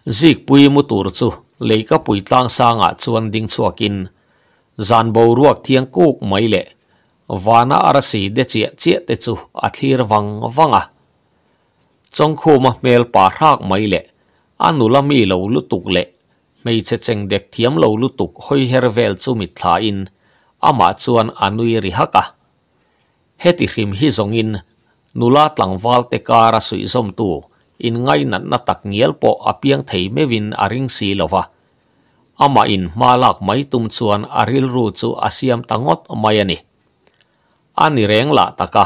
zik pui mu tur chu leika pui tang tlang sanga chuan ding chuakin zan bo ruak thiang kuk mai le vana arasi de che che te chu a thlir wang wanga chong khuma mel pa thak mai le anu anulami lo tuk le mei che cheng dek thiam lo tuk hoi hervel chu mi thla in ama chuan anui ri haka heti him hi zongin nula tlangwal te kara sui zom tu อินไงนั้นนัตักเงียบพออเพยังไทยไม่วินอริงสีลวะอามาอินมาลักไม่ตุ้มชวนอริลรูดสูอาเซียมตั้งอดไม่เยนิอันนี้แรงละตักะ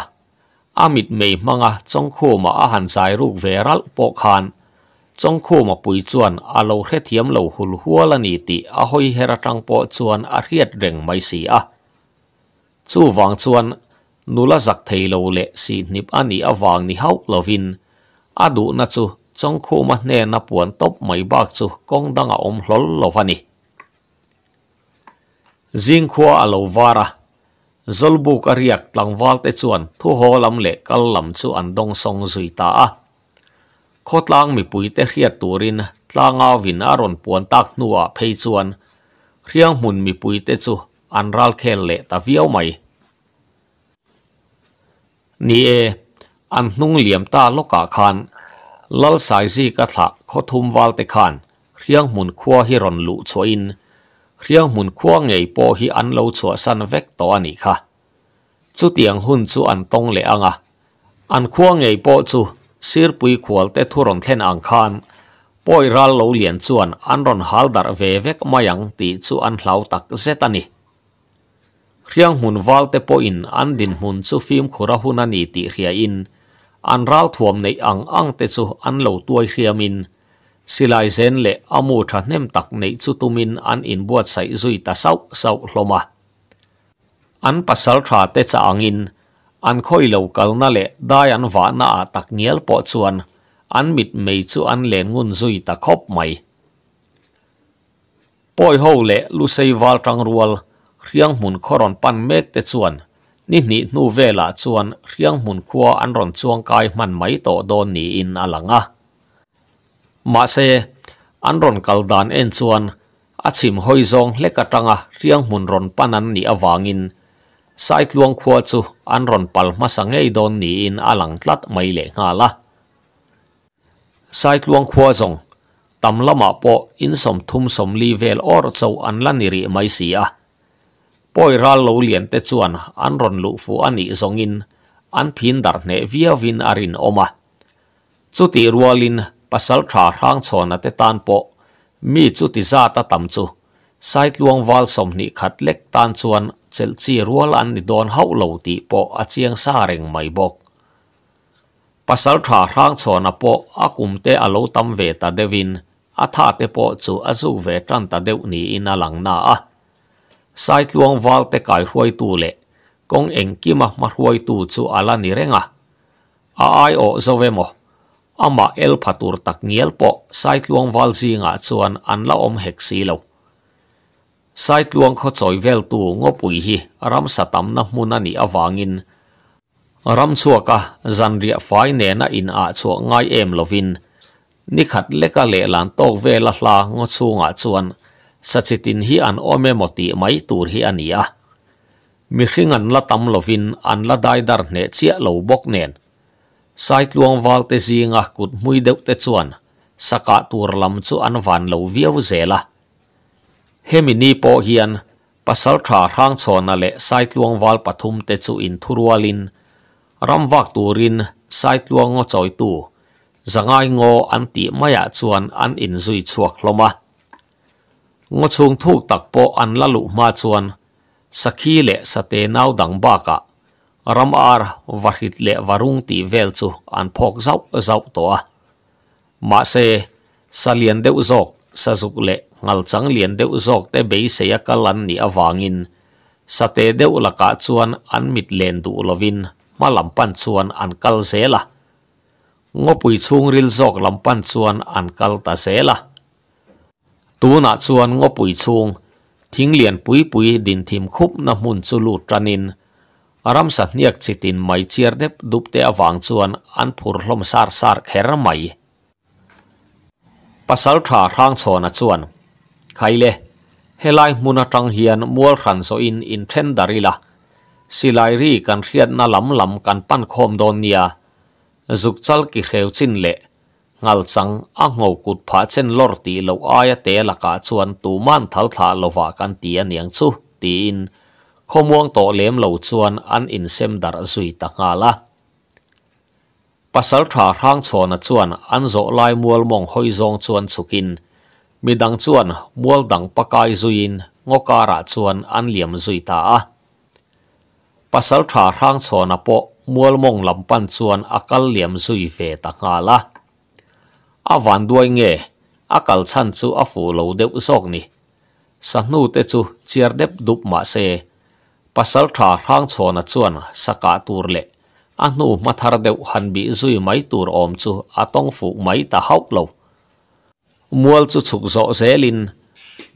อามิดเมย์มังะจงคู่มาอาหารสายรูปเวรัลปอกันจงคู่มาปุยชวนอาโลเทียมเหลาหุลหัวลนิติอาหอยเฮระตังปอชวนอารียดแรงไม่สีอะชูวังชวนนุลาจักไทยเหลาเละสีนิบอันนี้อาวังนิฮาวลวิน adu na chu chong khu ma ne na puan top mai bak chu kong dang a om hlol lo fani jing khua alo à vara zolbu ka riak tlang wal te chuan thu ho lam le kal lam chu an dong song zui ta a kho tlang mi pui te hriat turin tlanga vin aron puan tak nuwa phei chuan riang mun mi pui te chu an ral khel le ta viau mai ni e อันนุ่งเหลี่ยมตาลกาคันลลสายซีกะทะขทุมวาลเตคันเรียงหมุนขั้วฮิรอนลุชวินเรียงหมุนขั้วไงปอโปฮิอันเลวชัวสันเวกตัวนี้ค่ะจุดเตียงหุ่นจุอันตรงเลอังอ่ะอันขั้วไงปอโปจุซีรปุยขวลเตทุรนเทนอังคันปอยรัลเลเลียนชวนอันรอนฮัลดาร์เวเวกมายังตีอันเหลาตักเซตันีเรียงหุ่นวาลเตปอินอันดินหุ่นซุฟิมคุระหุนันีติเรียอิน an ral thuam nei ang ang te chu an lo tuai hiamin silai zen le amu tha nem tak nei chu tumin an in buat sai zui ta sau sau hloma an pasal tha te cha angin an khoi lo kal na le dai an wa na a tak niel po chuan an mit mei chu an len ngun zui ta khop mai poi ho le lu sei wal tang rual riang mun khoron pan mek te chuan นี่นี่นูเวลาชวนเรียงมุนคัวอันร่อนชวงกายมันไหมโตโดนนีอินอลังอะมาเซอันร่อนกัลดานเอ็นชวนอาชิมหอยซงเล็กตังอะเรียงมุนร่อนปานันนี่อวางินไซต์ลวงคัวจูอันร่อนปัลมาสังเอยโดนนีอินอลังตัดไม่เละงาละไซต์ลวงคัวซงตำละมาโปอินสมทุมสมลีเวลออร์เจ้าอันลันนิริไม่เสียปอยรัลลูเลียนเตจวนอันรอนลูฟูอันอีสงินอันพินดาร์เนวิอาวินอารินโอมาสุติรัวลินพัสสลทราร่างโซนัตตานโปมีสุติซาตาตัมจูไซต์ลวงวอลสมนิขัดเล็กตันชวนเซลซีรัวลันดอนเฮาโลติโปอาเจียงซาเร็งไม่บอกพัสสลทราร่างโซนัโปอากุมเตอโลตัมเวตาเดวินอาธาเตโปจูอาซูเวตันตาเดวนีนาลังนาอ sai tluang wal te kai huai tu le kong eng kima ma huai tu chu ala ni renga a ai o zovemo ama el phatur tak ngiel po sai tluang wal zinga chuan an la om hek si lo sai tluang kho choi vel tu ngopui hi ram satam na mun ani awangin ram chuaka zanria fai ne na in a chu ngai em lovin nikhat leka le lan tok ve la hla ngo chunga chuan sa chitin hi an ome moti ma i tur hi an i ah. Mihi ngan la tam lo vin an la daidar ne chiak lou boknen. Sayt luangwal te zi ngah kut mui deuk te cuan, saka tur lam chu an van lou via wuze lah. He mi nipo hi an, pasal khaa rangchona le sayt luangwal te chu in turualin, ramvak tu rin sayt luangwa choitu, zangay ngo an ti maya cuan an in zui cuak lo งชงทุกตักโปอันละลุมาชวนสักขีเละสเตนาวดังบ้ากะรำอาร์วดหิตเละวารุงตีเวลจูอันพอกเจ้าเจ้าตัวมาเซสเลียนเดวจอกสะจุกเละงัลจังเลียนเดวจอกเตเบยเสียกลันนี่อวางินสเตเดวละกาชวนอันมิดเลนดูลวินมาลำปันชวนอันกัลเซละงบปุยชงริลจอกลำปันชวนอันกัลตาเซละตัวนาชวนงปุยชงทิ้งเหรียญปุยปุยดินทิมคุบน้ำมุนสุลูตรนินอารมสัตเนียกจิตินไม่เชียร์เด็บดุบเตะวางชวนอันผูรลมสารสารเขรไม่ปัสสาวะทางชนชวนใครเล่เฮลัยมุนตังเฮียนมัวขันโซอินอินเทนดาริละสิไลรีกันเรียนนาลำลำกันปั้นคมโดนเนียจุกจัลกิเขวจินเละ ngal chang a ngo kut pha chen lor ti lo a ya te la ka chuan tu man thal tha lo wa kan ti a niang chu ti in khomwang to lem lo chuan an in sem dar zui ta nga la pasal tha rang chho na chuan an zo lai mual mong hoi zong chuan chukin mi dang chuan mual dang pakai zuin ngo ka ra chuan an liam zui ta a pasal tha rang chho na po mual mong lam akal liam zui ve ta nga a van duai nge a kal chan chu a fu lo deuh sok ni sanu te chu chiar dep dup ma se pasal tha thang chona chuan saka tur le anu mathar deuh han bi zui mai tur om chu atong phu mai ta haup lo mual chu chuk zo zelin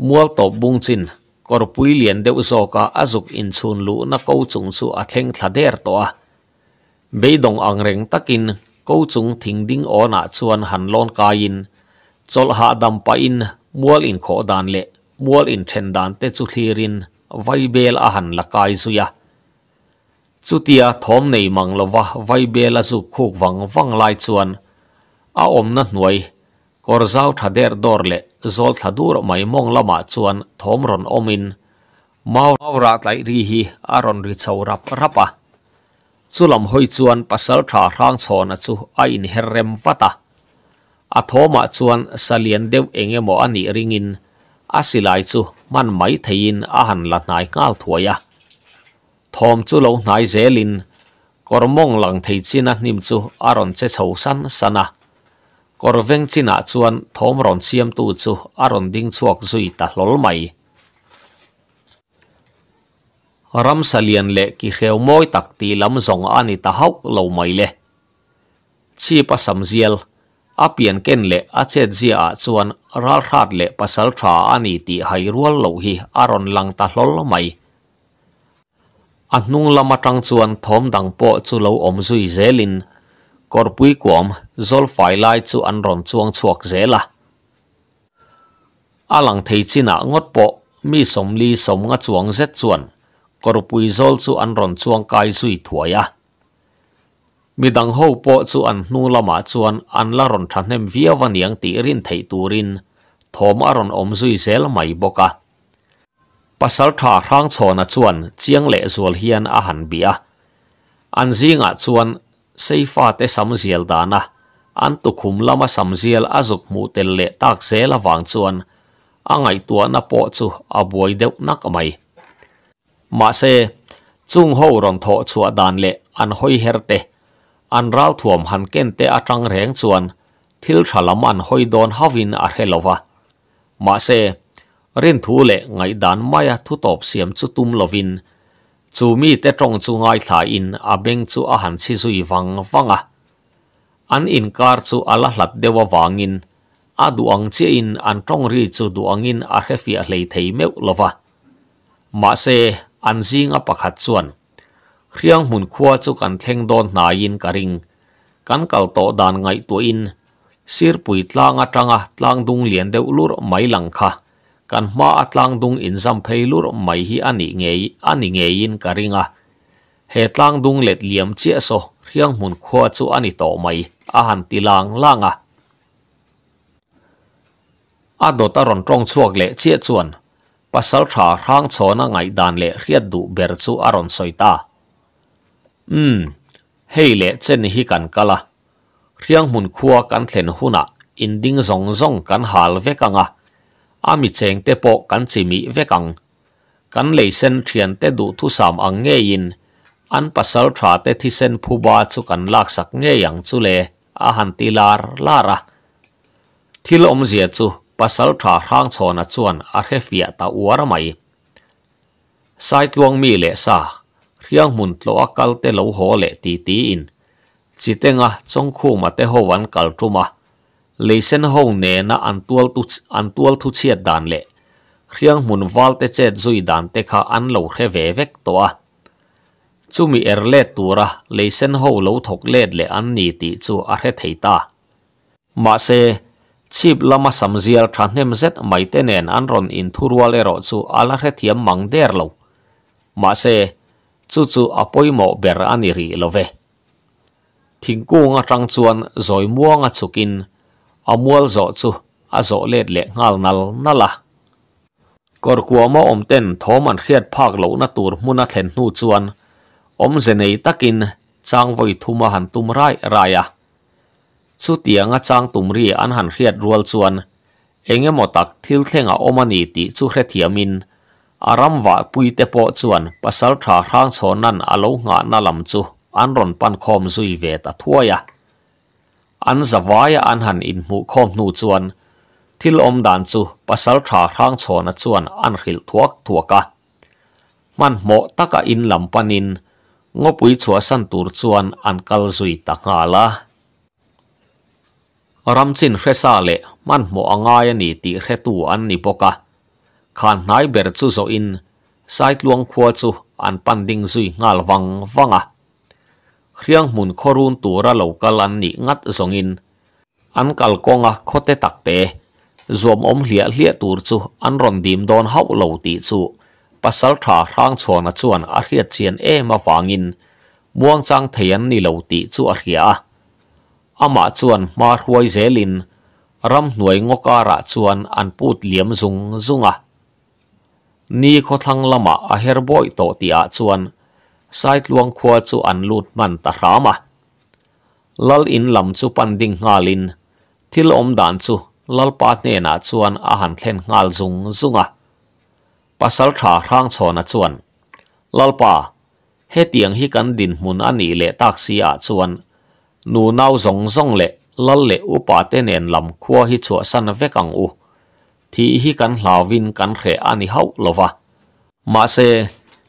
mual to bung chin kor pui lian deuh zo ka azuk in chun lu na ko chung chu a theng thla der to a beidong angreng takin ko chung thing ding ona chuan han lon ka in chol ha dam pa in mual in kho dan le mual in then dan te chu thlirin vai bel a han lakai zuya chutia thom nei mang lova vay bel a zu khuk wang wang lai chuan a om na hnuai kor zau thader lệ, le thà thadur mai mong lama chuan thom ron omin mau ra tlai ri hi ron ri chho rap rapa chulam hoi chuan pasal tha rang chho na chu a in herrem vata a thoma chuan salian dew enge mo ani ringin a silai chu man mai thein a han la nai ngal thoya thom chu lo nai zelin kormong lang thei china nim chuan thom ron siam tu ram salian le ki kheo moi tak ti lam zong ani ta hok lo mai le chi pa sam zial apian ken le achet zia a chuan ral khat le pasal tha ani ti hai rual lo hi aron lang ta hlol mai a hnung lama tang chuan thom dang po chu lo om zui zelin korpui kuom zol fai lai chu an ron chuang chuak zela alang thei china ngot po mi som li som nga chuang zet chuan korpui zol su an ron chuang kai zui thuaia midang ho po chu an hnu lama chuan an la ron thahnem via vaniang ti rin thei turin thom a ron om zui zel mai boka pasal tha rang chona chuan chiang le zual hian a han bia an zinga chuan seifa te samzial dana an tukhum lama samzial azuk mu tel le tak zel awang chuan angai tua na po chu abuai deuh nak mai มาเซจุงหูรอนทอชัวดานเลอันหอยเฮรเตอันรัลถ่วมหันเกนเตอจังเรียงส่วนทิลฉลามันหอยดอนฮาวินอาเฮลวะมาเซรินทูเลไงดานไม่ทุตบเสียมจุตุมลวินจูมีแต่ตรงจูง่ายสายอินอาเบงจูอาหารซิซุยวังวังอ่ะอันอินการจูอัลลัดเดววังอินอาดูอังเจอินอันตรงรีจูดูอังอินอาเฮฟิอาเลยเทยเมวลวะมาเซ an zinga pakhat chuan khriang mun khuwa chu kan theng don na yin karing kan kal to dan ngai to in sir pui tlang atanga tlang dung lien de ulur mai lang kha kan ma atlang dung in zam phailur mai hi ani nge ani nge in karinga he tlang dung let liam che so khriang mun khuwa ani to mai a tilang langa a do ta trong chuak le che chuan pasal tha rang cho na ngai dan le riat du ber hmm, hei le chen hi kala riang mun kan thlen huna in zong zong kan hal ve kanga ami kan chimi ve kan le sen te du thu sam ang an pasal te thi sen phu ba chu kan a han lara thil om zia ปัสสาวะทางชน่วนอาเฟียตาอวรไม่ใส่ตวงมีเลสะเรื่องมุนตัวกัลเตลหัวเลตีตีอินจิตเงาจงคู่มาเตหวันกัลทุมาเลเซนโฮเนนะอันตัวตุอันตัวทุเชีดดานเลเรื่องมุนวาลเตเจดจุยดานเตคาอันเหลวเฮเวกตัวจุมีเอร์เลตัวระเลเซนโฮเหลวถกเลดเลอันนี้ติจูอาเฮไทตามาเซ chip lama samzial thanhem zet mai tenen anron in thurual ero chu ala re thiam mang der lo ma se chu chu apoimo ber ani ri love thingkung atang chuan zoi muang a chukin amual zo chu a zo let le ngal nal nala kor kuama om ten thoman khiat phak lo na tur hmuna thlen nu chuan om zenei takin chang voi thuma han tum rai raya chu tia nga chang tum ri an han riat rual chuan enge mo tak thil theng a omani ti chu hre thiamin aram wa pui te po chuan pasal tha hrang cho nan alo nga na lam chu pan khom zui ve ta an zawaya an han in nu chuan thil om dan chu pasal tha an hril thuak man mo taka in lam panin ngopui chua san tur chuan an kal zui ta รำจินเฮซาเลมันหมองายนีติเฮตัอันนิ้ปกะขานไนเบิร์ตซูโซอินไซต์หลวงควัวซูอันปันดิงซุยงาลวังวังอะเครื่องมุนครูนตัวระเหลกลันนี้งัดสงอินอันกัลกงอะโคตตักเต้ z o อมเลียเลียตัวซูอันรอนดีมโดนเฮาเหลวตีซูปัสสลทาร่างชวนชวนอาเรียเจียนเอมาฟังอินม่วงจังเทียนนี่เหลวตีซูอาเรียอามาชวนมาทวยเสลินรำหน่วยงกการะชวนอันพูดเหลี่ยมซุงซุงอ่ะนี่ก็ทั้งละมาอเฮรบอยโตต่อาชวนไซต์ลวงคัวาูอนลูดมันตะรามะลลอินลำชูปันดิงฮาลินทิลอมดานชูลลปาเนนาชวนอาหารเทนฮาลซุงซุงอ่ะปัสสาวาร่างชนชวนลลปาเฮตียงฮิกันดินมุนอันนี้เลตักซีอาชวนนูน่าวสงสงเละลเละอุปาเตเนนลำคัวฮิชัวสันเวกังอูที่ฮิกันลาวินกันเขอันิเฮาลวะมาเซ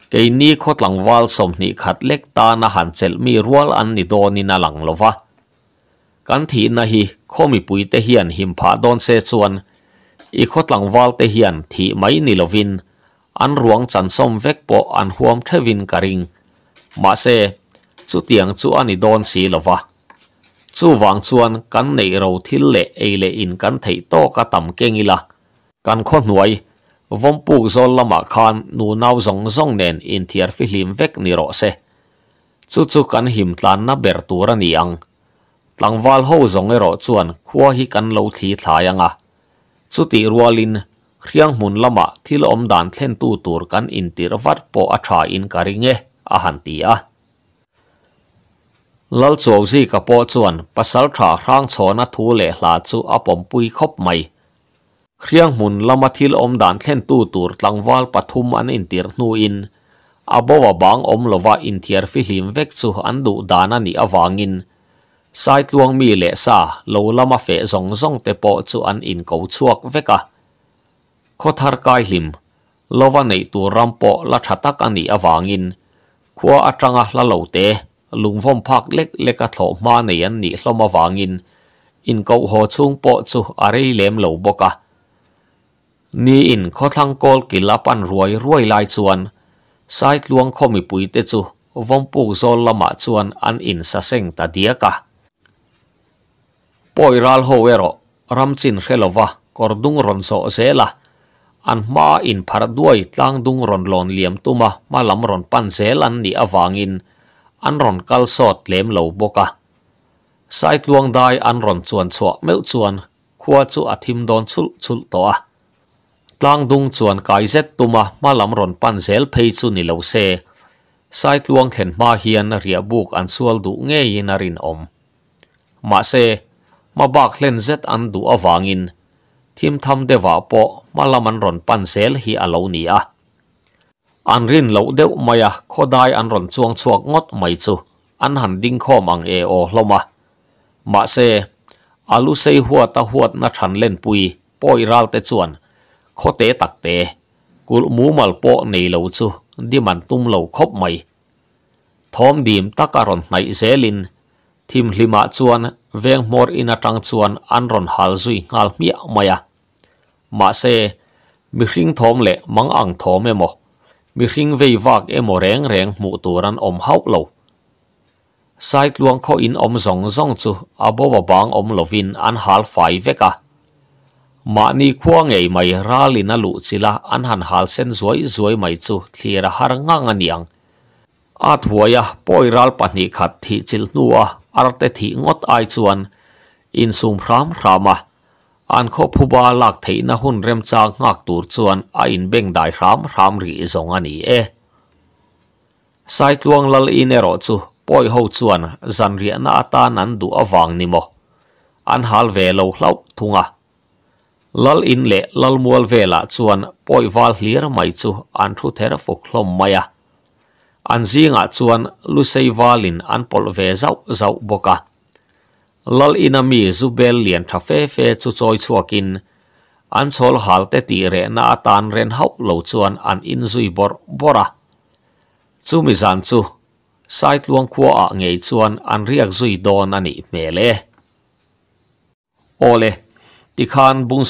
เกนี้ขดหลังวาลสมนิขัดเล็กตานาหันเซลมีรัวอันนิโดนินาหลังลวะ กันทีนาฮิข้อมีปุยเตเฮียนหิมพาโดนเซชวน อีขดหลังวาลเตเฮียนที่ไม่นิลวิน อันรวงจันสมเวกปออันหวมเทวินกริงมาเซสุเตียงสุอันนิโดนสีลวะ chu wang chuan kan nei ro thil le ei le in kan thei to ka tam keng ila kan kho hnuai vom puk zol lama khan nu nau zong zong nen in thiar fi hlim vek ni ro se chu chu kan him tlan na ber tur ani ang tlangwal ho zong ero chuan khua hi kan lo thli thlai anga à. chu ti rualin riang mun lama thil om dan thlen tu tur kan in tir wat po a atha in karinge a han ti a à. ลัลสวซีกระโปจวนปัสสาวะร่างโฉนัทูเล่หลาจูอปมปุยคบไม่เครื่องหุ่นละมาทิลอมด่านเท่นตู้ตูรตังวาลปทุมอันอินเติร์นูอินอาบวบางอมลว่าอินเทียร์ฟิลิมเวกซูอันดูดานันีอวางินสายตวงมีเลสซาโลละมาเฟะซงซงเตโปจูอันอินกูชวกเวกะคทาร์กายหิมลวะในตัวรัมโปละชัตักอันนีอวางินขัวอัจังะละโลเตลุงฟมพักเล็กเล็กกระโถมาเนียนี่ลมาวางินอินกูัวชุงโปจูอะไรเลมเหลวบกะนี่อินเขาทั้งกอลกิลปันรวยรวยลายส่วนสายลวงขามีปุยเตจูวงปูโซลละมาส่วนอันอินสะเซงตาเดียกะปอยรัลโฮเวโรรัมจินเฮลวะกอดุงรอนโซเซละอันมาอินพารด้วยตั้งดุงรอนลอนเลียมตุมามาลำรอนปันเซลันนี่อวางินอันรอนกัลสอดเลมเหลาบกะสายลวงได้อันรอนส่วนสวเมื่อส่วนขวาจูอธิมดอนชุลชุลตัวตลางดุงส่วนกายเซตตุมามาลำรอนปันเซลเพยสุนิเลวเซสายลวงเห็นมาเฮียนเรียบุกอันสวลดุเงยินารินอมมาเซมาบากเล่นเซตอันดูอวางินทิมทำเดวาโปมาลำมันรอนปันเซลฮีอาลูนีอะ an rin lo deu maya khodai an ron chuang chuak ngot mai chu an han ding kho mang e o hloma ma se alu se huwa ta huat na than len pui poi ral te chuan kho te tak te kul mu mal po nei lo chu di man tum lo khop mai thom dim ta ka ron nai zelin thim hlima chuan veng mor tang chuan an ron hal zui ngal mi maya ma se mi hring thom le mang ang thome mo มีหิงเวยวากเอโมเรงเรงหมูตัวรันอมเฮาเหลาไซต์ลวงข้ออินอมสองสองจูอาบวบางอมลวินอันหาลไฟเวกะมานี่ควงไงไม่ราลินาลุจิละอันหันหาลเส้นสวยสวยไม่จูทีระหารงางเนียงอาถวยะปอยรัลปนิขัดที่จิลนัวอารเตถิงดไอจวนอินสุมพรามพรามา ān kō pūpā lāk thayī na hūn rem ca ngāk tūr cuan ā in bēng dāi khám rām rī i zōngān i ē. E. Sāi tuāng lal ī nē e rō cu, pōi hō cuan, zan rī na ā tā nān dū ā vāng nīmo. Ān hāl vē lōu lōu tū ngā. Lal ī nle lal muāl vē lā cuan, pōi vāl hī rā māi cu, ān thū thē rā fūk lōm ma ya. Ān zī ngā cuan, lū say vā līn boka. Lāl īnāmi zūbēl liān thā fē fē tsū tsōi tsū akīn, ān tsō lō hāltē tīre nā ātān rēn hōk lō tsū an ān īn zui bōr bōr ā. Tsū mi zān tsū, sāi tluang kuo ā ngē tsū an ān rīak zui dō na nī mē lē. O le, tī khān būng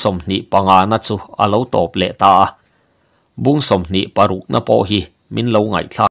na tsū a lō tō plē tā. Būng sōm nī na pō hi, min lō ngāi kā.